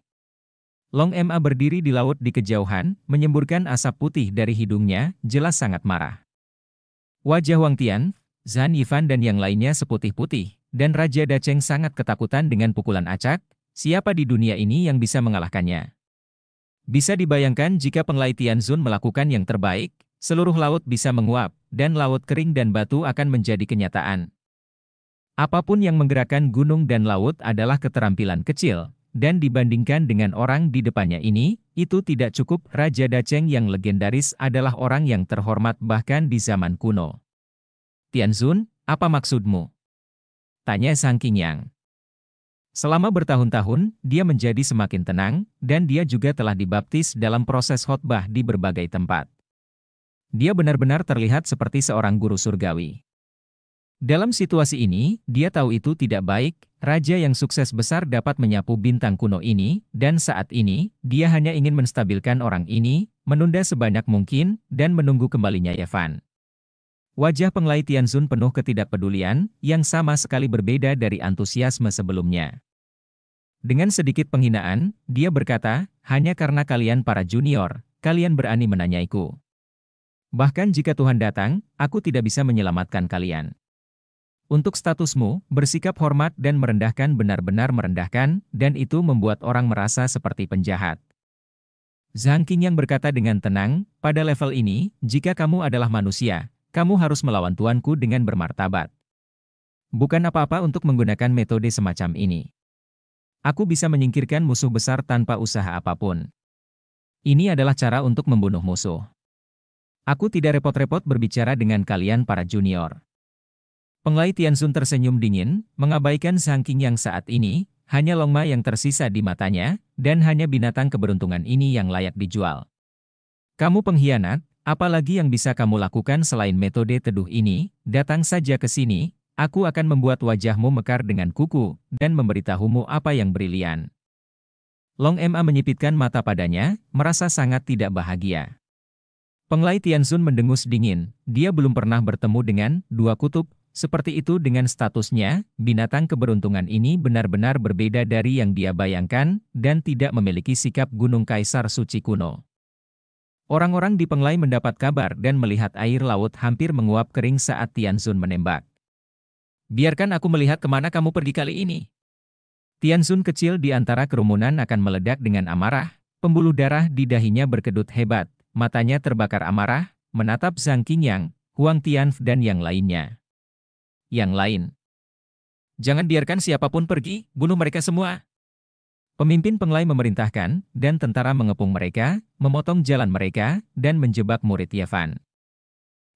Long Ma berdiri di laut di kejauhan, menyemburkan asap putih dari hidungnya, jelas sangat marah. Wajah Wang Tian, Zhan Yifan dan yang lainnya seputih-putih, dan Raja Daceng sangat ketakutan dengan pukulan acak, siapa di dunia ini yang bisa mengalahkannya. Bisa dibayangkan jika penglai Tianzun melakukan yang terbaik, seluruh laut bisa menguap, dan laut kering dan batu akan menjadi kenyataan. Apapun yang menggerakkan gunung dan laut adalah keterampilan kecil, dan dibandingkan dengan orang di depannya ini, itu tidak cukup. Raja Daceng yang legendaris adalah orang yang terhormat bahkan di zaman kuno. Tianzun, apa maksudmu? Tanya Sang King Yang. Selama bertahun-tahun, dia menjadi semakin tenang, dan dia juga telah dibaptis dalam proses khotbah di berbagai tempat. Dia benar-benar terlihat seperti seorang guru surgawi. Dalam situasi ini, dia tahu itu tidak baik, raja yang sukses besar dapat menyapu bintang kuno ini, dan saat ini, dia hanya ingin menstabilkan orang ini, menunda sebanyak mungkin, dan menunggu kembalinya Evan. Wajah penglai Tianzun penuh ketidakpedulian, yang sama sekali berbeda dari antusiasme sebelumnya. Dengan sedikit penghinaan, dia berkata, hanya karena kalian para junior, kalian berani menanyaiku. Bahkan jika Tuhan datang, aku tidak bisa menyelamatkan kalian. Untuk statusmu, bersikap hormat dan merendahkan benar-benar merendahkan, dan itu membuat orang merasa seperti penjahat. Zhang Qing yang berkata dengan tenang, pada level ini, jika kamu adalah manusia, kamu harus melawan tuanku dengan bermartabat. Bukan apa-apa untuk menggunakan metode semacam ini. Aku bisa menyingkirkan musuh besar tanpa usaha apapun. Ini adalah cara untuk membunuh musuh. Aku tidak repot-repot berbicara dengan kalian para junior. Penglai Tiansun tersenyum dingin, mengabaikan sangking yang saat ini, hanya Longma yang tersisa di matanya, dan hanya binatang keberuntungan ini yang layak dijual. Kamu pengkhianat, apalagi yang bisa kamu lakukan selain metode teduh ini, datang saja ke sini, aku akan membuat wajahmu mekar dengan kuku, dan memberitahumu apa yang brilian. Long Ma menyipitkan mata padanya, merasa sangat tidak bahagia. Penglai Tianzun mendengus dingin, dia belum pernah bertemu dengan dua kutub, seperti itu dengan statusnya, binatang keberuntungan ini benar-benar berbeda dari yang dia bayangkan, dan tidak memiliki sikap Gunung Kaisar Suci kuno. Orang-orang di Penglai mendapat kabar dan melihat air laut hampir menguap kering saat Tianzun menembak. Biarkan aku melihat kemana kamu pergi kali ini. Tianzun kecil di antara kerumunan akan meledak dengan amarah, pembuluh darah di dahinya berkedut hebat, matanya terbakar amarah, menatap Zhang Qingyang, Huang Tianf dan yang lainnya. Yang lain. Jangan biarkan siapapun pergi, bunuh mereka semua. Pemimpin penglai memerintahkan, dan tentara mengepung mereka, memotong jalan mereka, dan menjebak murid Yevan.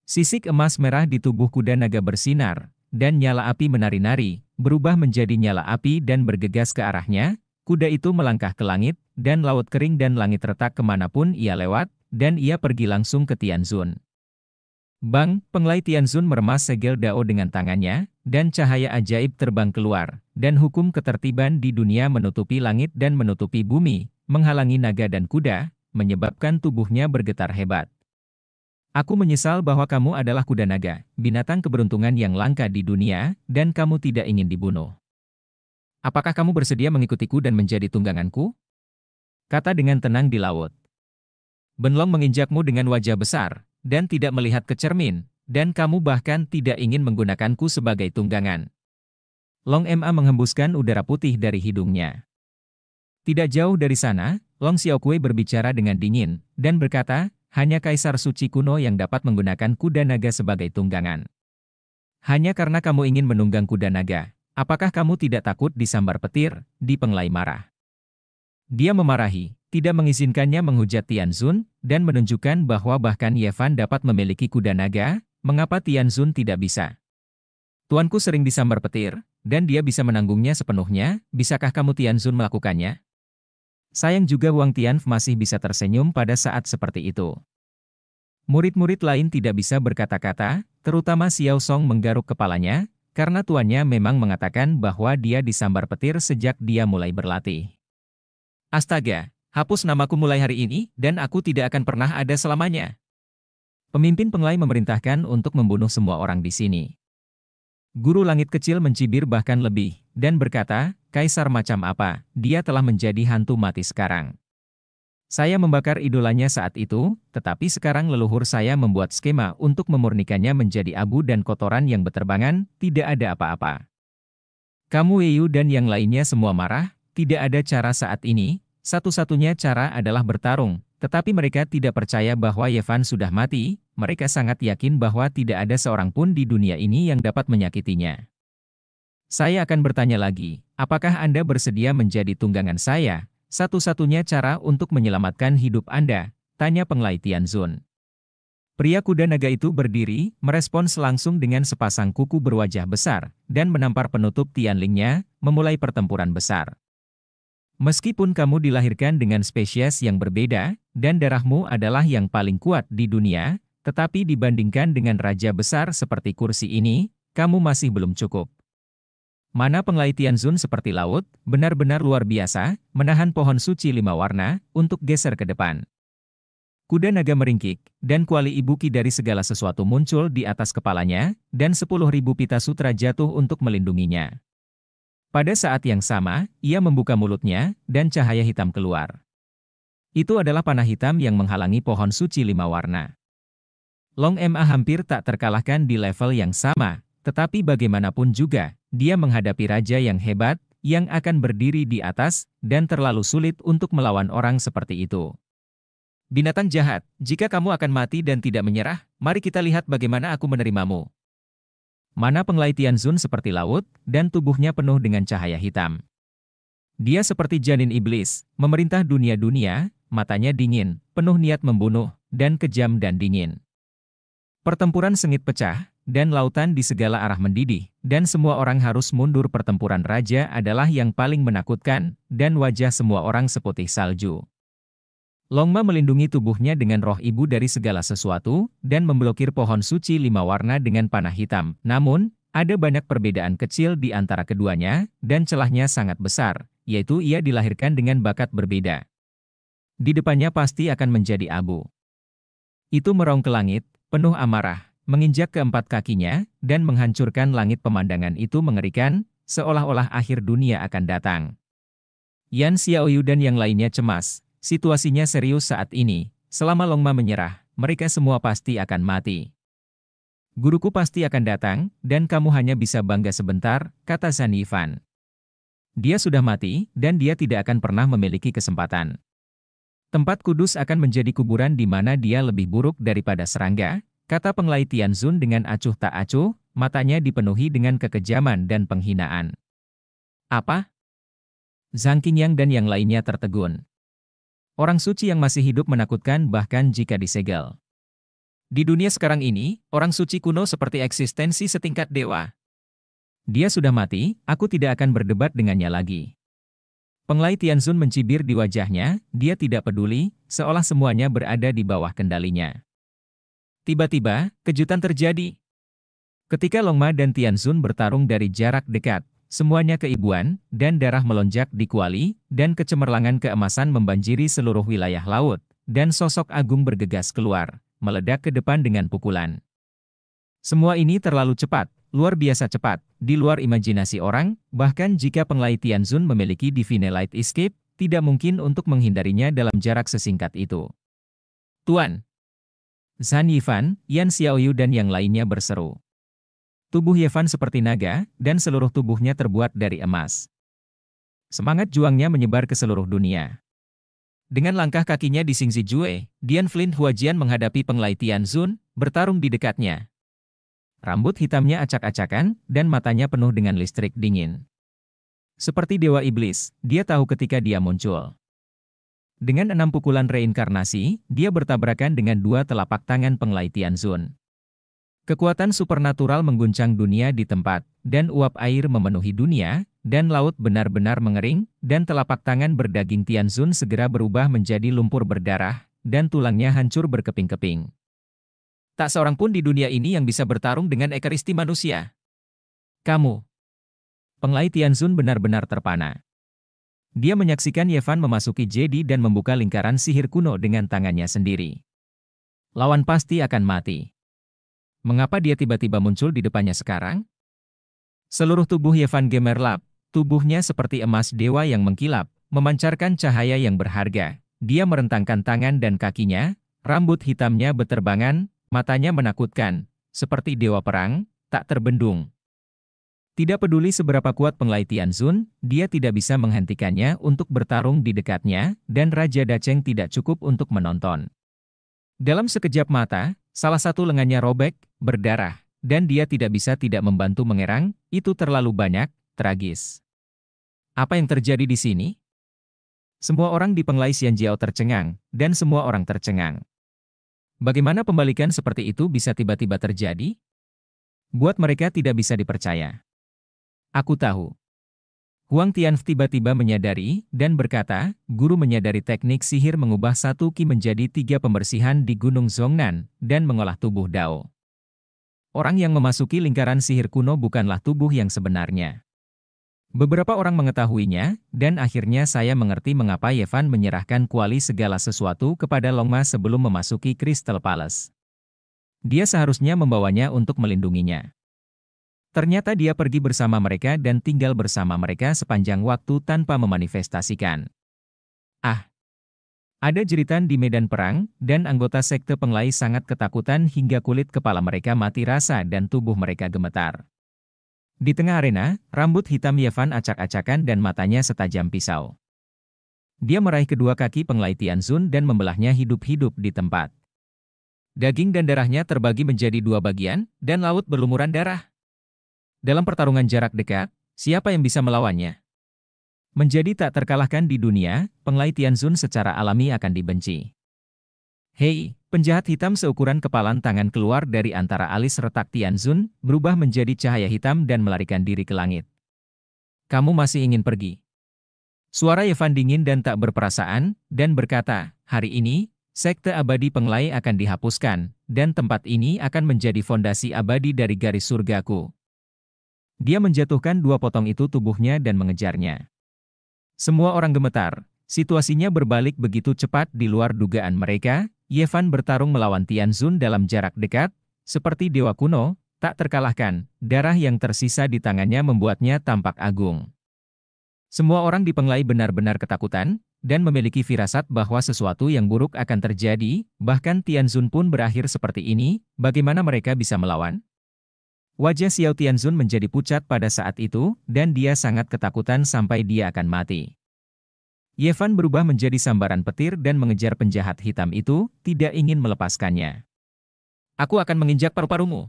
Sisik emas merah di tubuh kuda naga bersinar, dan nyala api menari-nari, berubah menjadi nyala api dan bergegas ke arahnya, kuda itu melangkah ke langit, dan laut kering dan langit retak kemanapun ia lewat, dan ia pergi langsung ke Tianzun. Bang, penglai Tianzun meremas segel Dao dengan tangannya, dan cahaya ajaib terbang keluar, dan hukum ketertiban di dunia menutupi langit dan menutupi bumi, menghalangi naga dan kuda, menyebabkan tubuhnya bergetar hebat. Aku menyesal bahwa kamu adalah kuda naga, binatang keberuntungan yang langka di dunia, dan kamu tidak ingin dibunuh. Apakah kamu bersedia mengikutiku dan menjadi tungganganku? Kata dengan tenang di laut. Benlong menginjakmu dengan wajah besar, dan tidak melihat ke cermin, dan kamu bahkan tidak ingin menggunakanku sebagai tunggangan. Long Ma menghembuskan udara putih dari hidungnya. Tidak jauh dari sana, Long Xiaokui berbicara dengan dingin, dan berkata, hanya Kaisar Suci kuno yang dapat menggunakan kuda naga sebagai tunggangan. Hanya karena kamu ingin menunggang kuda naga, apakah kamu tidak takut disambar petir, di penglay marah? Dia memarahi, tidak mengizinkannya menghujat Tianzun, dan menunjukkan bahwa bahkan Yevan dapat memiliki kuda naga, mengapa Tianzun tidak bisa? Tuanku sering disambar petir, dan dia bisa menanggungnya sepenuhnya, bisakah kamu Tianzun melakukannya? Sayang juga Wang Tianf masih bisa tersenyum pada saat seperti itu. Murid-murid lain tidak bisa berkata-kata, terutama Xiao Song menggaruk kepalanya, karena tuannya memang mengatakan bahwa dia disambar petir sejak dia mulai berlatih. Astaga, hapus namaku mulai hari ini dan aku tidak akan pernah ada selamanya. Pemimpin penglai memerintahkan untuk membunuh semua orang di sini. Guru langit kecil mencibir bahkan lebih, dan berkata, Kaisar macam apa, dia telah menjadi hantu mati sekarang. Saya membakar idolanya saat itu, tetapi sekarang leluhur saya membuat skema untuk memurnikannya menjadi abu dan kotoran yang beterbangan, tidak ada apa-apa. Kamu Yu dan yang lainnya semua marah, tidak ada cara saat ini, satu-satunya cara adalah bertarung. Tetapi mereka tidak percaya bahwa Yevan sudah mati, mereka sangat yakin bahwa tidak ada seorang pun di dunia ini yang dapat menyakitinya. Saya akan bertanya lagi, apakah Anda bersedia menjadi tunggangan saya? Satu-satunya cara untuk menyelamatkan hidup Anda, tanya penglai Tianzun. Pria kuda naga itu berdiri, merespons langsung dengan sepasang kuku berwajah besar, dan menampar penutup Tianlingnya, memulai pertempuran besar. Meskipun kamu dilahirkan dengan spesies yang berbeda, dan darahmu adalah yang paling kuat di dunia, tetapi dibandingkan dengan raja besar seperti kursi ini, kamu masih belum cukup. Mana penglaitian Zun seperti laut, benar-benar luar biasa, menahan pohon suci lima warna, untuk geser ke depan. Kuda naga meringkik, dan kuali ibuki dari segala sesuatu muncul di atas kepalanya, dan sepuluh ribu pita sutra jatuh untuk melindunginya. Pada saat yang sama, ia membuka mulutnya, dan cahaya hitam keluar. Itu adalah panah hitam yang menghalangi pohon suci lima warna. Long Ma hampir tak terkalahkan di level yang sama, tetapi bagaimanapun juga, dia menghadapi raja yang hebat, yang akan berdiri di atas, dan terlalu sulit untuk melawan orang seperti itu. Binatang jahat, jika kamu akan mati dan tidak menyerah, mari kita lihat bagaimana aku menerimamu. Mana penglaitian Zun seperti laut, dan tubuhnya penuh dengan cahaya hitam. Dia seperti janin iblis, memerintah dunia-dunia, matanya dingin, penuh niat membunuh, dan kejam dan dingin. Pertempuran sengit pecah, dan lautan di segala arah mendidih, dan semua orang harus mundur pertempuran raja adalah yang paling menakutkan, dan wajah semua orang seputih salju. Longma melindungi tubuhnya dengan roh ibu dari segala sesuatu, dan memblokir pohon suci lima warna dengan panah hitam. Namun, ada banyak perbedaan kecil di antara keduanya, dan celahnya sangat besar, yaitu ia dilahirkan dengan bakat berbeda. Di depannya pasti akan menjadi abu. Itu merong ke langit, penuh amarah, menginjak keempat kakinya, dan menghancurkan langit pemandangan itu mengerikan, seolah-olah akhir dunia akan datang. Yan Xiaoyu dan yang lainnya cemas, Situasinya serius saat ini, selama Longma menyerah, mereka semua pasti akan mati. Guruku pasti akan datang, dan kamu hanya bisa bangga sebentar, kata Zhan Yifan. Dia sudah mati, dan dia tidak akan pernah memiliki kesempatan. Tempat kudus akan menjadi kuburan di mana dia lebih buruk daripada serangga, kata penglai Tianzun dengan acuh tak acuh, matanya dipenuhi dengan kekejaman dan penghinaan. Apa? Zhang Qingyang dan yang lainnya tertegun. Orang suci yang masih hidup menakutkan bahkan jika disegel. Di dunia sekarang ini, orang suci kuno seperti eksistensi setingkat dewa. Dia sudah mati, aku tidak akan berdebat dengannya lagi. Penglai Tianzun mencibir di wajahnya, dia tidak peduli, seolah semuanya berada di bawah kendalinya. Tiba-tiba, kejutan terjadi. Ketika Longma dan Tianzun bertarung dari jarak dekat, Semuanya keibuan, dan darah melonjak di kuali, dan kecemerlangan keemasan membanjiri seluruh wilayah laut, dan sosok agung bergegas keluar, meledak ke depan dengan pukulan. Semua ini terlalu cepat, luar biasa cepat, di luar imajinasi orang, bahkan jika penglai Tianzun memiliki Divine Light Escape, tidak mungkin untuk menghindarinya dalam jarak sesingkat itu. Tuan! Zhan Yifan, Yan Xiaoyu dan yang lainnya berseru. Tubuh Yevan seperti naga, dan seluruh tubuhnya terbuat dari emas. Semangat juangnya menyebar ke seluruh dunia. Dengan langkah kakinya di Singzi Jue, Dian Flint Huajian menghadapi penglaitian Zun, bertarung di dekatnya. Rambut hitamnya acak-acakan, dan matanya penuh dengan listrik dingin. Seperti dewa iblis, dia tahu ketika dia muncul. Dengan enam pukulan reinkarnasi, dia bertabrakan dengan dua telapak tangan penglaitian Zun. Kekuatan supernatural mengguncang dunia di tempat, dan uap air memenuhi dunia, dan laut benar-benar mengering, dan telapak tangan berdaging Tianzun segera berubah menjadi lumpur berdarah, dan tulangnya hancur berkeping-keping. Tak seorang pun di dunia ini yang bisa bertarung dengan ekaristi manusia. Kamu. Penglai Tianzun benar-benar terpana. Dia menyaksikan Yevan memasuki jedi dan membuka lingkaran sihir kuno dengan tangannya sendiri. Lawan pasti akan mati. Mengapa dia tiba-tiba muncul di depannya sekarang? Seluruh tubuh Yevan gemerlap, tubuhnya seperti emas dewa yang mengkilap, memancarkan cahaya yang berharga. Dia merentangkan tangan dan kakinya, rambut hitamnya beterbangan, matanya menakutkan, seperti dewa perang, tak terbendung. Tidak peduli seberapa kuat penglaitian Zun, dia tidak bisa menghentikannya untuk bertarung di dekatnya, dan Raja Daceng tidak cukup untuk menonton. Dalam sekejap mata, Salah satu lengannya robek, berdarah, dan dia tidak bisa tidak membantu mengerang, itu terlalu banyak, tragis. Apa yang terjadi di sini? Semua orang di Penglai Xianjiao tercengang, dan semua orang tercengang. Bagaimana pembalikan seperti itu bisa tiba-tiba terjadi? Buat mereka tidak bisa dipercaya. Aku tahu. Wang Tianf tiba-tiba menyadari, dan berkata, guru menyadari teknik sihir mengubah satu ki menjadi tiga pembersihan di Gunung Zhongnan, dan mengolah tubuh Dao. Orang yang memasuki lingkaran sihir kuno bukanlah tubuh yang sebenarnya. Beberapa orang mengetahuinya, dan akhirnya saya mengerti mengapa Yevan menyerahkan kuali segala sesuatu kepada Longma sebelum memasuki Crystal Palace. Dia seharusnya membawanya untuk melindunginya. Ternyata dia pergi bersama mereka dan tinggal bersama mereka sepanjang waktu tanpa memanifestasikan. Ah. Ada jeritan di medan perang, dan anggota sekte penglai sangat ketakutan hingga kulit kepala mereka mati rasa dan tubuh mereka gemetar. Di tengah arena, rambut hitam Yevan acak-acakan dan matanya setajam pisau. Dia meraih kedua kaki penglai Tianzun dan membelahnya hidup-hidup di tempat. Daging dan darahnya terbagi menjadi dua bagian, dan laut berlumuran darah. Dalam pertarungan jarak dekat, siapa yang bisa melawannya? Menjadi tak terkalahkan di dunia, Penglai Tianzun secara alami akan dibenci. Hei, penjahat hitam seukuran kepalan tangan keluar dari antara alis retak Tianzun, berubah menjadi cahaya hitam dan melarikan diri ke langit. Kamu masih ingin pergi? Suara Yevan dingin dan tak berperasaan, dan berkata, hari ini, sekte abadi penglai akan dihapuskan, dan tempat ini akan menjadi fondasi abadi dari garis surgaku. Dia menjatuhkan dua potong itu tubuhnya dan mengejarnya. Semua orang gemetar, situasinya berbalik begitu cepat di luar dugaan mereka, Yevan bertarung melawan Tianzun dalam jarak dekat, seperti dewa kuno, tak terkalahkan, darah yang tersisa di tangannya membuatnya tampak agung. Semua orang di Penglai benar-benar ketakutan, dan memiliki firasat bahwa sesuatu yang buruk akan terjadi, bahkan Tianzun pun berakhir seperti ini, bagaimana mereka bisa melawan? Wajah Xiao Tianzun menjadi pucat pada saat itu, dan dia sangat ketakutan sampai dia akan mati. Yevan berubah menjadi sambaran petir dan mengejar penjahat hitam itu, tidak ingin melepaskannya. Aku akan menginjak paru-parumu.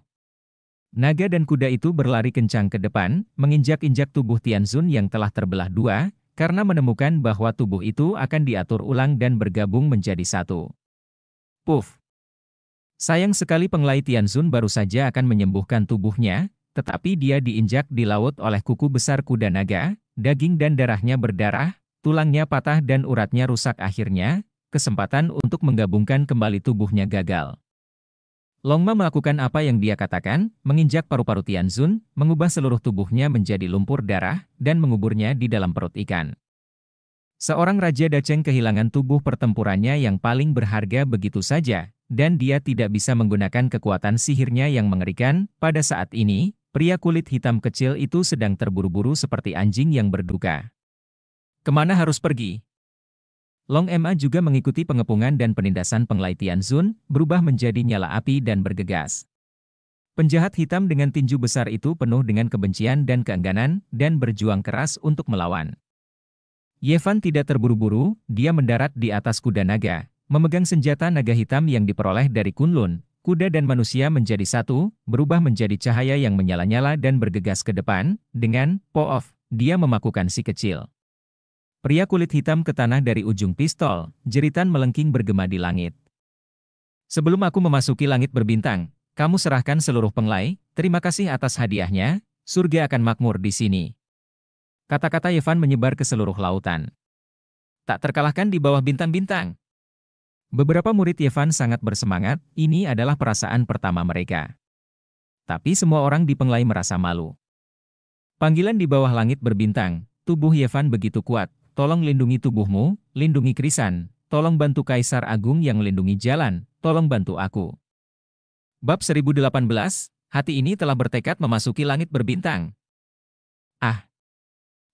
Naga dan kuda itu berlari kencang ke depan, menginjak-injak tubuh Tianzun yang telah terbelah dua, karena menemukan bahwa tubuh itu akan diatur ulang dan bergabung menjadi satu. Puff! Sayang sekali Penglai Tianzun baru saja akan menyembuhkan tubuhnya, tetapi dia diinjak di laut oleh kuku besar kuda naga, daging dan darahnya berdarah, tulangnya patah dan uratnya rusak akhirnya, kesempatan untuk menggabungkan kembali tubuhnya gagal. Longma melakukan apa yang dia katakan, menginjak paru-paru Tianzun, mengubah seluruh tubuhnya menjadi lumpur darah, dan menguburnya di dalam perut ikan. Seorang Raja Daceng kehilangan tubuh pertempurannya yang paling berharga begitu saja, dan dia tidak bisa menggunakan kekuatan sihirnya yang mengerikan. Pada saat ini, pria kulit hitam kecil itu sedang terburu-buru seperti anjing yang berduka. Kemana harus pergi? Long Ma juga mengikuti pengepungan dan penindasan penglaitian Zun berubah menjadi nyala api dan bergegas. Penjahat hitam dengan tinju besar itu penuh dengan kebencian dan keengganan, dan berjuang keras untuk melawan. Yevan tidak terburu-buru, dia mendarat di atas kuda naga, Memegang senjata naga hitam yang diperoleh dari Kunlun, kuda dan manusia menjadi satu, berubah menjadi cahaya yang menyala-nyala dan bergegas ke depan, dengan, po off, dia memakukan si kecil. Pria kulit hitam ke tanah dari ujung pistol, jeritan melengking bergema di langit. Sebelum aku memasuki langit berbintang, kamu serahkan seluruh penglai, terima kasih atas hadiahnya, surga akan makmur di sini. Kata-kata Yevan menyebar ke seluruh lautan. Tak terkalahkan di bawah bintang-bintang. Beberapa murid Yevan sangat bersemangat, ini adalah perasaan pertama mereka. Tapi semua orang di Penglai merasa malu. Panggilan di bawah langit berbintang, tubuh Yevan begitu kuat, tolong lindungi tubuhmu, lindungi Krisan, tolong bantu Kaisar Agung yang lindungi jalan, tolong bantu aku. Bab 1018, hati ini telah bertekad memasuki langit berbintang. Ah!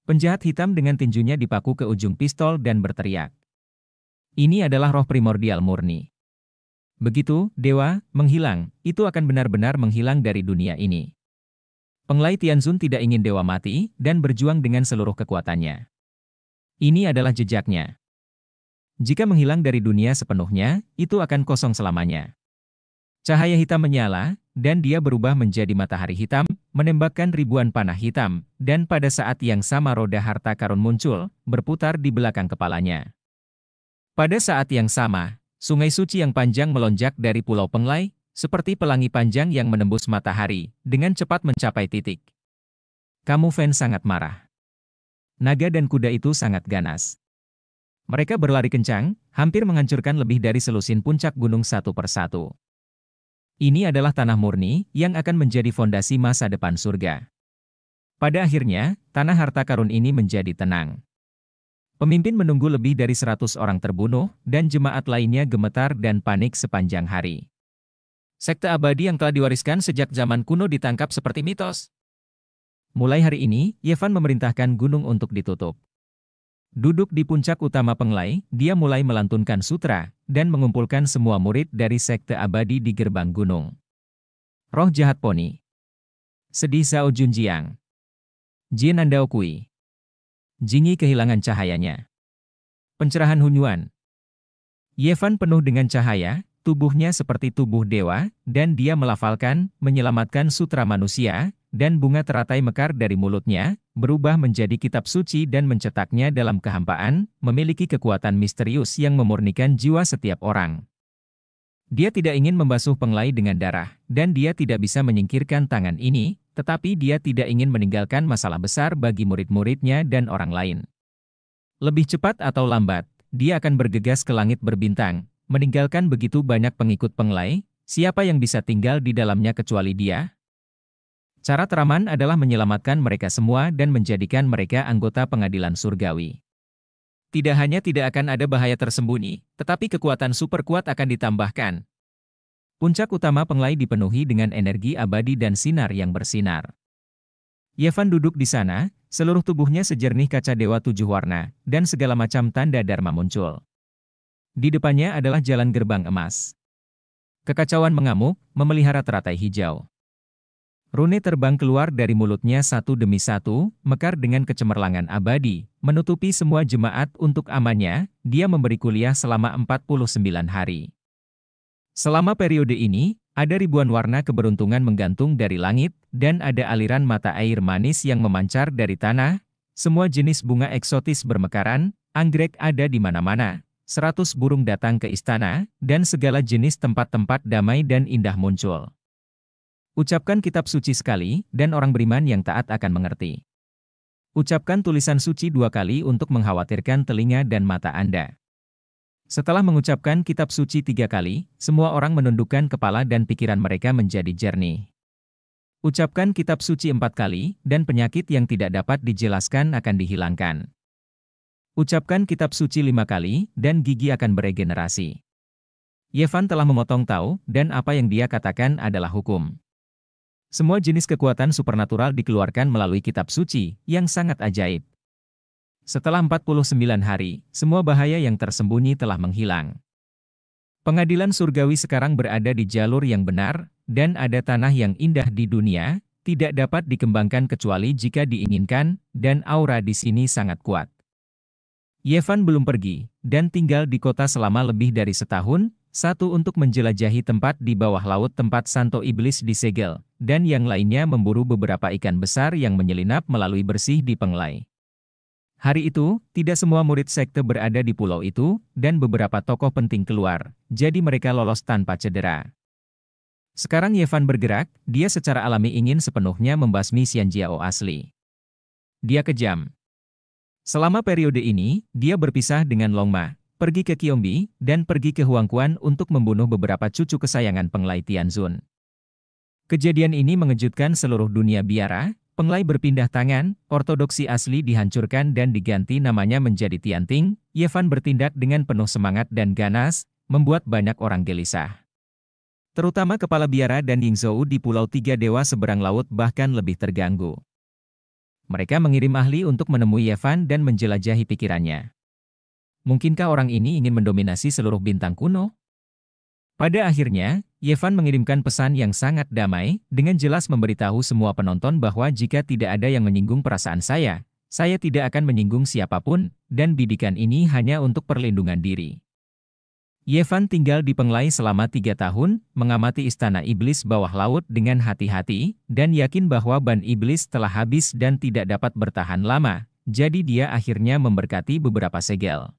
Penjahat hitam dengan tinjunya dipaku ke ujung pistol dan berteriak. Ini adalah roh primordial murni. Begitu, dewa, menghilang, itu akan benar-benar menghilang dari dunia ini. Penglai Tianzun tidak ingin dewa mati, dan berjuang dengan seluruh kekuatannya. Ini adalah jejaknya. Jika menghilang dari dunia sepenuhnya, itu akan kosong selamanya. Cahaya hitam menyala, dan dia berubah menjadi matahari hitam, menembakkan ribuan panah hitam, dan pada saat yang sama roda harta karun muncul, berputar di belakang kepalanya. Pada saat yang sama, sungai suci yang panjang melonjak dari Pulau Penglai, seperti pelangi panjang yang menembus matahari, dengan cepat mencapai titik. Kamu Fen sangat marah. Naga dan kuda itu sangat ganas. Mereka berlari kencang, hampir menghancurkan lebih dari selusin puncak gunung satu persatu. Ini adalah tanah murni yang akan menjadi fondasi masa depan surga. Pada akhirnya, tanah harta karun ini menjadi tenang. Pemimpin menunggu lebih dari 100 orang terbunuh, dan jemaat lainnya gemetar dan panik sepanjang hari. Sekte abadi yang telah diwariskan sejak zaman kuno ditangkap seperti mitos. Mulai hari ini, Yevan memerintahkan gunung untuk ditutup. Duduk di puncak utama Penglai, dia mulai melantunkan sutra, dan mengumpulkan semua murid dari sekte abadi di gerbang gunung. Roh jahat poni. Sedih Zhao Junjiang. Jin Andao Kui. Jingi kehilangan cahayanya. Pencerahan Hunyuan Yevan penuh dengan cahaya, tubuhnya seperti tubuh dewa, dan dia melafalkan, menyelamatkan sutra manusia, dan bunga teratai mekar dari mulutnya, berubah menjadi kitab suci dan mencetaknya dalam kehampaan, memiliki kekuatan misterius yang memurnikan jiwa setiap orang. Dia tidak ingin membasuh penglai dengan darah, dan dia tidak bisa menyingkirkan tangan ini, tetapi dia tidak ingin meninggalkan masalah besar bagi murid-muridnya dan orang lain. Lebih cepat atau lambat, dia akan bergegas ke langit berbintang, meninggalkan begitu banyak pengikut pengelai, siapa yang bisa tinggal di dalamnya kecuali dia? Cara teraman adalah menyelamatkan mereka semua dan menjadikan mereka anggota pengadilan surgawi. Tidak hanya tidak akan ada bahaya tersembunyi, tetapi kekuatan super kuat akan ditambahkan, Puncak utama penglai dipenuhi dengan energi abadi dan sinar yang bersinar. Yevan duduk di sana, seluruh tubuhnya sejernih kaca dewa tujuh warna, dan segala macam tanda Dharma muncul. Di depannya adalah jalan gerbang emas. Kekacauan mengamuk, memelihara teratai hijau. Rune terbang keluar dari mulutnya satu demi satu, mekar dengan kecemerlangan abadi, menutupi semua jemaat untuk amannya, dia memberi kuliah selama 49 hari. Selama periode ini, ada ribuan warna keberuntungan menggantung dari langit, dan ada aliran mata air manis yang memancar dari tanah. Semua jenis bunga eksotis bermekaran, anggrek ada di mana-mana. Seratus burung datang ke istana, dan segala jenis tempat-tempat damai dan indah muncul. Ucapkan kitab suci sekali, dan orang beriman yang taat akan mengerti. Ucapkan tulisan suci dua kali untuk mengkhawatirkan telinga dan mata Anda. Setelah mengucapkan kitab suci tiga kali, semua orang menundukkan kepala dan pikiran mereka menjadi jernih. Ucapkan kitab suci empat kali, dan penyakit yang tidak dapat dijelaskan akan dihilangkan. Ucapkan kitab suci lima kali, dan gigi akan beregenerasi. Yevan telah memotong tahu, dan apa yang dia katakan adalah hukum. Semua jenis kekuatan supernatural dikeluarkan melalui kitab suci, yang sangat ajaib. Setelah 49 hari, semua bahaya yang tersembunyi telah menghilang. Pengadilan surgawi sekarang berada di jalur yang benar, dan ada tanah yang indah di dunia, tidak dapat dikembangkan kecuali jika diinginkan, dan aura di sini sangat kuat. Yevan belum pergi, dan tinggal di kota selama lebih dari setahun, satu untuk menjelajahi tempat di bawah laut tempat Santo Iblis disegel, dan yang lainnya memburu beberapa ikan besar yang menyelinap melalui bersih di penglai. Hari itu, tidak semua murid sekte berada di pulau itu, dan beberapa tokoh penting keluar, jadi mereka lolos tanpa cedera. Sekarang Yevan bergerak, dia secara alami ingin sepenuhnya membasmi Jiao asli. Dia kejam. Selama periode ini, dia berpisah dengan Longma, pergi ke Kiombi, dan pergi ke Huangquan untuk membunuh beberapa cucu kesayangan penglai Tianzun. Kejadian ini mengejutkan seluruh dunia biara, Penglai berpindah tangan, ortodoksi asli dihancurkan dan diganti namanya menjadi Tianting, Yevan bertindak dengan penuh semangat dan ganas, membuat banyak orang gelisah. Terutama kepala biara dan Yingzhou di Pulau Tiga Dewa seberang laut bahkan lebih terganggu. Mereka mengirim ahli untuk menemui Yevan dan menjelajahi pikirannya. Mungkinkah orang ini ingin mendominasi seluruh bintang kuno? Pada akhirnya, Yevan mengirimkan pesan yang sangat damai, dengan jelas memberitahu semua penonton bahwa jika tidak ada yang menyinggung perasaan saya, saya tidak akan menyinggung siapapun, dan bidikan ini hanya untuk perlindungan diri. Yevan tinggal di Penglai selama tiga tahun, mengamati istana iblis bawah laut dengan hati-hati, dan yakin bahwa ban iblis telah habis dan tidak dapat bertahan lama, jadi dia akhirnya memberkati beberapa segel.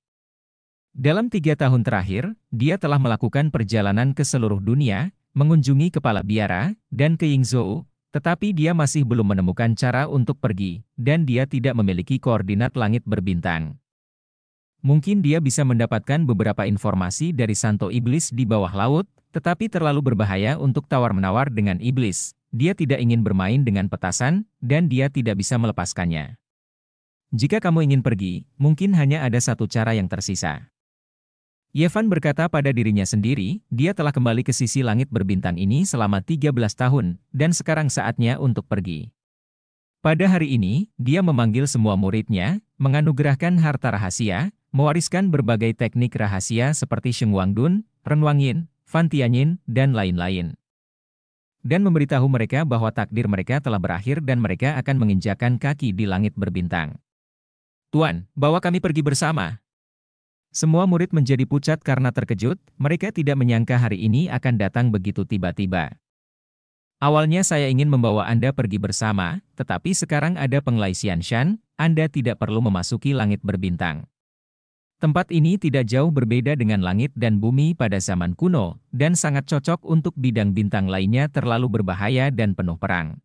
Dalam tiga tahun terakhir, dia telah melakukan perjalanan ke seluruh dunia, mengunjungi kepala biara, dan ke Yingzhou, tetapi dia masih belum menemukan cara untuk pergi, dan dia tidak memiliki koordinat langit berbintang. Mungkin dia bisa mendapatkan beberapa informasi dari Santo Iblis di bawah laut, tetapi terlalu berbahaya untuk tawar-menawar dengan Iblis. Dia tidak ingin bermain dengan petasan, dan dia tidak bisa melepaskannya. Jika kamu ingin pergi, mungkin hanya ada satu cara yang tersisa. Yevan berkata pada dirinya sendiri, dia telah kembali ke sisi langit berbintang ini selama 13 tahun, dan sekarang saatnya untuk pergi. Pada hari ini, dia memanggil semua muridnya, menganugerahkan harta rahasia, mewariskan berbagai teknik rahasia seperti Sheng Wang Dun, Ren Yin, Fan Tianyin, dan lain-lain. Dan memberitahu mereka bahwa takdir mereka telah berakhir dan mereka akan menginjakan kaki di langit berbintang. Tuan, bawa kami pergi bersama. Semua murid menjadi pucat karena terkejut, mereka tidak menyangka hari ini akan datang begitu tiba-tiba. Awalnya saya ingin membawa Anda pergi bersama, tetapi sekarang ada penglai Shan, Anda tidak perlu memasuki langit berbintang. Tempat ini tidak jauh berbeda dengan langit dan bumi pada zaman kuno, dan sangat cocok untuk bidang bintang lainnya terlalu berbahaya dan penuh perang.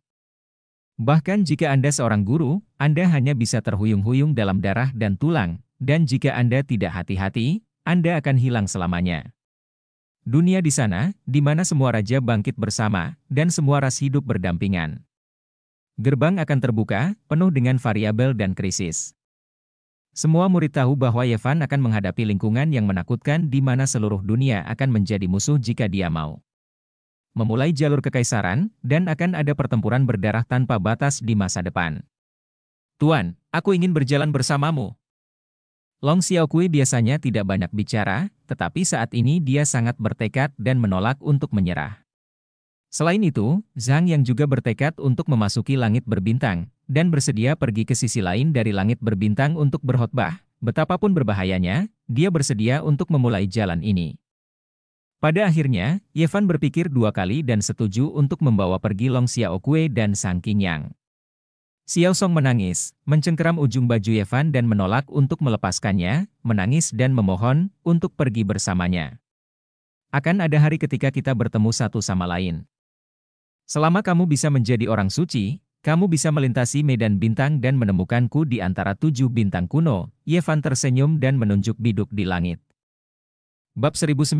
Bahkan jika Anda seorang guru, Anda hanya bisa terhuyung-huyung dalam darah dan tulang, dan jika Anda tidak hati-hati, Anda akan hilang selamanya. Dunia di sana, di mana semua raja bangkit bersama, dan semua ras hidup berdampingan. Gerbang akan terbuka, penuh dengan variabel dan krisis. Semua murid tahu bahwa Yevan akan menghadapi lingkungan yang menakutkan di mana seluruh dunia akan menjadi musuh jika dia mau. Memulai jalur kekaisaran, dan akan ada pertempuran berdarah tanpa batas di masa depan. Tuan, aku ingin berjalan bersamamu. Long Xiaokui biasanya tidak banyak bicara, tetapi saat ini dia sangat bertekad dan menolak untuk menyerah. Selain itu, Zhang yang juga bertekad untuk memasuki langit berbintang, dan bersedia pergi ke sisi lain dari langit berbintang untuk berkhotbah, betapapun berbahayanya, dia bersedia untuk memulai jalan ini. Pada akhirnya, Yevan berpikir dua kali dan setuju untuk membawa pergi Long Xiaokui dan Sang Qingyang. Xiao Song menangis, mencengkeram ujung baju Yevan dan menolak untuk melepaskannya, menangis dan memohon untuk pergi bersamanya. Akan ada hari ketika kita bertemu satu sama lain. Selama kamu bisa menjadi orang suci, kamu bisa melintasi medan bintang dan menemukanku di antara tujuh bintang kuno, Yevan tersenyum dan menunjuk biduk di langit. Bab 1019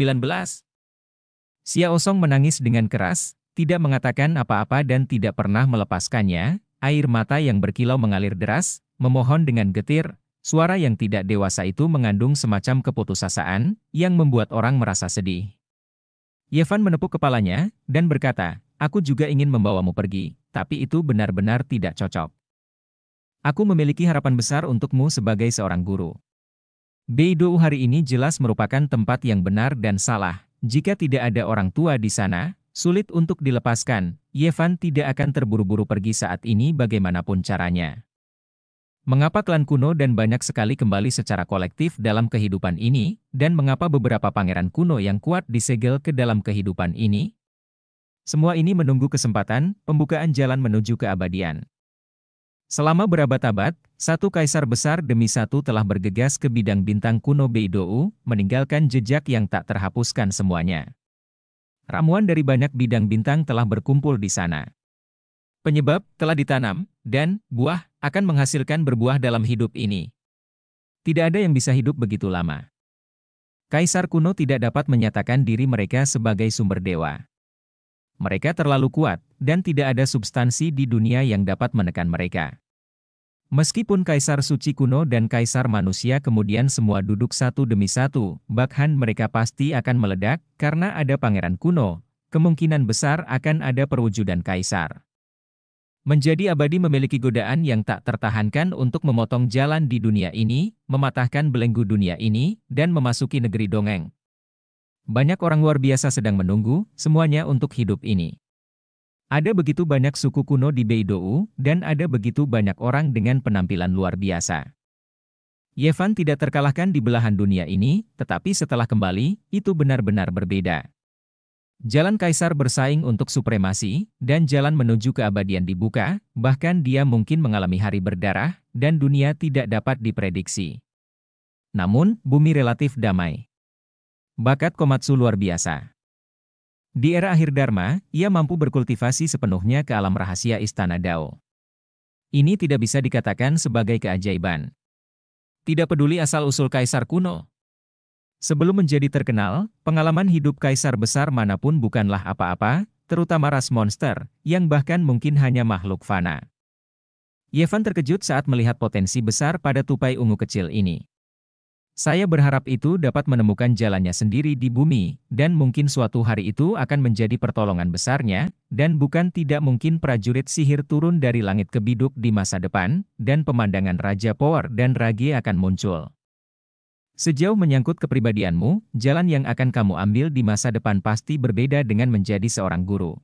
Xiao Song menangis dengan keras, tidak mengatakan apa-apa dan tidak pernah melepaskannya, Air mata yang berkilau mengalir deras, memohon dengan getir, suara yang tidak dewasa itu mengandung semacam keputusasaan, yang membuat orang merasa sedih. Yevan menepuk kepalanya, dan berkata, aku juga ingin membawamu pergi, tapi itu benar-benar tidak cocok. Aku memiliki harapan besar untukmu sebagai seorang guru. Beidou hari ini jelas merupakan tempat yang benar dan salah, jika tidak ada orang tua di sana, Sulit untuk dilepaskan, Yevan tidak akan terburu-buru pergi saat ini bagaimanapun caranya. Mengapa klan kuno dan banyak sekali kembali secara kolektif dalam kehidupan ini, dan mengapa beberapa pangeran kuno yang kuat disegel ke dalam kehidupan ini? Semua ini menunggu kesempatan, pembukaan jalan menuju keabadian. Selama berabad-abad, satu kaisar besar demi satu telah bergegas ke bidang bintang kuno Beidou, meninggalkan jejak yang tak terhapuskan semuanya ramuan dari banyak bidang bintang telah berkumpul di sana. Penyebab telah ditanam, dan buah akan menghasilkan berbuah dalam hidup ini. Tidak ada yang bisa hidup begitu lama. Kaisar kuno tidak dapat menyatakan diri mereka sebagai sumber dewa. Mereka terlalu kuat, dan tidak ada substansi di dunia yang dapat menekan mereka. Meskipun kaisar suci kuno dan kaisar manusia kemudian semua duduk satu demi satu, bahkan mereka pasti akan meledak karena ada pangeran kuno, kemungkinan besar akan ada perwujudan kaisar. Menjadi abadi memiliki godaan yang tak tertahankan untuk memotong jalan di dunia ini, mematahkan belenggu dunia ini, dan memasuki negeri dongeng. Banyak orang luar biasa sedang menunggu semuanya untuk hidup ini. Ada begitu banyak suku kuno di Beidou, dan ada begitu banyak orang dengan penampilan luar biasa. Yevan tidak terkalahkan di belahan dunia ini, tetapi setelah kembali, itu benar-benar berbeda. Jalan kaisar bersaing untuk supremasi, dan jalan menuju keabadian dibuka, bahkan dia mungkin mengalami hari berdarah, dan dunia tidak dapat diprediksi. Namun, bumi relatif damai. Bakat Komatsu luar biasa. Di era akhir Dharma, ia mampu berkultivasi sepenuhnya ke alam rahasia istana Dao. Ini tidak bisa dikatakan sebagai keajaiban. Tidak peduli asal-usul kaisar kuno. Sebelum menjadi terkenal, pengalaman hidup kaisar besar manapun bukanlah apa-apa, terutama ras monster, yang bahkan mungkin hanya makhluk fana. Yevan terkejut saat melihat potensi besar pada tupai ungu kecil ini. Saya berharap itu dapat menemukan jalannya sendiri di bumi, dan mungkin suatu hari itu akan menjadi pertolongan besarnya, dan bukan tidak mungkin prajurit sihir turun dari langit ke biduk di masa depan, dan pemandangan Raja Power dan Ragi akan muncul. Sejauh menyangkut kepribadianmu, jalan yang akan kamu ambil di masa depan pasti berbeda dengan menjadi seorang guru.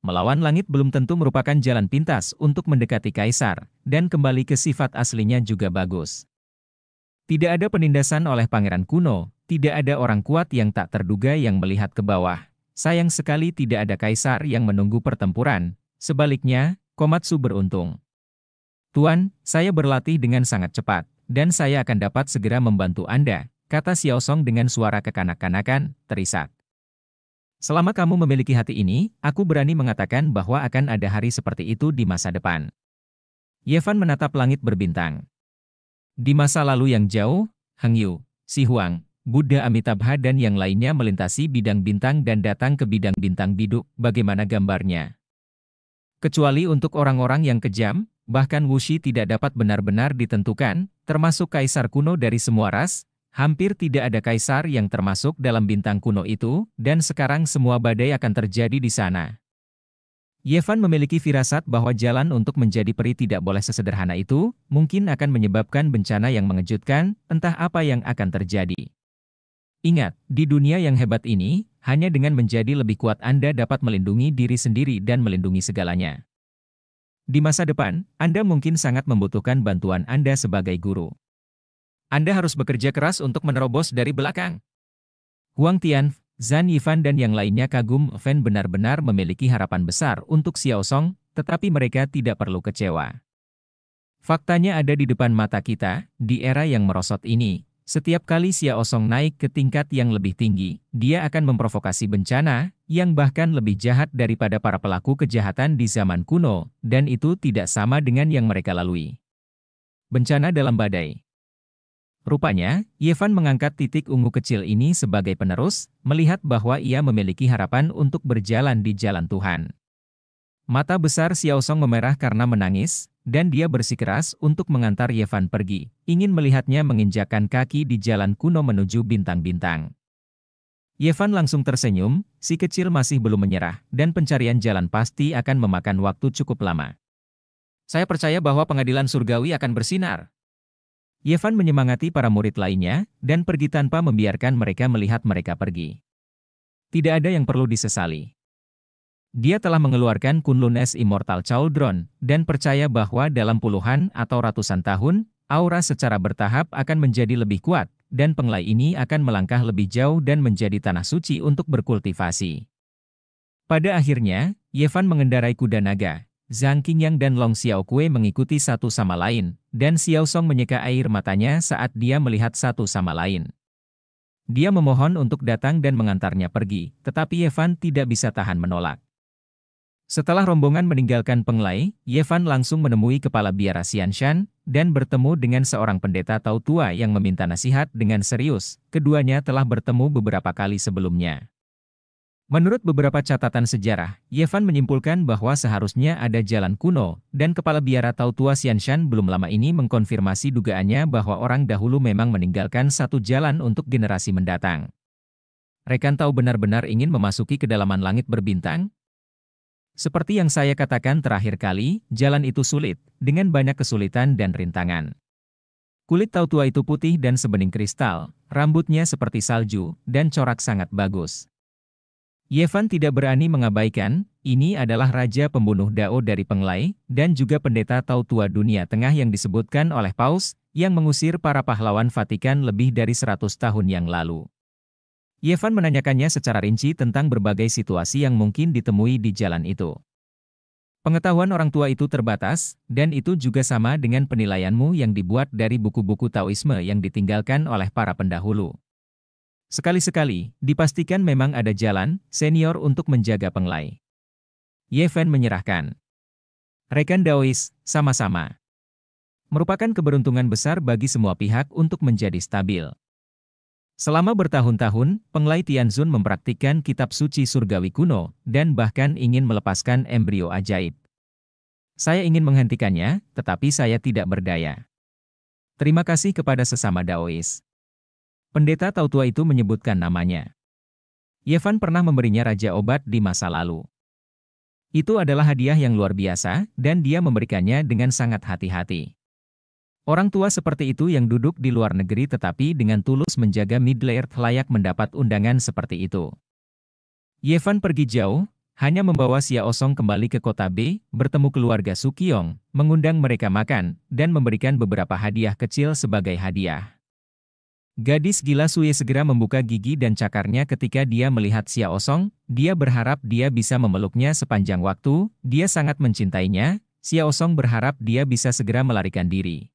Melawan langit belum tentu merupakan jalan pintas untuk mendekati kaisar, dan kembali ke sifat aslinya juga bagus. Tidak ada penindasan oleh pangeran kuno, tidak ada orang kuat yang tak terduga yang melihat ke bawah. Sayang sekali tidak ada kaisar yang menunggu pertempuran. Sebaliknya, Komatsu beruntung. Tuan, saya berlatih dengan sangat cepat, dan saya akan dapat segera membantu Anda, kata Xiao Song dengan suara kekanak-kanakan, terisak. Selama kamu memiliki hati ini, aku berani mengatakan bahwa akan ada hari seperti itu di masa depan. Yevan menatap langit berbintang. Di masa lalu yang jauh, Hang Yu, Si Huang, Buddha Amitabha dan yang lainnya melintasi bidang bintang dan datang ke bidang bintang biduk, bagaimana gambarnya? Kecuali untuk orang-orang yang kejam, bahkan Wuxi tidak dapat benar-benar ditentukan, termasuk kaisar kuno dari semua ras, hampir tidak ada kaisar yang termasuk dalam bintang kuno itu, dan sekarang semua badai akan terjadi di sana. Yevan memiliki firasat bahwa jalan untuk menjadi peri tidak boleh sesederhana itu, mungkin akan menyebabkan bencana yang mengejutkan, entah apa yang akan terjadi. Ingat, di dunia yang hebat ini, hanya dengan menjadi lebih kuat Anda dapat melindungi diri sendiri dan melindungi segalanya. Di masa depan, Anda mungkin sangat membutuhkan bantuan Anda sebagai guru. Anda harus bekerja keras untuk menerobos dari belakang. Huang Tian Zhan Yifan dan yang lainnya kagum Fan benar-benar memiliki harapan besar untuk Xiao Song, tetapi mereka tidak perlu kecewa. Faktanya ada di depan mata kita, di era yang merosot ini, setiap kali Xiao Song naik ke tingkat yang lebih tinggi, dia akan memprovokasi bencana, yang bahkan lebih jahat daripada para pelaku kejahatan di zaman kuno, dan itu tidak sama dengan yang mereka lalui. Bencana dalam badai Rupanya, Yevan mengangkat titik ungu kecil ini sebagai penerus, melihat bahwa ia memiliki harapan untuk berjalan di jalan Tuhan. Mata besar Xiao Song memerah karena menangis, dan dia bersikeras untuk mengantar Yevan pergi, ingin melihatnya menginjakan kaki di jalan kuno menuju bintang-bintang. Yevan langsung tersenyum, si kecil masih belum menyerah, dan pencarian jalan pasti akan memakan waktu cukup lama. Saya percaya bahwa pengadilan surgawi akan bersinar, Yevan menyemangati para murid lainnya, dan pergi tanpa membiarkan mereka melihat mereka pergi. Tidak ada yang perlu disesali. Dia telah mengeluarkan Kunlun S. Immortal Chaldron, dan percaya bahwa dalam puluhan atau ratusan tahun, aura secara bertahap akan menjadi lebih kuat, dan penglai ini akan melangkah lebih jauh dan menjadi tanah suci untuk berkultivasi. Pada akhirnya, Yevan mengendarai kuda naga, Zhang Qingyang dan Long Xiaokui mengikuti satu sama lain, dan Xiao Song menyeka air matanya saat dia melihat satu sama lain. Dia memohon untuk datang dan mengantarnya pergi, tetapi Yevan tidak bisa tahan menolak. Setelah rombongan meninggalkan Penglai, Yevan langsung menemui kepala biara Xianshan, dan bertemu dengan seorang pendeta Tau Tua yang meminta nasihat dengan serius, keduanya telah bertemu beberapa kali sebelumnya. Menurut beberapa catatan sejarah, Yevan menyimpulkan bahwa seharusnya ada jalan kuno, dan kepala biara Tau Tua Xianshan belum lama ini mengkonfirmasi dugaannya bahwa orang dahulu memang meninggalkan satu jalan untuk generasi mendatang. Rekan Tau benar-benar ingin memasuki kedalaman langit berbintang? Seperti yang saya katakan terakhir kali, jalan itu sulit, dengan banyak kesulitan dan rintangan. Kulit Tau Tua itu putih dan sebening kristal, rambutnya seperti salju, dan corak sangat bagus. Yevan tidak berani mengabaikan, ini adalah raja pembunuh Dao dari Penglai, dan juga pendeta tau tua dunia tengah yang disebutkan oleh Paus, yang mengusir para pahlawan Vatikan lebih dari 100 tahun yang lalu. Yevan menanyakannya secara rinci tentang berbagai situasi yang mungkin ditemui di jalan itu. Pengetahuan orang tua itu terbatas, dan itu juga sama dengan penilaianmu yang dibuat dari buku-buku Taoisme yang ditinggalkan oleh para pendahulu. Sekali-sekali, dipastikan memang ada jalan senior untuk menjaga penglai. Yeven menyerahkan. Rekan Daois, sama-sama. Merupakan keberuntungan besar bagi semua pihak untuk menjadi stabil. Selama bertahun-tahun, Penglai Tianzun mempraktikkan kitab suci surgawi kuno, dan bahkan ingin melepaskan embrio ajaib. Saya ingin menghentikannya, tetapi saya tidak berdaya. Terima kasih kepada sesama Daois. Pendeta tahu tua itu menyebutkan namanya. Yevan pernah memberinya raja obat di masa lalu. Itu adalah hadiah yang luar biasa, dan dia memberikannya dengan sangat hati-hati. Orang tua seperti itu yang duduk di luar negeri tetapi dengan tulus menjaga Midler layak mendapat undangan seperti itu. Yevan pergi jauh, hanya membawa Sia Osong kembali ke kota B, bertemu keluarga Sukyong, mengundang mereka makan, dan memberikan beberapa hadiah kecil sebagai hadiah. Gadis gila Suye segera membuka gigi dan cakarnya ketika dia melihat Xia Osong, dia berharap dia bisa memeluknya sepanjang waktu, dia sangat mencintainya, Xia Osong berharap dia bisa segera melarikan diri.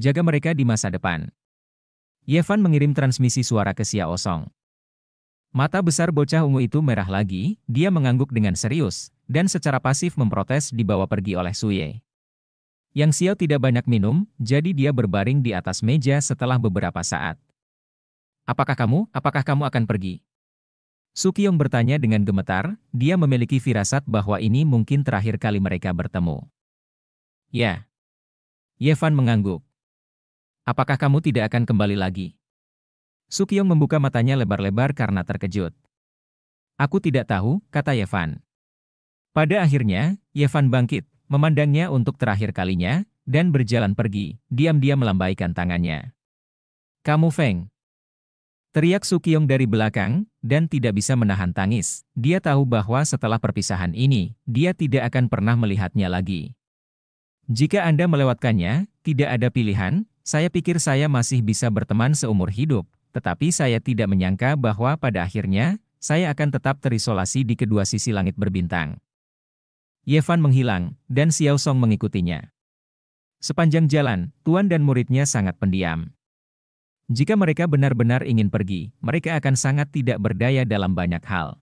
Jaga mereka di masa depan. Yevan mengirim transmisi suara ke Xia Osong. Mata besar bocah ungu itu merah lagi, dia mengangguk dengan serius, dan secara pasif memprotes dibawa pergi oleh Suye. Yang Xiao tidak banyak minum, jadi dia berbaring di atas meja setelah beberapa saat. Apakah kamu, apakah kamu akan pergi? Sukiong bertanya dengan gemetar, dia memiliki firasat bahwa ini mungkin terakhir kali mereka bertemu. Ya. Yevan mengangguk. Apakah kamu tidak akan kembali lagi? Sukiong membuka matanya lebar-lebar karena terkejut. Aku tidak tahu, kata Yevan. Pada akhirnya, Yevan bangkit, memandangnya untuk terakhir kalinya, dan berjalan pergi, diam-diam melambaikan tangannya. Kamu Feng. Teriak Sukiong dari belakang, dan tidak bisa menahan tangis. Dia tahu bahwa setelah perpisahan ini, dia tidak akan pernah melihatnya lagi. Jika Anda melewatkannya, tidak ada pilihan, saya pikir saya masih bisa berteman seumur hidup, tetapi saya tidak menyangka bahwa pada akhirnya, saya akan tetap terisolasi di kedua sisi langit berbintang. Yevan menghilang, dan Xiao Song mengikutinya. Sepanjang jalan, tuan dan muridnya sangat pendiam. Jika mereka benar-benar ingin pergi, mereka akan sangat tidak berdaya dalam banyak hal.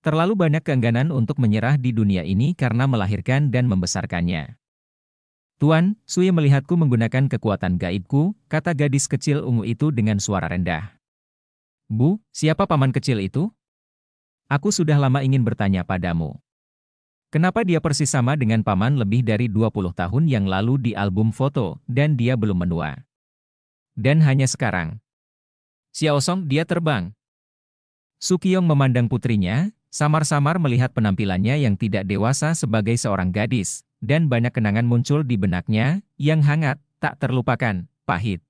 Terlalu banyak keengganan untuk menyerah di dunia ini karena melahirkan dan membesarkannya. Tuan, Sui melihatku menggunakan kekuatan gaibku, kata gadis kecil ungu itu dengan suara rendah. Bu, siapa paman kecil itu? Aku sudah lama ingin bertanya padamu. Kenapa dia persis sama dengan paman lebih dari 20 tahun yang lalu di album foto, dan dia belum menua. Dan hanya sekarang. Xiao Song dia terbang. Su Sukiyong memandang putrinya, samar-samar melihat penampilannya yang tidak dewasa sebagai seorang gadis, dan banyak kenangan muncul di benaknya, yang hangat, tak terlupakan, pahit.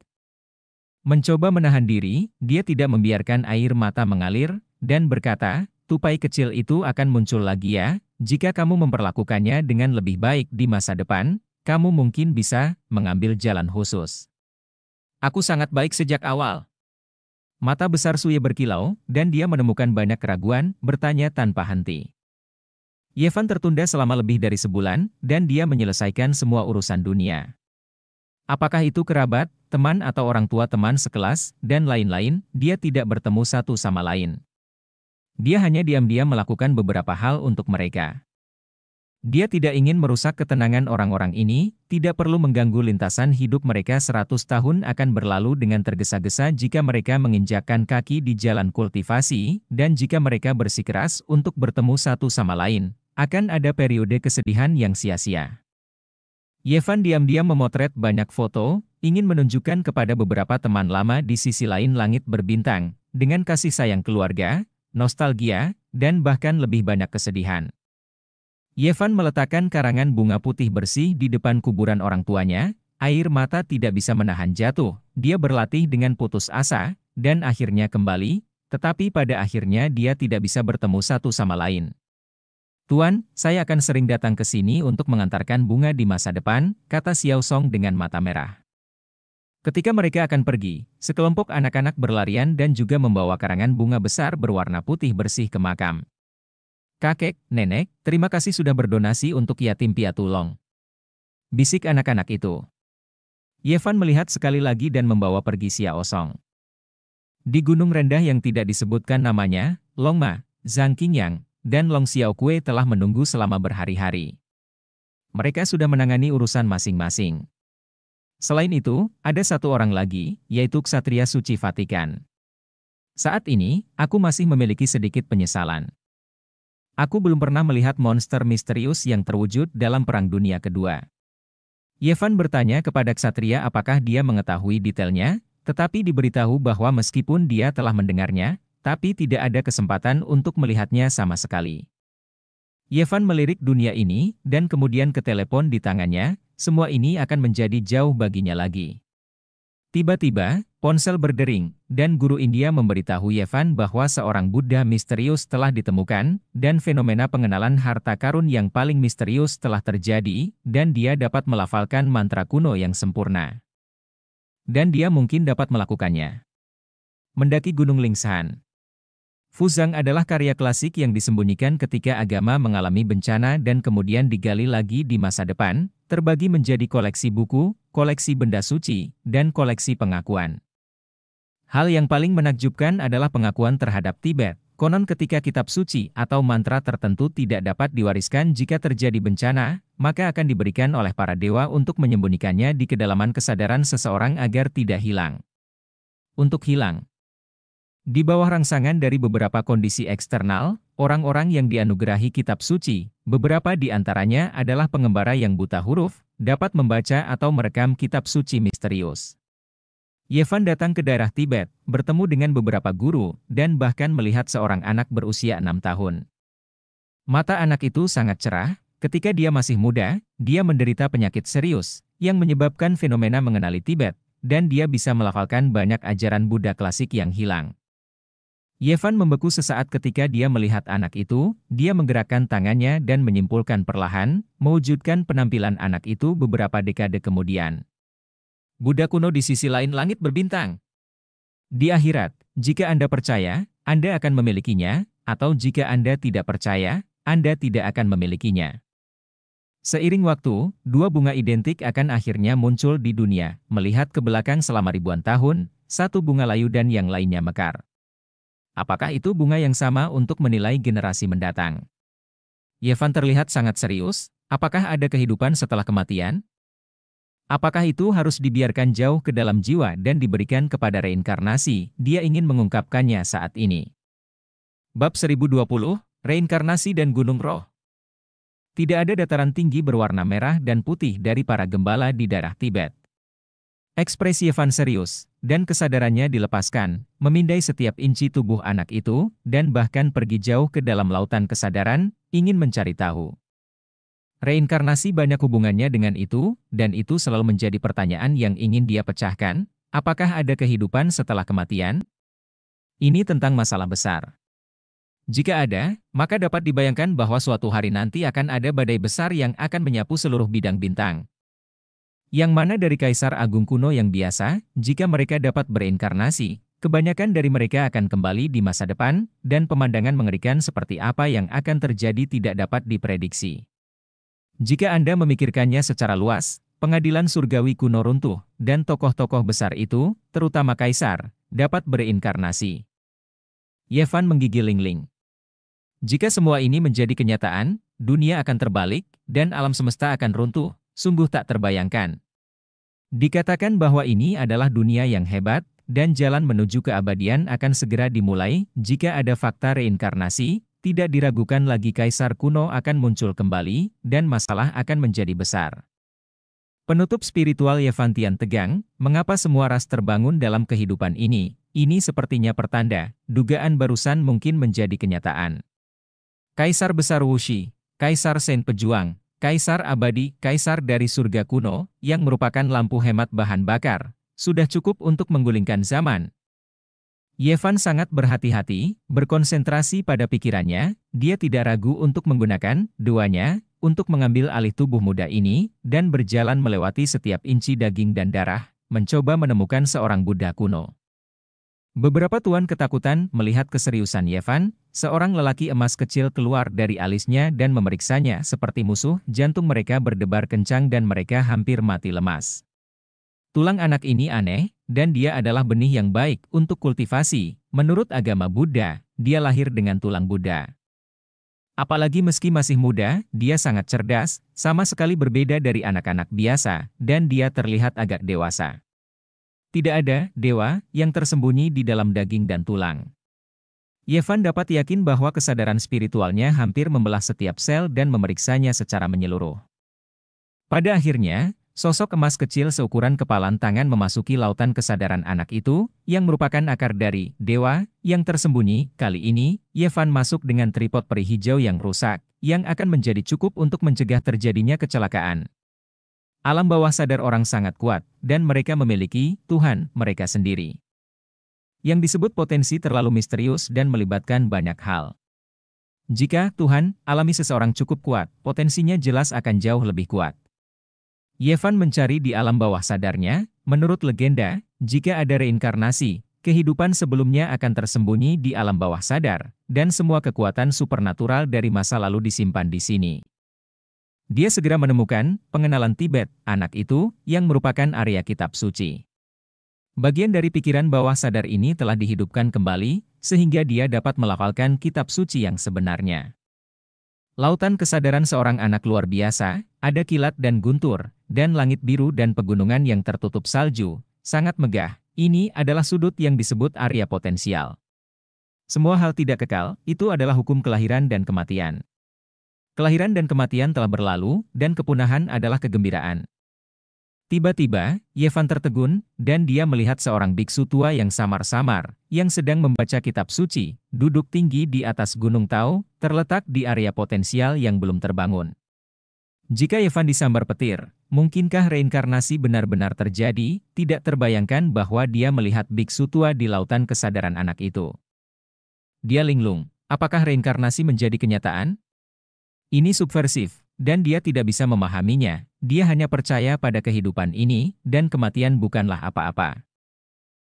Mencoba menahan diri, dia tidak membiarkan air mata mengalir, dan berkata, tupai kecil itu akan muncul lagi ya, jika kamu memperlakukannya dengan lebih baik di masa depan, kamu mungkin bisa mengambil jalan khusus. Aku sangat baik sejak awal. Mata besar Suye berkilau, dan dia menemukan banyak keraguan, bertanya tanpa henti. Yevan tertunda selama lebih dari sebulan, dan dia menyelesaikan semua urusan dunia. Apakah itu kerabat, teman atau orang tua teman sekelas, dan lain-lain, dia tidak bertemu satu sama lain. Dia hanya diam-diam melakukan beberapa hal untuk mereka. Dia tidak ingin merusak ketenangan orang-orang ini, tidak perlu mengganggu lintasan hidup mereka Seratus tahun akan berlalu dengan tergesa-gesa jika mereka menginjakkan kaki di jalan kultivasi, dan jika mereka bersikeras untuk bertemu satu sama lain, akan ada periode kesedihan yang sia-sia. Yevan diam-diam memotret banyak foto, ingin menunjukkan kepada beberapa teman lama di sisi lain langit berbintang, dengan kasih sayang keluarga, nostalgia, dan bahkan lebih banyak kesedihan. Yevan meletakkan karangan bunga putih bersih di depan kuburan orang tuanya, air mata tidak bisa menahan jatuh, dia berlatih dengan putus asa, dan akhirnya kembali, tetapi pada akhirnya dia tidak bisa bertemu satu sama lain. Tuan, saya akan sering datang ke sini untuk mengantarkan bunga di masa depan, kata Xiao Song dengan mata merah. Ketika mereka akan pergi, sekelompok anak-anak berlarian dan juga membawa karangan bunga besar berwarna putih bersih ke makam. Kakek, nenek, terima kasih sudah berdonasi untuk yatim piatu Long. Bisik anak-anak itu. Yevan melihat sekali lagi dan membawa pergi Sia Osong. Di gunung rendah yang tidak disebutkan namanya, Long Ma, Zhang Qingyang, dan Long Xiao Kue telah menunggu selama berhari-hari. Mereka sudah menangani urusan masing-masing. Selain itu, ada satu orang lagi, yaitu Ksatria Suci Vatikan. Saat ini, aku masih memiliki sedikit penyesalan. Aku belum pernah melihat monster misterius yang terwujud dalam Perang Dunia Kedua. Yevan bertanya kepada Ksatria apakah dia mengetahui detailnya, tetapi diberitahu bahwa meskipun dia telah mendengarnya, tapi tidak ada kesempatan untuk melihatnya sama sekali. Yevan melirik dunia ini dan kemudian ke telepon di tangannya, semua ini akan menjadi jauh baginya lagi. Tiba-tiba, ponsel berdering, dan guru India memberitahu Yevan bahwa seorang Buddha misterius telah ditemukan, dan fenomena pengenalan harta karun yang paling misterius telah terjadi, dan dia dapat melafalkan mantra kuno yang sempurna. Dan dia mungkin dapat melakukannya. Mendaki Gunung Lingshan Fuzang adalah karya klasik yang disembunyikan ketika agama mengalami bencana dan kemudian digali lagi di masa depan, terbagi menjadi koleksi buku, koleksi benda suci, dan koleksi pengakuan. Hal yang paling menakjubkan adalah pengakuan terhadap Tibet. Konon ketika kitab suci atau mantra tertentu tidak dapat diwariskan jika terjadi bencana, maka akan diberikan oleh para dewa untuk menyembunyikannya di kedalaman kesadaran seseorang agar tidak hilang. Untuk hilang, di bawah rangsangan dari beberapa kondisi eksternal, orang-orang yang dianugerahi kitab suci, beberapa di antaranya adalah pengembara yang buta huruf, dapat membaca atau merekam kitab suci misterius. Yevan datang ke daerah Tibet, bertemu dengan beberapa guru, dan bahkan melihat seorang anak berusia enam tahun. Mata anak itu sangat cerah, ketika dia masih muda, dia menderita penyakit serius, yang menyebabkan fenomena mengenali Tibet, dan dia bisa melafalkan banyak ajaran Buddha klasik yang hilang. Yevan membeku sesaat ketika dia melihat anak itu, dia menggerakkan tangannya dan menyimpulkan perlahan, mewujudkan penampilan anak itu beberapa dekade kemudian. Buddha kuno di sisi lain langit berbintang. Di akhirat, jika Anda percaya, Anda akan memilikinya, atau jika Anda tidak percaya, Anda tidak akan memilikinya. Seiring waktu, dua bunga identik akan akhirnya muncul di dunia, melihat ke belakang selama ribuan tahun, satu bunga layu dan yang lainnya mekar. Apakah itu bunga yang sama untuk menilai generasi mendatang? Yevan terlihat sangat serius, apakah ada kehidupan setelah kematian? Apakah itu harus dibiarkan jauh ke dalam jiwa dan diberikan kepada reinkarnasi? Dia ingin mengungkapkannya saat ini. Bab 1020, Reinkarnasi dan Gunung Roh Tidak ada dataran tinggi berwarna merah dan putih dari para gembala di darah Tibet. Ekspresi Evan serius, dan kesadarannya dilepaskan, memindai setiap inci tubuh anak itu, dan bahkan pergi jauh ke dalam lautan kesadaran, ingin mencari tahu. Reinkarnasi banyak hubungannya dengan itu, dan itu selalu menjadi pertanyaan yang ingin dia pecahkan, apakah ada kehidupan setelah kematian? Ini tentang masalah besar. Jika ada, maka dapat dibayangkan bahwa suatu hari nanti akan ada badai besar yang akan menyapu seluruh bidang bintang, yang mana dari kaisar agung kuno yang biasa, jika mereka dapat berinkarnasi, kebanyakan dari mereka akan kembali di masa depan, dan pemandangan mengerikan seperti apa yang akan terjadi tidak dapat diprediksi. Jika Anda memikirkannya secara luas, pengadilan surgawi kuno runtuh, dan tokoh-tokoh besar itu, terutama kaisar, dapat berinkarnasi. Yevan menggigil Lingling. Jika semua ini menjadi kenyataan, dunia akan terbalik, dan alam semesta akan runtuh, sungguh tak terbayangkan. Dikatakan bahwa ini adalah dunia yang hebat, dan jalan menuju keabadian akan segera dimulai, jika ada fakta reinkarnasi, tidak diragukan lagi kaisar kuno akan muncul kembali, dan masalah akan menjadi besar. Penutup spiritual Yevantian tegang, mengapa semua ras terbangun dalam kehidupan ini? Ini sepertinya pertanda, dugaan barusan mungkin menjadi kenyataan. Kaisar Besar Wuxi, Kaisar Sen Pejuang, Kaisar abadi, kaisar dari surga kuno, yang merupakan lampu hemat bahan bakar, sudah cukup untuk menggulingkan zaman. Yevan sangat berhati-hati, berkonsentrasi pada pikirannya, dia tidak ragu untuk menggunakan duanya untuk mengambil alih tubuh muda ini dan berjalan melewati setiap inci daging dan darah, mencoba menemukan seorang Buddha kuno. Beberapa tuan ketakutan melihat keseriusan Yevan Seorang lelaki emas kecil keluar dari alisnya dan memeriksanya seperti musuh, jantung mereka berdebar kencang dan mereka hampir mati lemas. Tulang anak ini aneh, dan dia adalah benih yang baik untuk kultivasi. Menurut agama Buddha, dia lahir dengan tulang Buddha. Apalagi meski masih muda, dia sangat cerdas, sama sekali berbeda dari anak-anak biasa, dan dia terlihat agak dewasa. Tidak ada dewa yang tersembunyi di dalam daging dan tulang. Yevan dapat yakin bahwa kesadaran spiritualnya hampir membelah setiap sel dan memeriksanya secara menyeluruh. Pada akhirnya, sosok emas kecil seukuran kepalan tangan memasuki lautan kesadaran anak itu, yang merupakan akar dari dewa yang tersembunyi. Kali ini, Yevan masuk dengan tripod peri hijau yang rusak, yang akan menjadi cukup untuk mencegah terjadinya kecelakaan. Alam bawah sadar orang sangat kuat, dan mereka memiliki Tuhan mereka sendiri yang disebut potensi terlalu misterius dan melibatkan banyak hal. Jika Tuhan alami seseorang cukup kuat, potensinya jelas akan jauh lebih kuat. Yevan mencari di alam bawah sadarnya, menurut legenda, jika ada reinkarnasi, kehidupan sebelumnya akan tersembunyi di alam bawah sadar, dan semua kekuatan supernatural dari masa lalu disimpan di sini. Dia segera menemukan pengenalan Tibet, anak itu, yang merupakan area kitab suci. Bagian dari pikiran bawah sadar ini telah dihidupkan kembali, sehingga dia dapat melafalkan kitab suci yang sebenarnya. Lautan kesadaran seorang anak luar biasa, ada kilat dan guntur, dan langit biru dan pegunungan yang tertutup salju, sangat megah, ini adalah sudut yang disebut area potensial. Semua hal tidak kekal, itu adalah hukum kelahiran dan kematian. Kelahiran dan kematian telah berlalu, dan kepunahan adalah kegembiraan. Tiba-tiba, Yevan tertegun, dan dia melihat seorang biksu tua yang samar-samar, yang sedang membaca kitab suci, duduk tinggi di atas gunung Tao, terletak di area potensial yang belum terbangun. Jika Yevan disambar petir, mungkinkah reinkarnasi benar-benar terjadi, tidak terbayangkan bahwa dia melihat biksu tua di lautan kesadaran anak itu. Dia linglung, apakah reinkarnasi menjadi kenyataan? Ini subversif, dan dia tidak bisa memahaminya, dia hanya percaya pada kehidupan ini, dan kematian bukanlah apa-apa.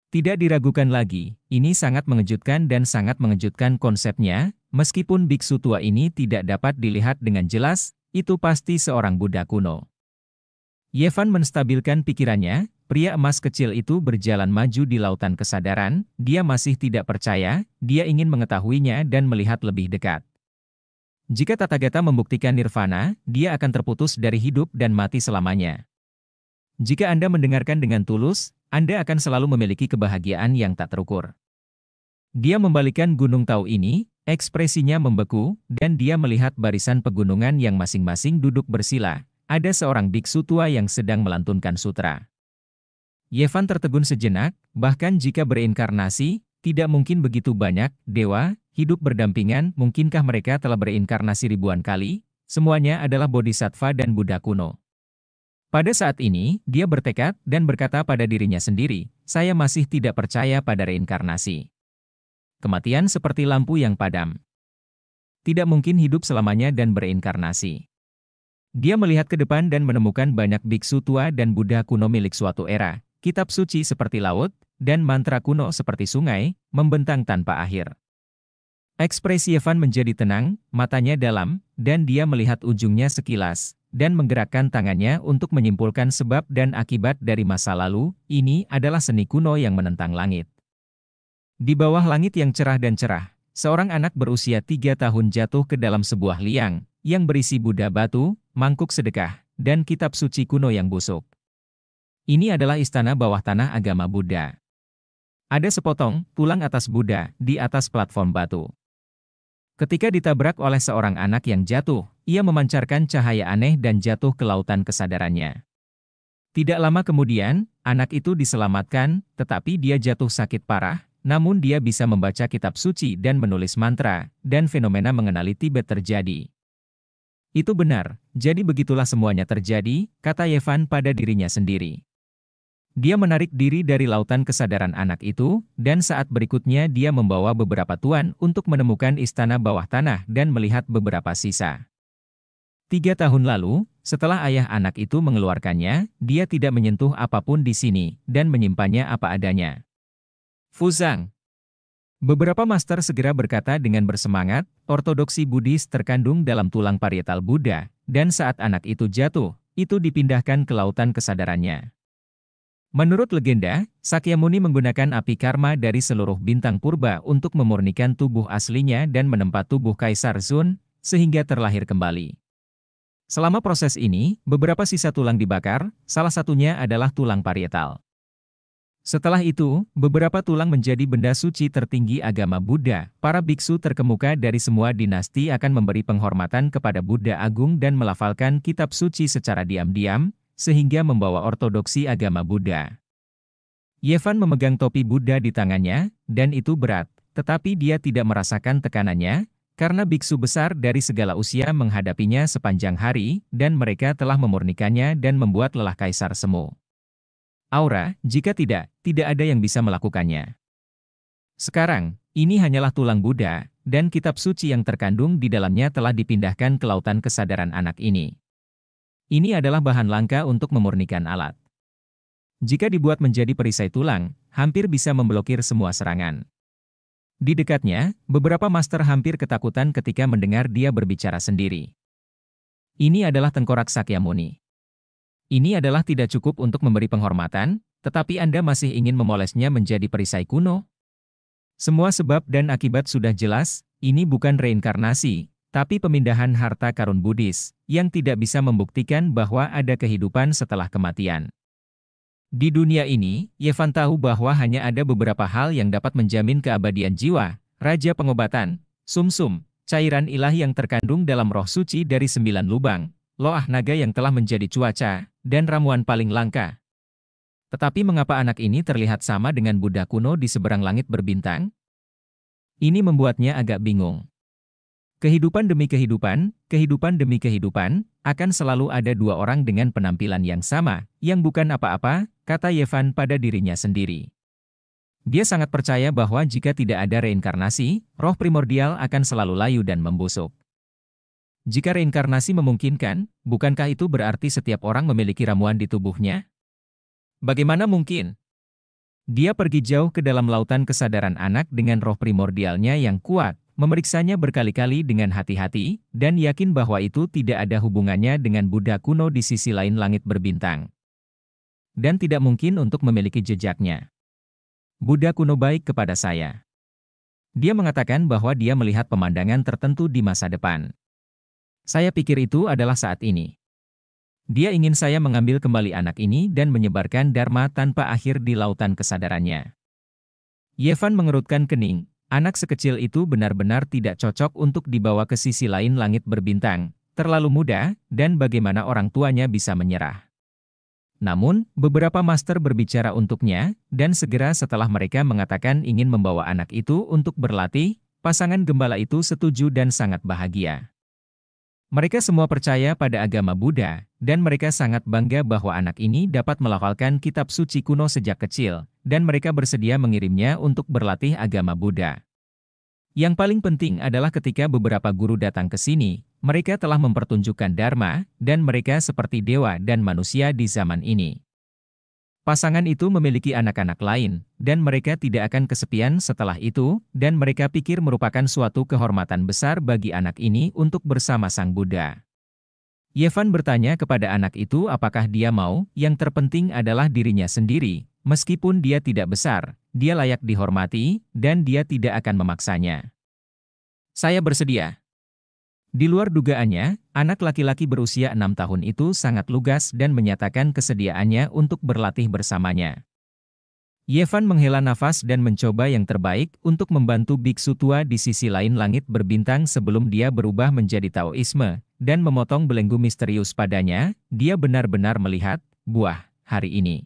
Tidak diragukan lagi, ini sangat mengejutkan dan sangat mengejutkan konsepnya, meskipun biksu tua ini tidak dapat dilihat dengan jelas, itu pasti seorang Buddha kuno. Yevan menstabilkan pikirannya, pria emas kecil itu berjalan maju di lautan kesadaran, dia masih tidak percaya, dia ingin mengetahuinya dan melihat lebih dekat. Jika Tathagata membuktikan nirvana, dia akan terputus dari hidup dan mati selamanya. Jika Anda mendengarkan dengan tulus, Anda akan selalu memiliki kebahagiaan yang tak terukur. Dia membalikan gunung tau ini, ekspresinya membeku, dan dia melihat barisan pegunungan yang masing-masing duduk bersila. Ada seorang biksu tua yang sedang melantunkan sutra. Yevan tertegun sejenak, bahkan jika berinkarnasi, tidak mungkin begitu banyak dewa hidup berdampingan, mungkinkah mereka telah berinkarnasi ribuan kali? Semuanya adalah bodhisattva dan Buddha kuno. Pada saat ini, dia bertekad dan berkata pada dirinya sendiri, saya masih tidak percaya pada reinkarnasi. Kematian seperti lampu yang padam. Tidak mungkin hidup selamanya dan berinkarnasi. Dia melihat ke depan dan menemukan banyak biksu tua dan Buddha kuno milik suatu era, kitab suci seperti laut, dan mantra kuno seperti sungai, membentang tanpa akhir. Ekspresi Evan menjadi tenang, matanya dalam, dan dia melihat ujungnya sekilas, dan menggerakkan tangannya untuk menyimpulkan sebab dan akibat dari masa lalu, ini adalah seni kuno yang menentang langit. Di bawah langit yang cerah dan cerah, seorang anak berusia tiga tahun jatuh ke dalam sebuah liang, yang berisi Buddha batu, mangkuk sedekah, dan kitab suci kuno yang busuk. Ini adalah istana bawah tanah agama Buddha. Ada sepotong tulang atas Buddha di atas platform batu. Ketika ditabrak oleh seorang anak yang jatuh, ia memancarkan cahaya aneh dan jatuh ke lautan kesadarannya. Tidak lama kemudian, anak itu diselamatkan, tetapi dia jatuh sakit parah, namun dia bisa membaca kitab suci dan menulis mantra, dan fenomena mengenali Tibet terjadi. Itu benar, jadi begitulah semuanya terjadi, kata Yevan pada dirinya sendiri. Dia menarik diri dari lautan kesadaran anak itu, dan saat berikutnya dia membawa beberapa tuan untuk menemukan istana bawah tanah dan melihat beberapa sisa. Tiga tahun lalu, setelah ayah anak itu mengeluarkannya, dia tidak menyentuh apapun di sini, dan menyimpannya apa adanya. Fuzang Beberapa master segera berkata dengan bersemangat, ortodoksi Buddhis terkandung dalam tulang parietal Buddha, dan saat anak itu jatuh, itu dipindahkan ke lautan kesadarannya. Menurut legenda, Sakyamuni menggunakan api karma dari seluruh bintang purba untuk memurnikan tubuh aslinya dan menempat tubuh Kaisar Zun, sehingga terlahir kembali. Selama proses ini, beberapa sisa tulang dibakar, salah satunya adalah tulang parietal. Setelah itu, beberapa tulang menjadi benda suci tertinggi agama Buddha. Para biksu terkemuka dari semua dinasti akan memberi penghormatan kepada Buddha Agung dan melafalkan kitab suci secara diam-diam, sehingga membawa ortodoksi agama Buddha. Yevan memegang topi Buddha di tangannya, dan itu berat, tetapi dia tidak merasakan tekanannya, karena biksu besar dari segala usia menghadapinya sepanjang hari, dan mereka telah memurnikannya dan membuat lelah kaisar semu. Aura, jika tidak, tidak ada yang bisa melakukannya. Sekarang, ini hanyalah tulang Buddha, dan kitab suci yang terkandung di dalamnya telah dipindahkan ke lautan kesadaran anak ini. Ini adalah bahan langka untuk memurnikan alat. Jika dibuat menjadi perisai tulang, hampir bisa memblokir semua serangan. Di dekatnya, beberapa master hampir ketakutan ketika mendengar dia berbicara sendiri. Ini adalah tengkorak Sakyamuni. Ini adalah tidak cukup untuk memberi penghormatan, tetapi Anda masih ingin memolesnya menjadi perisai kuno? Semua sebab dan akibat sudah jelas, ini bukan reinkarnasi, tapi pemindahan harta karun Buddhis, yang tidak bisa membuktikan bahwa ada kehidupan setelah kematian. Di dunia ini, Yevan tahu bahwa hanya ada beberapa hal yang dapat menjamin keabadian jiwa, raja pengobatan, sumsum, -sum, cairan ilah yang terkandung dalam roh suci dari sembilan lubang, loah naga yang telah menjadi cuaca, dan ramuan paling langka. Tetapi mengapa anak ini terlihat sama dengan Buddha kuno di seberang langit berbintang? Ini membuatnya agak bingung. Kehidupan demi kehidupan, kehidupan demi kehidupan, akan selalu ada dua orang dengan penampilan yang sama, yang bukan apa-apa, kata Yevan pada dirinya sendiri. Dia sangat percaya bahwa jika tidak ada reinkarnasi, roh primordial akan selalu layu dan membusuk. Jika reinkarnasi memungkinkan, bukankah itu berarti setiap orang memiliki ramuan di tubuhnya? Bagaimana mungkin? Dia pergi jauh ke dalam lautan kesadaran anak dengan roh primordialnya yang kuat, memeriksanya berkali-kali dengan hati-hati, dan yakin bahwa itu tidak ada hubungannya dengan Buddha kuno di sisi lain langit berbintang. Dan tidak mungkin untuk memiliki jejaknya. Buddha kuno baik kepada saya. Dia mengatakan bahwa dia melihat pemandangan tertentu di masa depan. Saya pikir itu adalah saat ini. Dia ingin saya mengambil kembali anak ini dan menyebarkan Dharma tanpa akhir di lautan kesadarannya. Yevan mengerutkan kening, Anak sekecil itu benar-benar tidak cocok untuk dibawa ke sisi lain langit berbintang, terlalu muda, dan bagaimana orang tuanya bisa menyerah. Namun, beberapa master berbicara untuknya, dan segera setelah mereka mengatakan ingin membawa anak itu untuk berlatih, pasangan gembala itu setuju dan sangat bahagia. Mereka semua percaya pada agama Buddha, dan mereka sangat bangga bahwa anak ini dapat melafalkan kitab suci kuno sejak kecil, dan mereka bersedia mengirimnya untuk berlatih agama Buddha. Yang paling penting adalah ketika beberapa guru datang ke sini, mereka telah mempertunjukkan Dharma, dan mereka seperti dewa dan manusia di zaman ini. Pasangan itu memiliki anak-anak lain, dan mereka tidak akan kesepian setelah itu, dan mereka pikir merupakan suatu kehormatan besar bagi anak ini untuk bersama Sang Buddha. Yevan bertanya kepada anak itu apakah dia mau, yang terpenting adalah dirinya sendiri, meskipun dia tidak besar, dia layak dihormati, dan dia tidak akan memaksanya. Saya bersedia. Di luar dugaannya, anak laki-laki berusia enam tahun itu sangat lugas dan menyatakan kesediaannya untuk berlatih bersamanya. Yevan menghela nafas dan mencoba yang terbaik untuk membantu biksu tua di sisi lain langit berbintang sebelum dia berubah menjadi Taoisme, dan memotong belenggu misterius padanya, dia benar-benar melihat, buah, hari ini.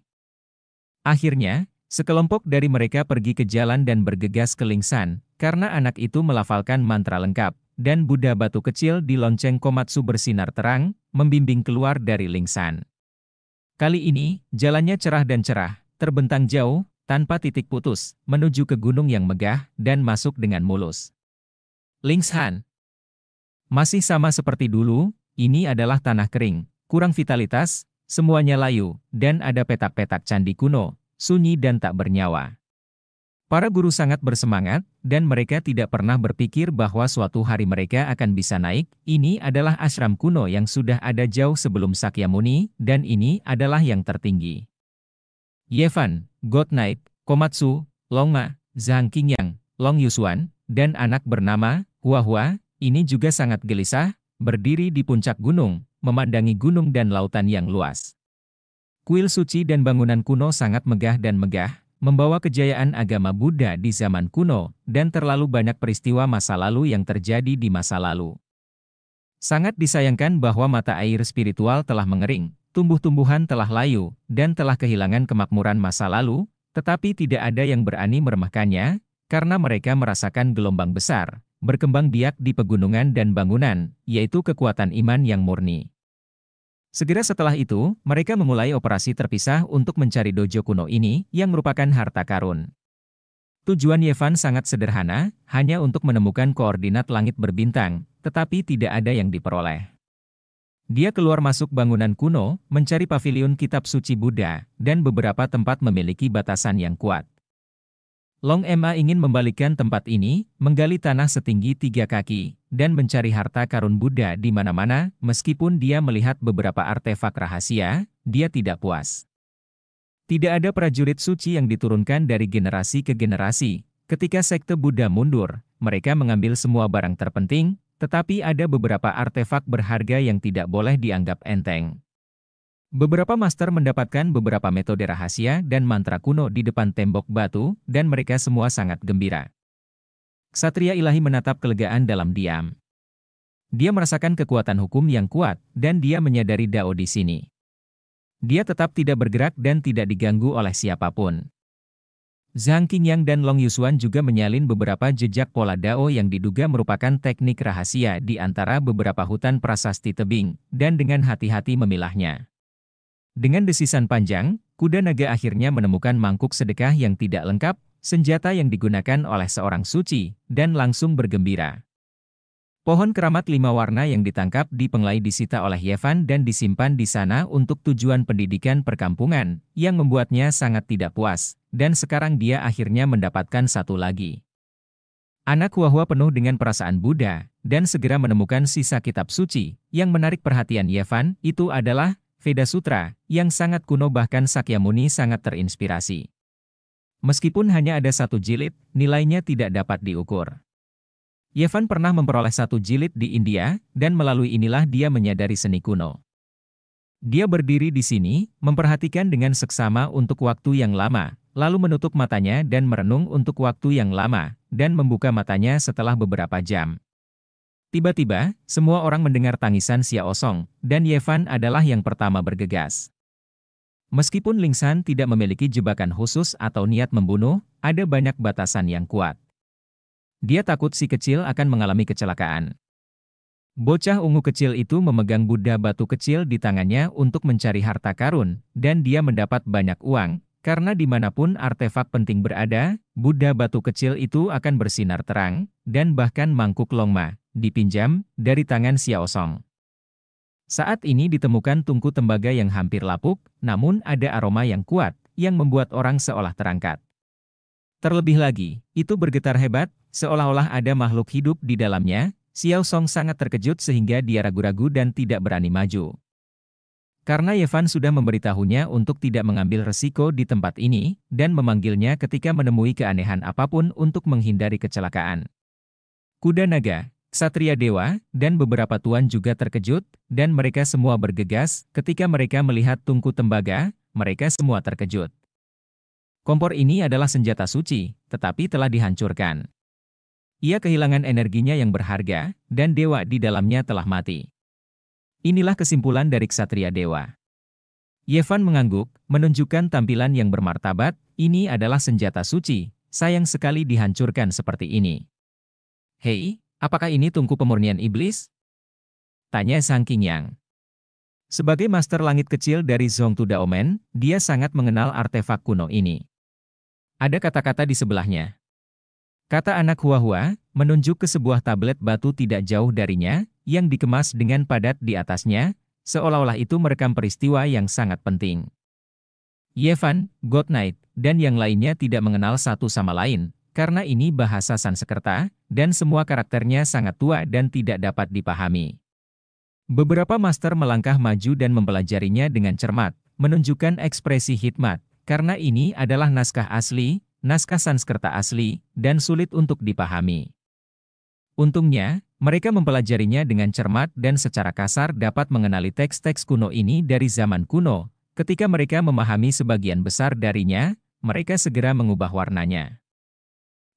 Akhirnya, sekelompok dari mereka pergi ke jalan dan bergegas ke Lingsan, karena anak itu melafalkan mantra lengkap, dan Buddha batu kecil di lonceng Komatsu bersinar terang, membimbing keluar dari lingsan. Kali ini, jalannya cerah dan cerah, terbentang jauh, tanpa titik putus, menuju ke gunung yang megah, dan masuk dengan mulus. Lingshan Masih sama seperti dulu, ini adalah tanah kering, kurang vitalitas, semuanya layu, dan ada petak-petak candi kuno, sunyi dan tak bernyawa. Para guru sangat bersemangat, dan mereka tidak pernah berpikir bahwa suatu hari mereka akan bisa naik. Ini adalah ashram kuno yang sudah ada jauh sebelum Sakyamuni, dan ini adalah yang tertinggi. Yevan, God Knight, Komatsu, Longma, Zhang Qingyang, Long Yusuan, dan anak bernama Hua Hua, ini juga sangat gelisah, berdiri di puncak gunung, memandangi gunung dan lautan yang luas. Kuil suci dan bangunan kuno sangat megah dan megah, membawa kejayaan agama Buddha di zaman kuno, dan terlalu banyak peristiwa masa lalu yang terjadi di masa lalu. Sangat disayangkan bahwa mata air spiritual telah mengering, tumbuh-tumbuhan telah layu, dan telah kehilangan kemakmuran masa lalu, tetapi tidak ada yang berani meremahkannya, karena mereka merasakan gelombang besar, berkembang biak di pegunungan dan bangunan, yaitu kekuatan iman yang murni. Segera setelah itu, mereka memulai operasi terpisah untuk mencari dojo kuno ini yang merupakan harta karun. Tujuan Yevan sangat sederhana, hanya untuk menemukan koordinat langit berbintang, tetapi tidak ada yang diperoleh. Dia keluar masuk bangunan kuno, mencari pavilion kitab suci Buddha, dan beberapa tempat memiliki batasan yang kuat. Long Emma ingin membalikkan tempat ini, menggali tanah setinggi tiga kaki, dan mencari harta karun Buddha di mana-mana, meskipun dia melihat beberapa artefak rahasia, dia tidak puas. Tidak ada prajurit suci yang diturunkan dari generasi ke generasi. Ketika sekte Buddha mundur, mereka mengambil semua barang terpenting, tetapi ada beberapa artefak berharga yang tidak boleh dianggap enteng. Beberapa master mendapatkan beberapa metode rahasia dan mantra kuno di depan tembok batu, dan mereka semua sangat gembira. Satria Ilahi menatap kelegaan dalam diam. Dia merasakan kekuatan hukum yang kuat, dan dia menyadari Dao di sini. Dia tetap tidak bergerak dan tidak diganggu oleh siapapun. Zhang Qingyang dan Long Yusuan juga menyalin beberapa jejak pola Dao yang diduga merupakan teknik rahasia di antara beberapa hutan prasasti tebing, dan dengan hati-hati memilahnya. Dengan desisan panjang, kuda naga akhirnya menemukan mangkuk sedekah yang tidak lengkap, senjata yang digunakan oleh seorang suci, dan langsung bergembira. Pohon keramat lima warna yang ditangkap di penglai disita oleh Yevan dan disimpan di sana untuk tujuan pendidikan perkampungan, yang membuatnya sangat tidak puas, dan sekarang dia akhirnya mendapatkan satu lagi. Anak Huahua penuh dengan perasaan Buddha, dan segera menemukan sisa kitab suci, yang menarik perhatian Yevan, itu adalah Veda Sutra, yang sangat kuno bahkan Sakyamuni sangat terinspirasi. Meskipun hanya ada satu jilid, nilainya tidak dapat diukur. Yevan pernah memperoleh satu jilid di India, dan melalui inilah dia menyadari seni kuno. Dia berdiri di sini, memperhatikan dengan seksama untuk waktu yang lama, lalu menutup matanya dan merenung untuk waktu yang lama, dan membuka matanya setelah beberapa jam. Tiba-tiba, semua orang mendengar tangisan Xia Osong, dan Yevan adalah yang pertama bergegas. Meskipun Ling San tidak memiliki jebakan khusus atau niat membunuh, ada banyak batasan yang kuat. Dia takut si kecil akan mengalami kecelakaan. Bocah ungu kecil itu memegang Buddha batu kecil di tangannya untuk mencari harta karun, dan dia mendapat banyak uang, karena dimanapun artefak penting berada, Buddha batu kecil itu akan bersinar terang, dan bahkan mangkuk longma, dipinjam, dari tangan Xiao Song. Saat ini ditemukan tungku tembaga yang hampir lapuk, namun ada aroma yang kuat, yang membuat orang seolah terangkat. Terlebih lagi, itu bergetar hebat, seolah-olah ada makhluk hidup di dalamnya, Xiao Song sangat terkejut sehingga dia ragu-ragu dan tidak berani maju. Karena Yevan sudah memberitahunya untuk tidak mengambil resiko di tempat ini, dan memanggilnya ketika menemui keanehan apapun untuk menghindari kecelakaan. Kuda naga, Satria Dewa, dan beberapa tuan juga terkejut, dan mereka semua bergegas ketika mereka melihat tungku tembaga, mereka semua terkejut. Kompor ini adalah senjata suci, tetapi telah dihancurkan. Ia kehilangan energinya yang berharga, dan dewa di dalamnya telah mati. Inilah kesimpulan dari Ksatria Dewa. Yevan mengangguk, menunjukkan tampilan yang bermartabat, ini adalah senjata suci, sayang sekali dihancurkan seperti ini. Hei, apakah ini tungku pemurnian iblis? Tanya Sang King Yang. Sebagai master langit kecil dari Zongtu Daomen, dia sangat mengenal artefak kuno ini. Ada kata-kata di sebelahnya. Kata anak Hua Hua, menunjuk ke sebuah tablet batu tidak jauh darinya, yang dikemas dengan padat di atasnya, seolah-olah itu merekam peristiwa yang sangat penting. Yevan, God Knight, dan yang lainnya tidak mengenal satu sama lain, karena ini bahasa Sanskerta dan semua karakternya sangat tua dan tidak dapat dipahami. Beberapa master melangkah maju dan mempelajarinya dengan cermat, menunjukkan ekspresi hikmat, karena ini adalah naskah asli, naskah Sanskerta asli, dan sulit untuk dipahami. Untungnya, mereka mempelajarinya dengan cermat dan secara kasar dapat mengenali teks-teks kuno ini dari zaman kuno. Ketika mereka memahami sebagian besar darinya, mereka segera mengubah warnanya.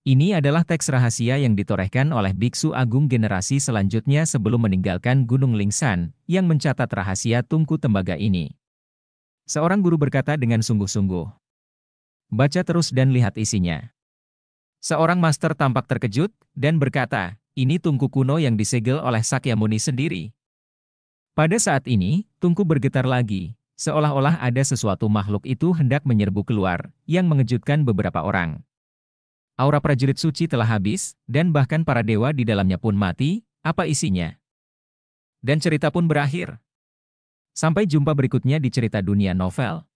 Ini adalah teks rahasia yang ditorehkan oleh Biksu Agung generasi selanjutnya sebelum meninggalkan Gunung Lingsan, yang mencatat rahasia tungku tembaga ini. Seorang guru berkata dengan sungguh-sungguh. Baca terus dan lihat isinya. Seorang master tampak terkejut, dan berkata, ini tungku kuno yang disegel oleh Sakyamuni sendiri. Pada saat ini, tungku bergetar lagi, seolah-olah ada sesuatu makhluk itu hendak menyerbu keluar, yang mengejutkan beberapa orang. Aura prajurit suci telah habis, dan bahkan para dewa di dalamnya pun mati, apa isinya? Dan cerita pun berakhir. Sampai jumpa berikutnya di cerita dunia novel.